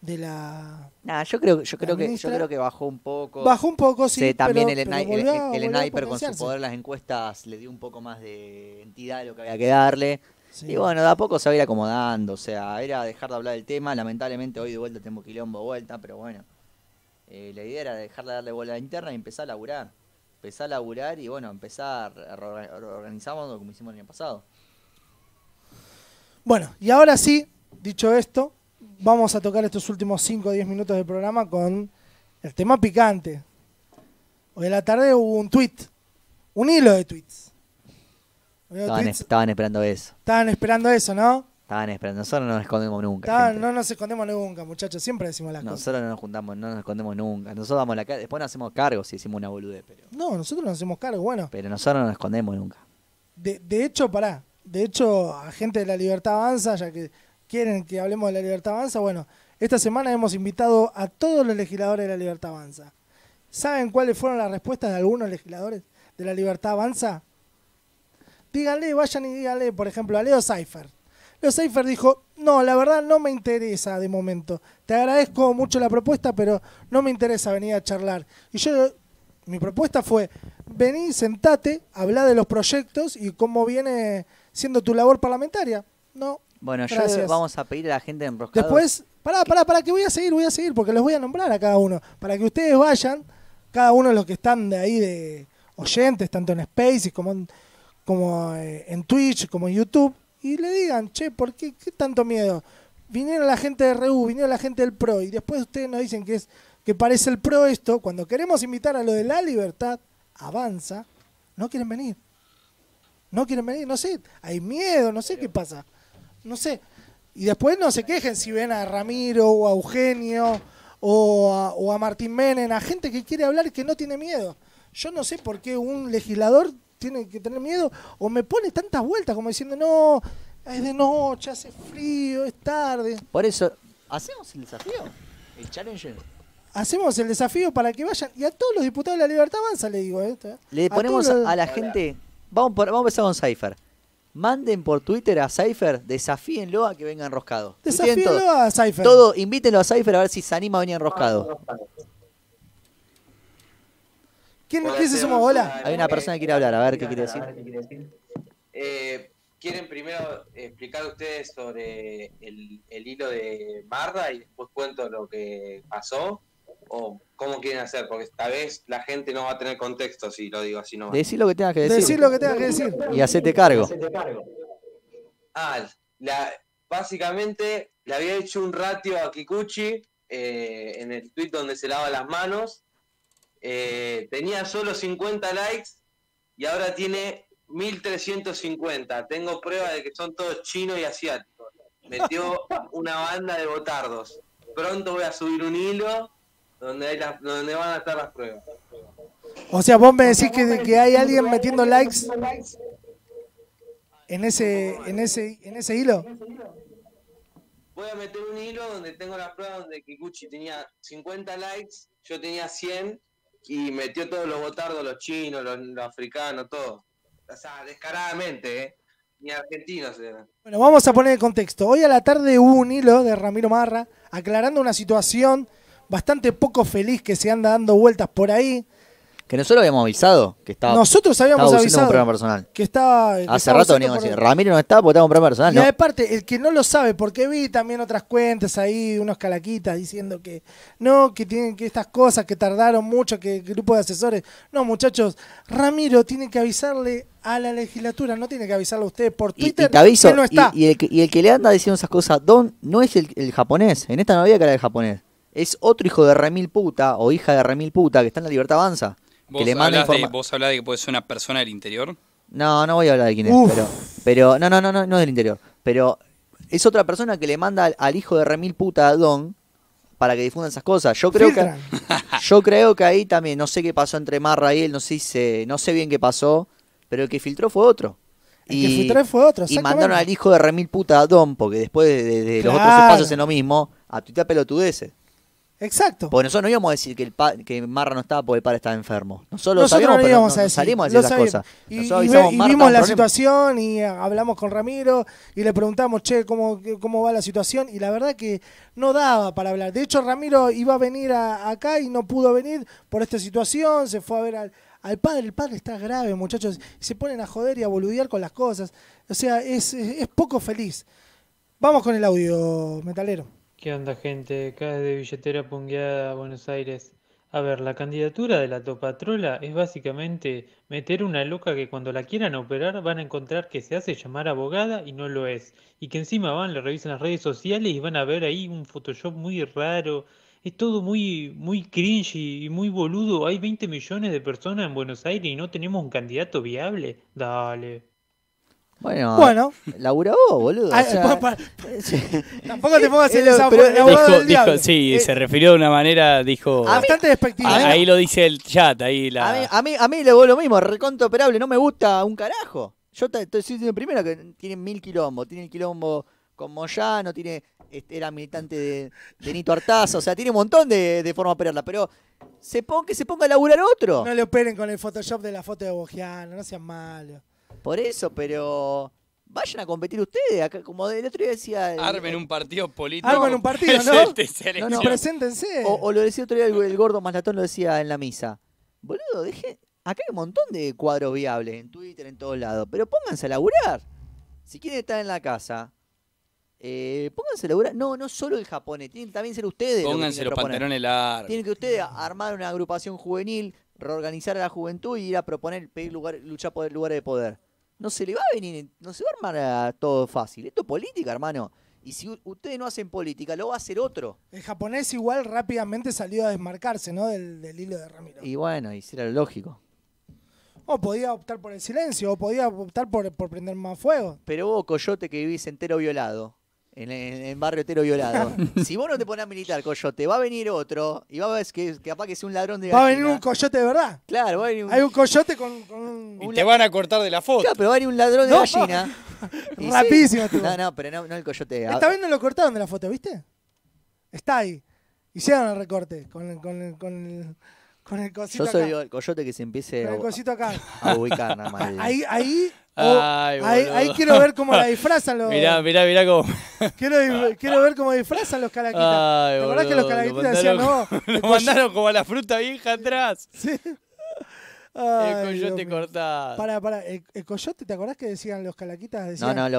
de la nah, yo creo que yo creo que bajó un poco bajó un poco sí, también el, pero con su poder en las encuestas le dio un poco más de entidad de lo que había que darle y bueno, de a poco se va a ir acomodando, o sea, era dejar de hablar del tema, lamentablemente hoy de vuelta tengo quilombo vuelta, pero bueno, eh, la idea era dejar de darle bola interna y empezar a laburar, empezar a laburar y bueno, empezar a organizarnos como hicimos el año pasado. Bueno, y ahora sí, dicho esto, vamos a tocar estos últimos 5 o 10 minutos del programa con el tema picante. Hoy en la tarde hubo un tweet, un hilo de tweets Estaban, esperando eso. Estaban esperando eso, ¿no? Estaban esperando. Nosotros no nos escondemos nunca. no nos escondemos nunca, muchachos. Siempre decimos las cosas. Nosotros no nos juntamos, no nos escondemos nunca. Nosotros damos Después nos hacemos cargo si hicimos una boludez. Pero... No, nosotros nos hacemos cargo, bueno. Pero nosotros no nos escondemos nunca. De, de hecho, pará. De hecho, a gente de la Libertad Avanza, ya que quieren que hablemos de la Libertad Avanza, bueno, esta semana hemos invitado a todos los legisladores de la Libertad Avanza. ¿Saben cuáles fueron las respuestas de algunos legisladores de la Libertad Avanza? Díganle, vayan y díganle, por ejemplo, a Leo Seifer. Leo Seifer dijo, no, la verdad no me interesa de momento. Te agradezco mucho la propuesta, pero no me interesa venir a charlar. Y yo, mi propuesta fue, vení, sentate, habla de los proyectos y cómo viene siendo tu labor parlamentaria. No. Bueno, ya vamos a pedir a la gente en Después, pará, pará, pará, que voy a seguir, voy a seguir, porque los voy a nombrar a cada uno. Para que ustedes vayan, cada uno de los que están de ahí de oyentes, tanto en Space y como en como eh, en Twitch, como en YouTube, y le digan, che, ¿por qué, qué tanto miedo? Vinieron la gente de RU, vinieron la gente del PRO, y después ustedes nos dicen que es que parece el PRO esto, cuando queremos invitar a lo de la libertad, avanza, no quieren venir. No quieren venir, no sé, hay miedo, no sé qué pasa. No sé. Y después no se quejen si ven a Ramiro o a Eugenio o a, o a Martín Menem, a gente que quiere hablar y que no tiene miedo. Yo no sé por qué un legislador tiene que tener miedo, o me pone tantas vueltas como diciendo, no, es de noche, hace frío, es tarde. Por eso, hacemos el desafío, el challenge. Hacemos el desafío para que vayan, y a todos los diputados de la Libertad Avanza le digo esto. ¿eh? Le ponemos a la gente, vamos, vamos a empezar con Cypher. Manden por Twitter a Cypher, desafíenlo a que venga enroscado. Desafíenlo a Cypher. Todo, invítenlo a Cypher a ver si se anima a venir enroscado. Ah, ¿Quién, ¿quién se sumó bola? Hay una persona que quiere hablar, a ver qué quiere decir. Eh, ¿Quieren primero explicar ustedes sobre el, hilo de Marda y después cuento lo que pasó? ¿O cómo quieren hacer? Porque esta vez la gente no va a tener contexto si lo digo así no Decir lo que tengas que decir. Decir lo que tengas que decir. Y hacete cargo. Ah, la, básicamente le había hecho un ratio a Kikuchi eh, en el tweet donde se lava las manos eh, tenía solo 50 likes y ahora tiene 1350. Tengo prueba de que son todos chinos y asiáticos. Metió una banda de botardos. Pronto voy a subir un hilo donde, donde van a estar las pruebas. O sea, vos me decís que, que hay alguien metiendo likes en ese, en ese, en ese hilo. Voy a meter un hilo donde tengo las pruebas donde Kikuchi tenía 50 likes, yo tenía 100 y metió todos los botardos, los chinos, los, africanos, todo. O sea, descaradamente, ¿eh? ni argentinos Bueno, vamos a poner el contexto. Hoy a la tarde hubo un hilo de Ramiro Marra aclarando una situación bastante poco feliz que se anda dando vueltas por ahí que nosotros habíamos avisado que estaba. Nosotros habíamos avisado. un programa personal. Que estaba. Hace rato veníamos diciendo, Ramiro no está porque estaba un programa personal. Y no. aparte, el que no lo sabe, porque vi también otras cuentas ahí, unos calaquitas diciendo que no, que tienen que estas cosas que tardaron mucho, que el grupo de asesores. No, muchachos, Ramiro tiene que avisarle a la legislatura, no tiene que avisarle a usted por Twitter y, te aviso, no está. Y, el que, le anda diciendo esas cosas, Don, no es el, japonés. En esta no había cara de japonés. Es otro hijo de remil puta o hija de remil puta que está en la libertad avanza de, ¿Vos hablás de que puede ser una persona del interior? No, no voy a hablar de quién es, pero, pero. No, no, no, no, es del interior. Pero es otra persona que le manda al, hijo de Remil puta Don para que difundan esas cosas. Yo creo que yo creo que ahí también no sé qué pasó entre Marra y él, no sé no sé bien qué pasó, pero el que filtró fue otro. El que filtró fue otro. Y mandaron al hijo de Remil puta Don, porque después de, los otros espacios en lo mismo, a tuitear pelotudeces. Exacto. Porque nosotros no íbamos a decir que, el que Marra no estaba porque el padre estaba enfermo. Nosotros, sabíamos, salimos a decir las cosas. Y, vimos la situación y eh, hablamos con Ramiro y le preguntamos, che, ¿cómo, ¿cómo va la situación? Y la verdad que no daba para hablar. De hecho, Ramiro iba a venir acá y no pudo venir por esta situación, se fue a ver al, padre, el padre está grave, muchachos, se ponen a joder y a boludear con las cosas. O sea, es poco feliz. Vamos con el audio, metalero. ¿Qué onda, gente? Acá de Billetera Pungueada, Buenos Aires. A ver, la candidatura de la Topatrola es básicamente meter una loca que cuando la quieran operar van a encontrar que se hace llamar abogada y no lo es. Y que encima van, le revisan las redes sociales y van a ver ahí un Photoshop muy raro. Es todo muy, muy cringe y muy boludo. Hay 20 millones de personas en Buenos Aires y no tenemos un candidato viable. Dale. Bueno, labura vos, boludo. Ah, tampoco te pongas el del Sí, eh, se refirió de una manera, dijo... Bastante despectiva. ¿eh? ahí lo dice el chat, ahí la... A mí, a mí, le lo mismo, reconto operable, no me gusta un carajo. Yo estoy diciendo primero que tiene mil tiene el quilombo con Moyano, tiene, este, era militante de, Nito Artaza, o sea, tiene un montón de, formas de operarla, pero se ponga, que se ponga a laburar otro. No le operen con el Photoshop de la foto de Bogiano, no sean malos. Por eso, pero vayan a competir ustedes. como el otro día decía. Armen un partido político. Armen un partido, este, ¿no? no, preséntense. O, lo decía otro día el, gordo Maslatón, lo decía en la misa. Boludo, deje. Acá hay un montón de cuadros viables en Twitter, en todos lados. Pero pónganse a laburar. Si quieren estar en la casa, eh, pónganse a laburar. No, no solo el japonés. Tienen también ser ustedes. Pónganse los pantalones largos. Tienen que ustedes armar una agrupación juvenil, reorganizar a la juventud y ir a proponer, pedir lugar, luchar por el lugar de poder no se le va a venir, no se va a armar todo fácil. Esto es política, hermano. Y si ustedes no hacen política, lo va a hacer otro. El japonés igual rápidamente salió a desmarcarse, ¿no? Del, hilo de Ramiro. Y bueno, hiciera lo lógico. O podía optar por el silencio, o podía optar por, por prender más fuego. Pero vos, coyote que vivís entero violado, en, barrio Tero Violado. si vos no te pones a militar, coyote, va a venir otro y va a ver que capaz que es un ladrón de gallina. Va a venir un coyote de verdad. Claro, va a venir un... Hay un coyote con, un... Y te van a cortar de la foto. Claro, pero va a venir un ladrón de gallina. Rapidísimo, No, no, pero no, el coyote. Esta vez no lo cortaron de la foto, ¿viste? Está ahí. Hicieron el recorte con, el, con, con el cosito Yo soy el coyote que se empiece a, a, ubicar nada más. Ahí, ahí ahí, quiero ver cómo la disfrazan los. Mirá, mirá, mirá cómo. Quiero, quiero ver cómo disfrazan los calaquitas. Ay, ¿Te acordás que los calaquitas decían, no? Lo mandaron como a la fruta vieja atrás. Sí el coyote cortado. Para, para, el, coyote, ¿te acordás que decían los calaquitas? no, no, no es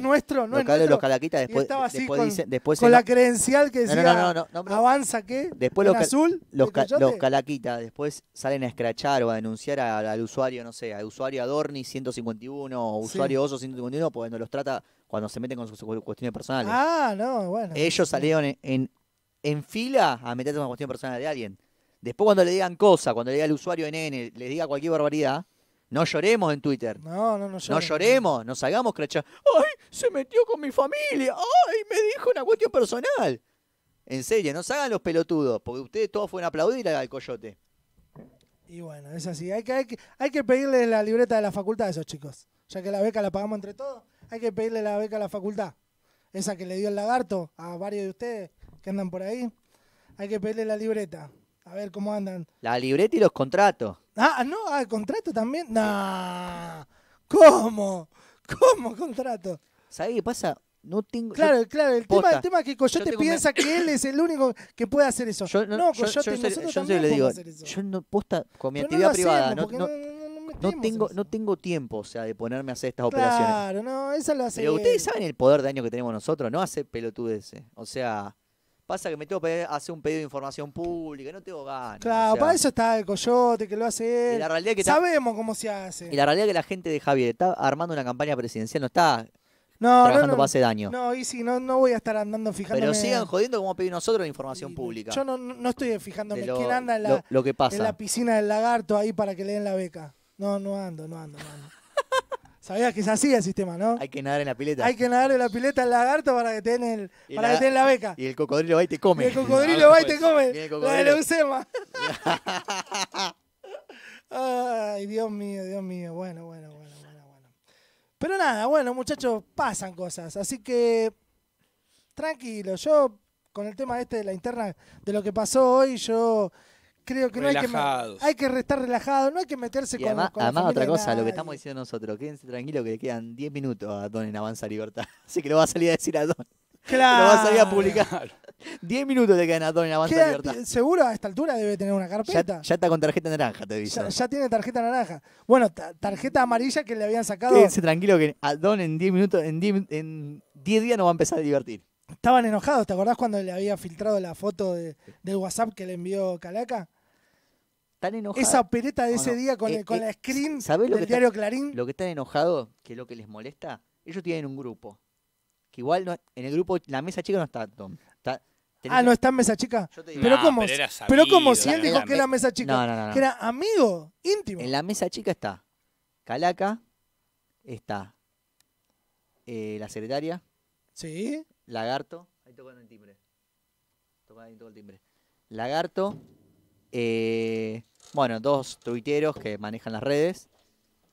nuestro, no es nuestro. Los calaquitas después, con, la credencial que decía, no, no, avanza qué, después los, azul, los, calaquitas después salen a escrachar o a denunciar al, usuario, no sé, al usuario Adorni 151 o usuario Oso 151 pues cuando los trata, cuando se meten con sus cuestiones personales. Ah, no, bueno. Ellos salieron en, en, fila a meterse con cuestiones cuestión personal de alguien. Después cuando le digan cosa, cuando le diga el usuario NN, le diga cualquier barbaridad, no lloremos en Twitter. No, no, no lloremos. No lloremos, nos salgamos ¡Ay! Se metió con mi familia. ¡Ay! Me dijo una cuestión personal. En serio, no se hagan los pelotudos, porque ustedes todos fueron a aplaudir al coyote. Y bueno, es así. Hay que, hay que, hay que pedirle la libreta de la facultad a esos chicos. Ya que la beca la pagamos entre todos, hay que pedirle la beca a la facultad. Esa que le dio el lagarto a varios de ustedes que andan por ahí. Hay que pedirle la libreta. A ver cómo andan. La libreta y los contratos. Ah, no, ah, contrato también. No. ¿Cómo? ¿Cómo contrato? ¿Sabes qué pasa? No tengo. Claro, claro, el tema, el tema es que Coyote piensa que él es el único que puede hacer eso. Yo, no, no, Coyote, yo, yo nosotros también le digo, hacer eso. Yo no posta con mi actividad privada, no, no tengo, no tengo tiempo, o sea, de ponerme a hacer estas operaciones. Claro, no, eso lo hace. Pero ustedes saben el poder de daño que tenemos nosotros, no hace pelotudeces. O sea, Pasa que me tengo que hacer un pedido de información pública, no tengo ganas. Claro, para eso está el coyote que lo hace él. La realidad que Sabemos cómo se hace. Y la realidad es que la gente de Javier está armando una campaña presidencial, no está no, trabajando para hacer daño. No, y si no, no voy a estar andando fijándome. Pero sigan jodiendo como pedir nosotros información pública. Yo no, no estoy fijándome quién anda la, en la piscina del lagarto ahí para que le den la beca. No, no ando, no ando, no ando. Sabías que es así el sistema, ¿no? Hay que nadar en la pileta. Hay que nadar en la pileta el lagarto para que te den, la, beca. Y el cocodrilo va y te come. el cocodrilo va y te pues. come. Y el cocodrilo. Ay, Dios mío, Dios mío. Bueno, bueno, bueno, bueno, bueno. Pero nada, bueno, muchachos, pasan cosas. Así que, tranquilo, yo con el tema este de la interna, de lo que pasó hoy, yo creo que no hay que, hay que restar relajado, no hay que meterse con, además, otra cosa, lo que estamos diciendo nosotros, quédense tranquilos que le quedan 10 minutos a Don en Avanza Libertad. Así que lo va a salir a decir a Don. Claro. Lo va a salir a publicar. 10 minutos le quedan a Don en Avanza Libertad. Seguro a esta altura debe tener una carpeta. Ya, está con tarjeta naranja, te dice. Ya, tiene tarjeta naranja. Bueno, tarjeta amarilla que le habían sacado. Quédense tranquilo que a Don en 10 minutos, en 10 días no va a empezar a divertir. Estaban enojados, ¿te acordás cuando le había filtrado la foto de, del WhatsApp que le envió Calaca? Tan enojados. Esa opereta de ese día con, eh, el, eh, la screen ¿sabés del lo que diario Clarín. Lo que están enojado, que es lo que les molesta, ellos tienen un grupo. Que igual no, en el grupo, la mesa chica no está, ah, no está en mesa chica. pero, cómo? Ah, como, pero, si él dijo que era mesa chica. que era amigo íntimo. En la mesa chica está Calaca, está eh, la secretaria. Sí. Lagarto. Ahí tocando el timbre. el timbre. Lagarto. Eh, bueno, dos tuiteros que manejan las redes.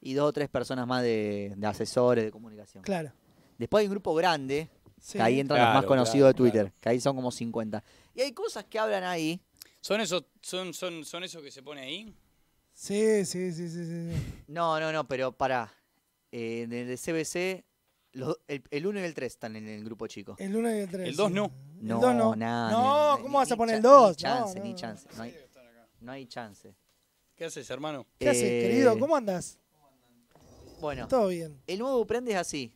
Y dos o tres personas más de, asesores de comunicación. Claro. Después hay un grupo grande, que ahí entran los más conocidos de Twitter, que ahí son como 50. Y hay cosas que hablan ahí. ¿Son esos, son, son, son esos que se pone ahí? Sí, sí, sí, sí, No, no, no, pero para. en eh, el CBC el, 1 y el 3 están en el grupo chico. El 1 y el 3. El 2 no. No, no. Nada, no, ¿cómo vas a poner el 2? chance, no, ni chance. No hay, no hay chance. ¿Qué haces, hermano? ¿Qué haces, eh, querido? ¿Cómo andas? Bueno, todo bien. El nuevo prende es así.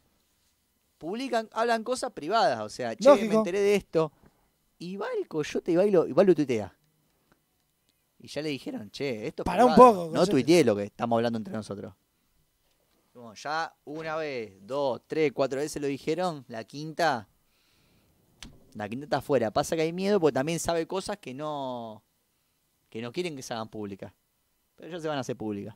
Publican, hablan cosas privadas, o sea, che, me enteré de esto. Y va el coyote y va y lo, y tuitea. Y ya le dijeron, che, esto para un poco. No tuiteé lo que estamos hablando entre nosotros ya una vez, dos, tres, cuatro veces lo dijeron, la quinta, la quinta está afuera. Pasa que hay miedo porque también sabe cosas que no, que no quieren que se hagan públicas. Pero ya se van a hacer públicas.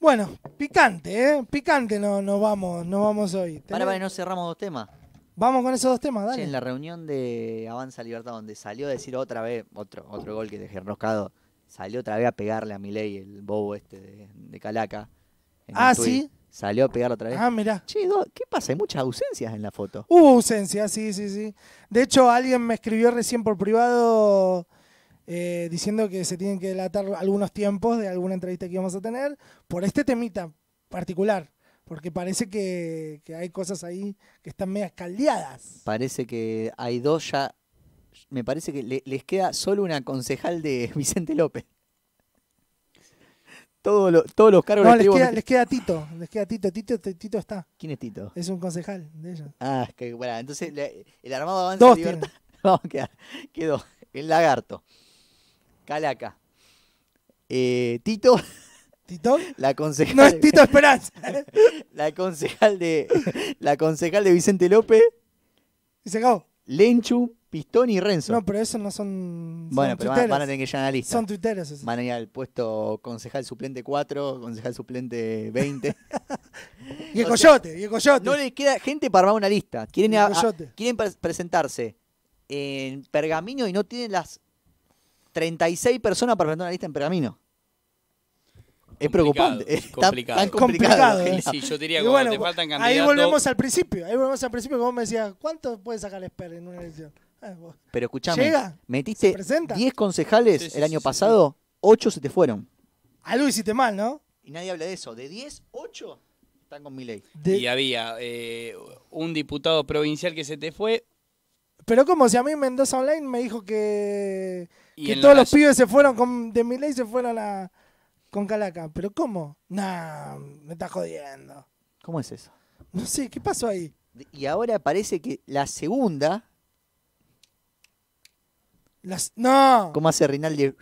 Bueno, picante, ¿eh? Picante no, no vamos, no vamos hoy. Para, para, no cerramos dos temas. Vamos con esos dos temas, dale. en la reunión de Avanza Libertad, donde salió a decir otra vez, otro, otro gol que dejé enroscado salió otra vez a pegarle a Milei, el bobo este de, Calaca. ah, sí. Salió a pegar otra vez. Ah, mirá. Che, ¿qué pasa? Hay muchas ausencias en la foto. Hubo ausencias, sí, sí, sí. De hecho, alguien me escribió recién por privado eh, diciendo que se tienen que delatar algunos tiempos de alguna entrevista que íbamos a tener por este temita particular. Porque parece que, hay cosas ahí que están medio caldeadas. Parece que hay dos ya me parece que les queda solo una concejal de Vicente López. todos los cargos les, queda, les queda Tito, les queda Tito, Tito, está. ¿Quién es Tito? Es un concejal de ellos. Ah, es que bueno, entonces el armado avanza Dos no, quedó. El lagarto. Calaca. Eh, Tito. ¿Tito? La concejal. No es Tito Esperanza. la concejal de. La concejal de Vicente López. se Lenchu. Pistón y Renzo. No, pero esos no son. bueno, pero van, a tener que llegar a la lista. Son tuiteros. Esos. Van a ir al puesto concejal suplente 4, concejal suplente 20. y el coyote, y el coyote. No les queda gente para armar una lista. Quieren, quieren presentarse en pergamino y no tienen las 36 personas para presentar una lista en pergamino. Es preocupante. Es complicado. Tan, complicado. ¿eh? Sí, yo diría que Ahí volvemos al principio. Ahí volvemos al principio. Como vos me decías, ¿cuánto puede sacar el en una elección? Ah, Pero escuchame, metiste 10 concejales el año pasado, 8 se te fueron. Algo ah, hiciste mal, ¿no? Y nadie habla de eso. De 10, 8 están con mi ley. Y había eh, un diputado provincial que se te fue. Pero como si a mí Mendoza Online me dijo que, todos los pibes se fueron con, de mi ley se fueron con Calaca. ¿Pero cómo? Nah, me estás jodiendo. ¿Cómo es eso? No sé, ¿qué pasó ahí? Y ahora parece que la segunda no. ¿Cómo hace Rinaldi?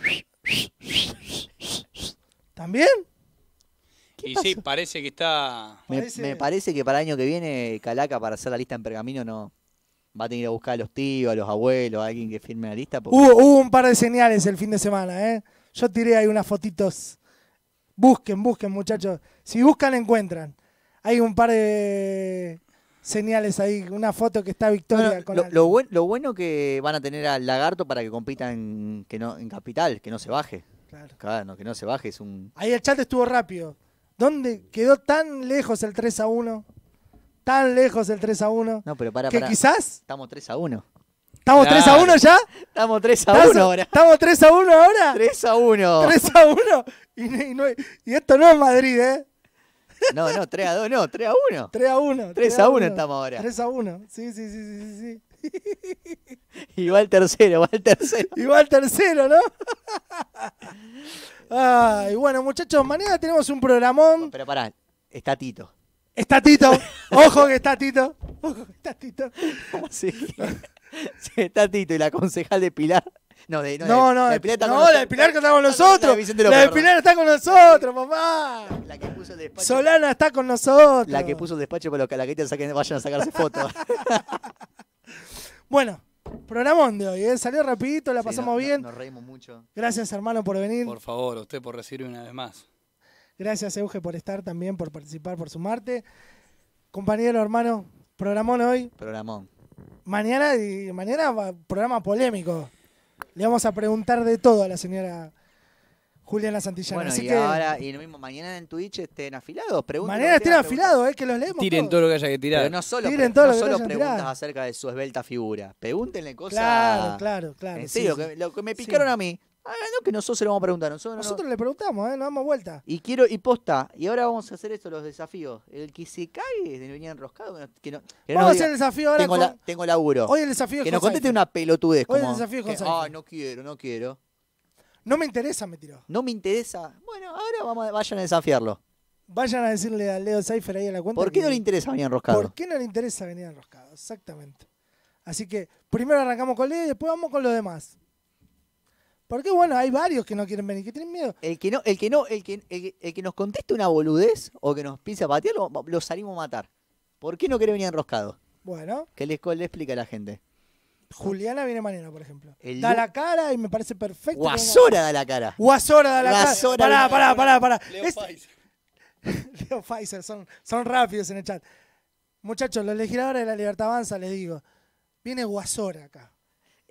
¿También? Y sí, parece que está. Me parece... que para el año que viene, Calaca, para hacer la lista en pergamino, no. Va a tener que a buscar a los tíos, a los abuelos, a alguien que firme la lista. Hubo, hubo, un par de señales el fin de semana, ¿eh? Yo tiré ahí unas fotitos. Busquen, busquen, muchachos. Si buscan, encuentran. Hay un par de señales ahí, una foto que está Victoria. con lo, lo, bueno que van a tener al Lagarto para que compita en, que no, en Capital, que no se baje. Claro. claro. que no se baje, es un... Ahí el chat estuvo rápido. ¿Dónde quedó tan lejos el 3 a 1? Tan lejos el 3 a 1. No, pero para, Que quizás... Estamos 3 a 1. ¿Estamos 3 a 1 ya? Estamos 3 a 1 ahora. ¿Estamos 3 a 1 ahora? 3 a 1. 3 a 1. Y, y esto no es Madrid, ¿eh? No, no, 3 a 2, no, 3 a 1. 3 a 1. 3 a 1 estamos ahora. 3 a 1, sí, sí, sí, sí, sí. Y tercero, igual tercero. Igual tercero, ¿no? Ay, bueno, muchachos, mañana tenemos un programón. Pero pará, está Tito. Está Tito. Ojo que está Tito. Ojo que está Tito. Sí. Está Tito y la concejal de Pilar. No, no, no, la de Pilar nosotros. que está con nosotros. La, la Pilar está con nosotros, papá. La, que puso el despacho. Solana está con nosotros. La que puso el despacho para los calaquetas que vayan a sacarse fotos. bueno, programón de hoy, ¿eh? salió rapidito, la pasamos bien. nos reímos mucho. Gracias, hermano, por venir. Por favor, usted por recibir una vez más. Gracias, Euge, por estar también, por participar, por sumarte. Compañero, hermano, programón hoy. Programón. Mañana, y mañana programa polémico. Le vamos a preguntar de todo a la señora Juliana Santillana. Bueno, Así que ahora, y lo mismo, mañana en Twitch estén afilados. mañana estén afilados, eh, que los leemos. Tiren todo. lo que haya que tirar. Pero no solo, preguntas acerca de su esbelta figura. Pregúntenle cosas. Claro, claro, claro. En serio, Que, lo que me picaron a mí. Ah, no que nosotros se lo vamos a preguntar. Nosotros, le preguntamos, ¿eh? nos damos vuelta. Y quiero, y posta, y ahora vamos a hacer esto, los desafíos. El que se cae, de venir enroscado, no, vamos a hacer el desafío ahora. Tengo, tengo laburo. Hoy el desafío Que nos conteste una pelotudez. Hoy el desafío ah, no quiero, no quiero. No me interesa, me tiró. No me interesa. Bueno, ahora vayan a desafiarlo. Vayan a decirle a Leo Seifer ahí a la cuenta. ¿Por qué no le interesa venir enroscado? ¿Por qué no le interesa venir enroscado? Exactamente. Así que primero arrancamos con Leo y después vamos con los demás. Porque bueno, hay varios que no quieren venir, que tienen miedo. El que no, el que no, el el, que nos conteste una boludez o que nos pise a patear, lo, salimos a matar. ¿Por qué no quiere venir enroscado? Bueno. Que le, le explica a la gente. Juliana viene mañana, por ejemplo. da la cara y me parece perfecto. Guasora da la cara. Guasora da la Guasora cara. Pará, pará, pará, pará. Leo Pfizer. Leo Pfizer, son, son rápidos en el chat. Muchachos, los legisladores de la libertad avanza, les digo. Viene Guasora acá.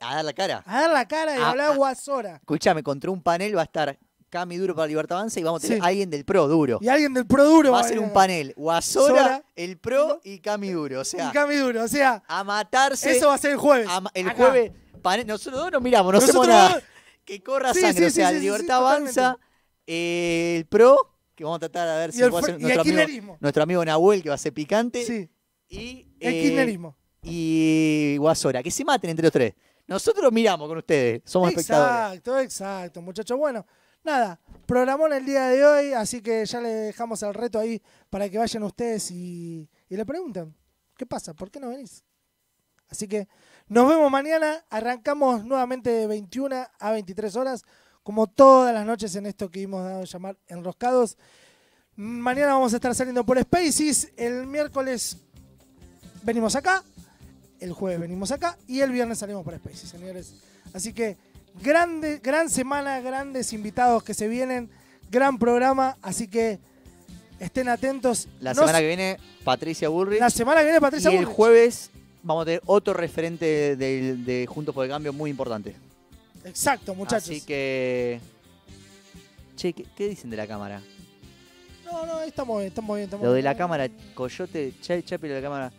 A dar la cara. A dar la cara y ah, hablar ah, guasora. Escúchame, contra un panel va a estar Cami Duro para Libertad Avanza y vamos a tener alguien del PRO duro. Y alguien del PRO duro. Va a ser un panel. Guasora, el PRO y Cami Duro. O sea, y Cami Duro, o sea. A matarse. Eso va a ser el jueves. el jueves. nosotros dos nos miramos, no hacemos nada. Que corra sangre. o sea, Libertad Avanza, el PRO, que vamos a tratar a ver si puede ser nuestro amigo, nuestro amigo Nahuel, que va a ser picante. Y, eh, Y Guasora. Que se maten entre los tres. Nosotros miramos con ustedes, somos espectadores. Exacto, exacto, muchachos. Bueno, nada, programó en el día de hoy, así que ya le dejamos el reto ahí para que vayan ustedes y, y le pregunten, ¿qué pasa? ¿Por qué no venís? Así que nos vemos mañana, arrancamos nuevamente de 21 a 23 horas, como todas las noches en esto que hemos dado a llamar Enroscados. Mañana vamos a estar saliendo por Spaces, el miércoles venimos acá, el jueves venimos acá y el viernes salimos para Spaces, señores. Así que grande, gran semana, grandes invitados que se vienen, gran programa, así que estén atentos. La semana que viene, Patricia Burri. La semana que viene, Patricia Burri. Y el jueves vamos a tener otro referente de, Juntos por el Cambio muy importante. Exacto, muchachos. Así que. Che, ¿qué, dicen de la cámara? No, no, estamos bien, estamos bien. Estamos Lo de la cámara, Coyote, Chapi de la cámara.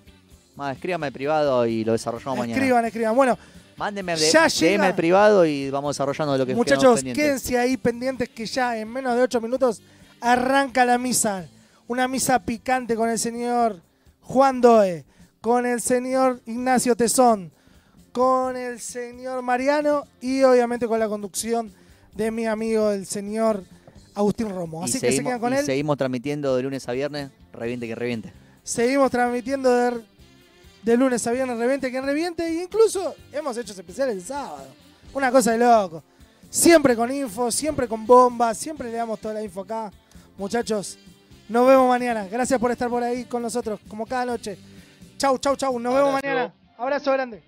Más, escríbame privado y lo desarrollamos mañana. Escriban, escriban. Bueno, Mándenme DM privado y vamos desarrollando lo que Muchachos, quédense ahí pendientes que ya en menos de ocho minutos arranca la misa. Una misa picante con el señor Juan Doe, con el señor Ignacio Tesón, con el señor Mariano y obviamente con la conducción de mi amigo el señor Agustín Romo. Así que se quedan con él. Seguimos transmitiendo de lunes a viernes, reviente que reviente. Seguimos transmitiendo de de lunes a viernes reviente quien reviente. E incluso hemos hecho especial el sábado. Una cosa de loco. Siempre con info, siempre con bombas, siempre le damos toda la info acá. Muchachos, nos vemos mañana. Gracias por estar por ahí con nosotros, como cada noche. Chau, chau, chau. Nos vemos mañana. Abrazo grande.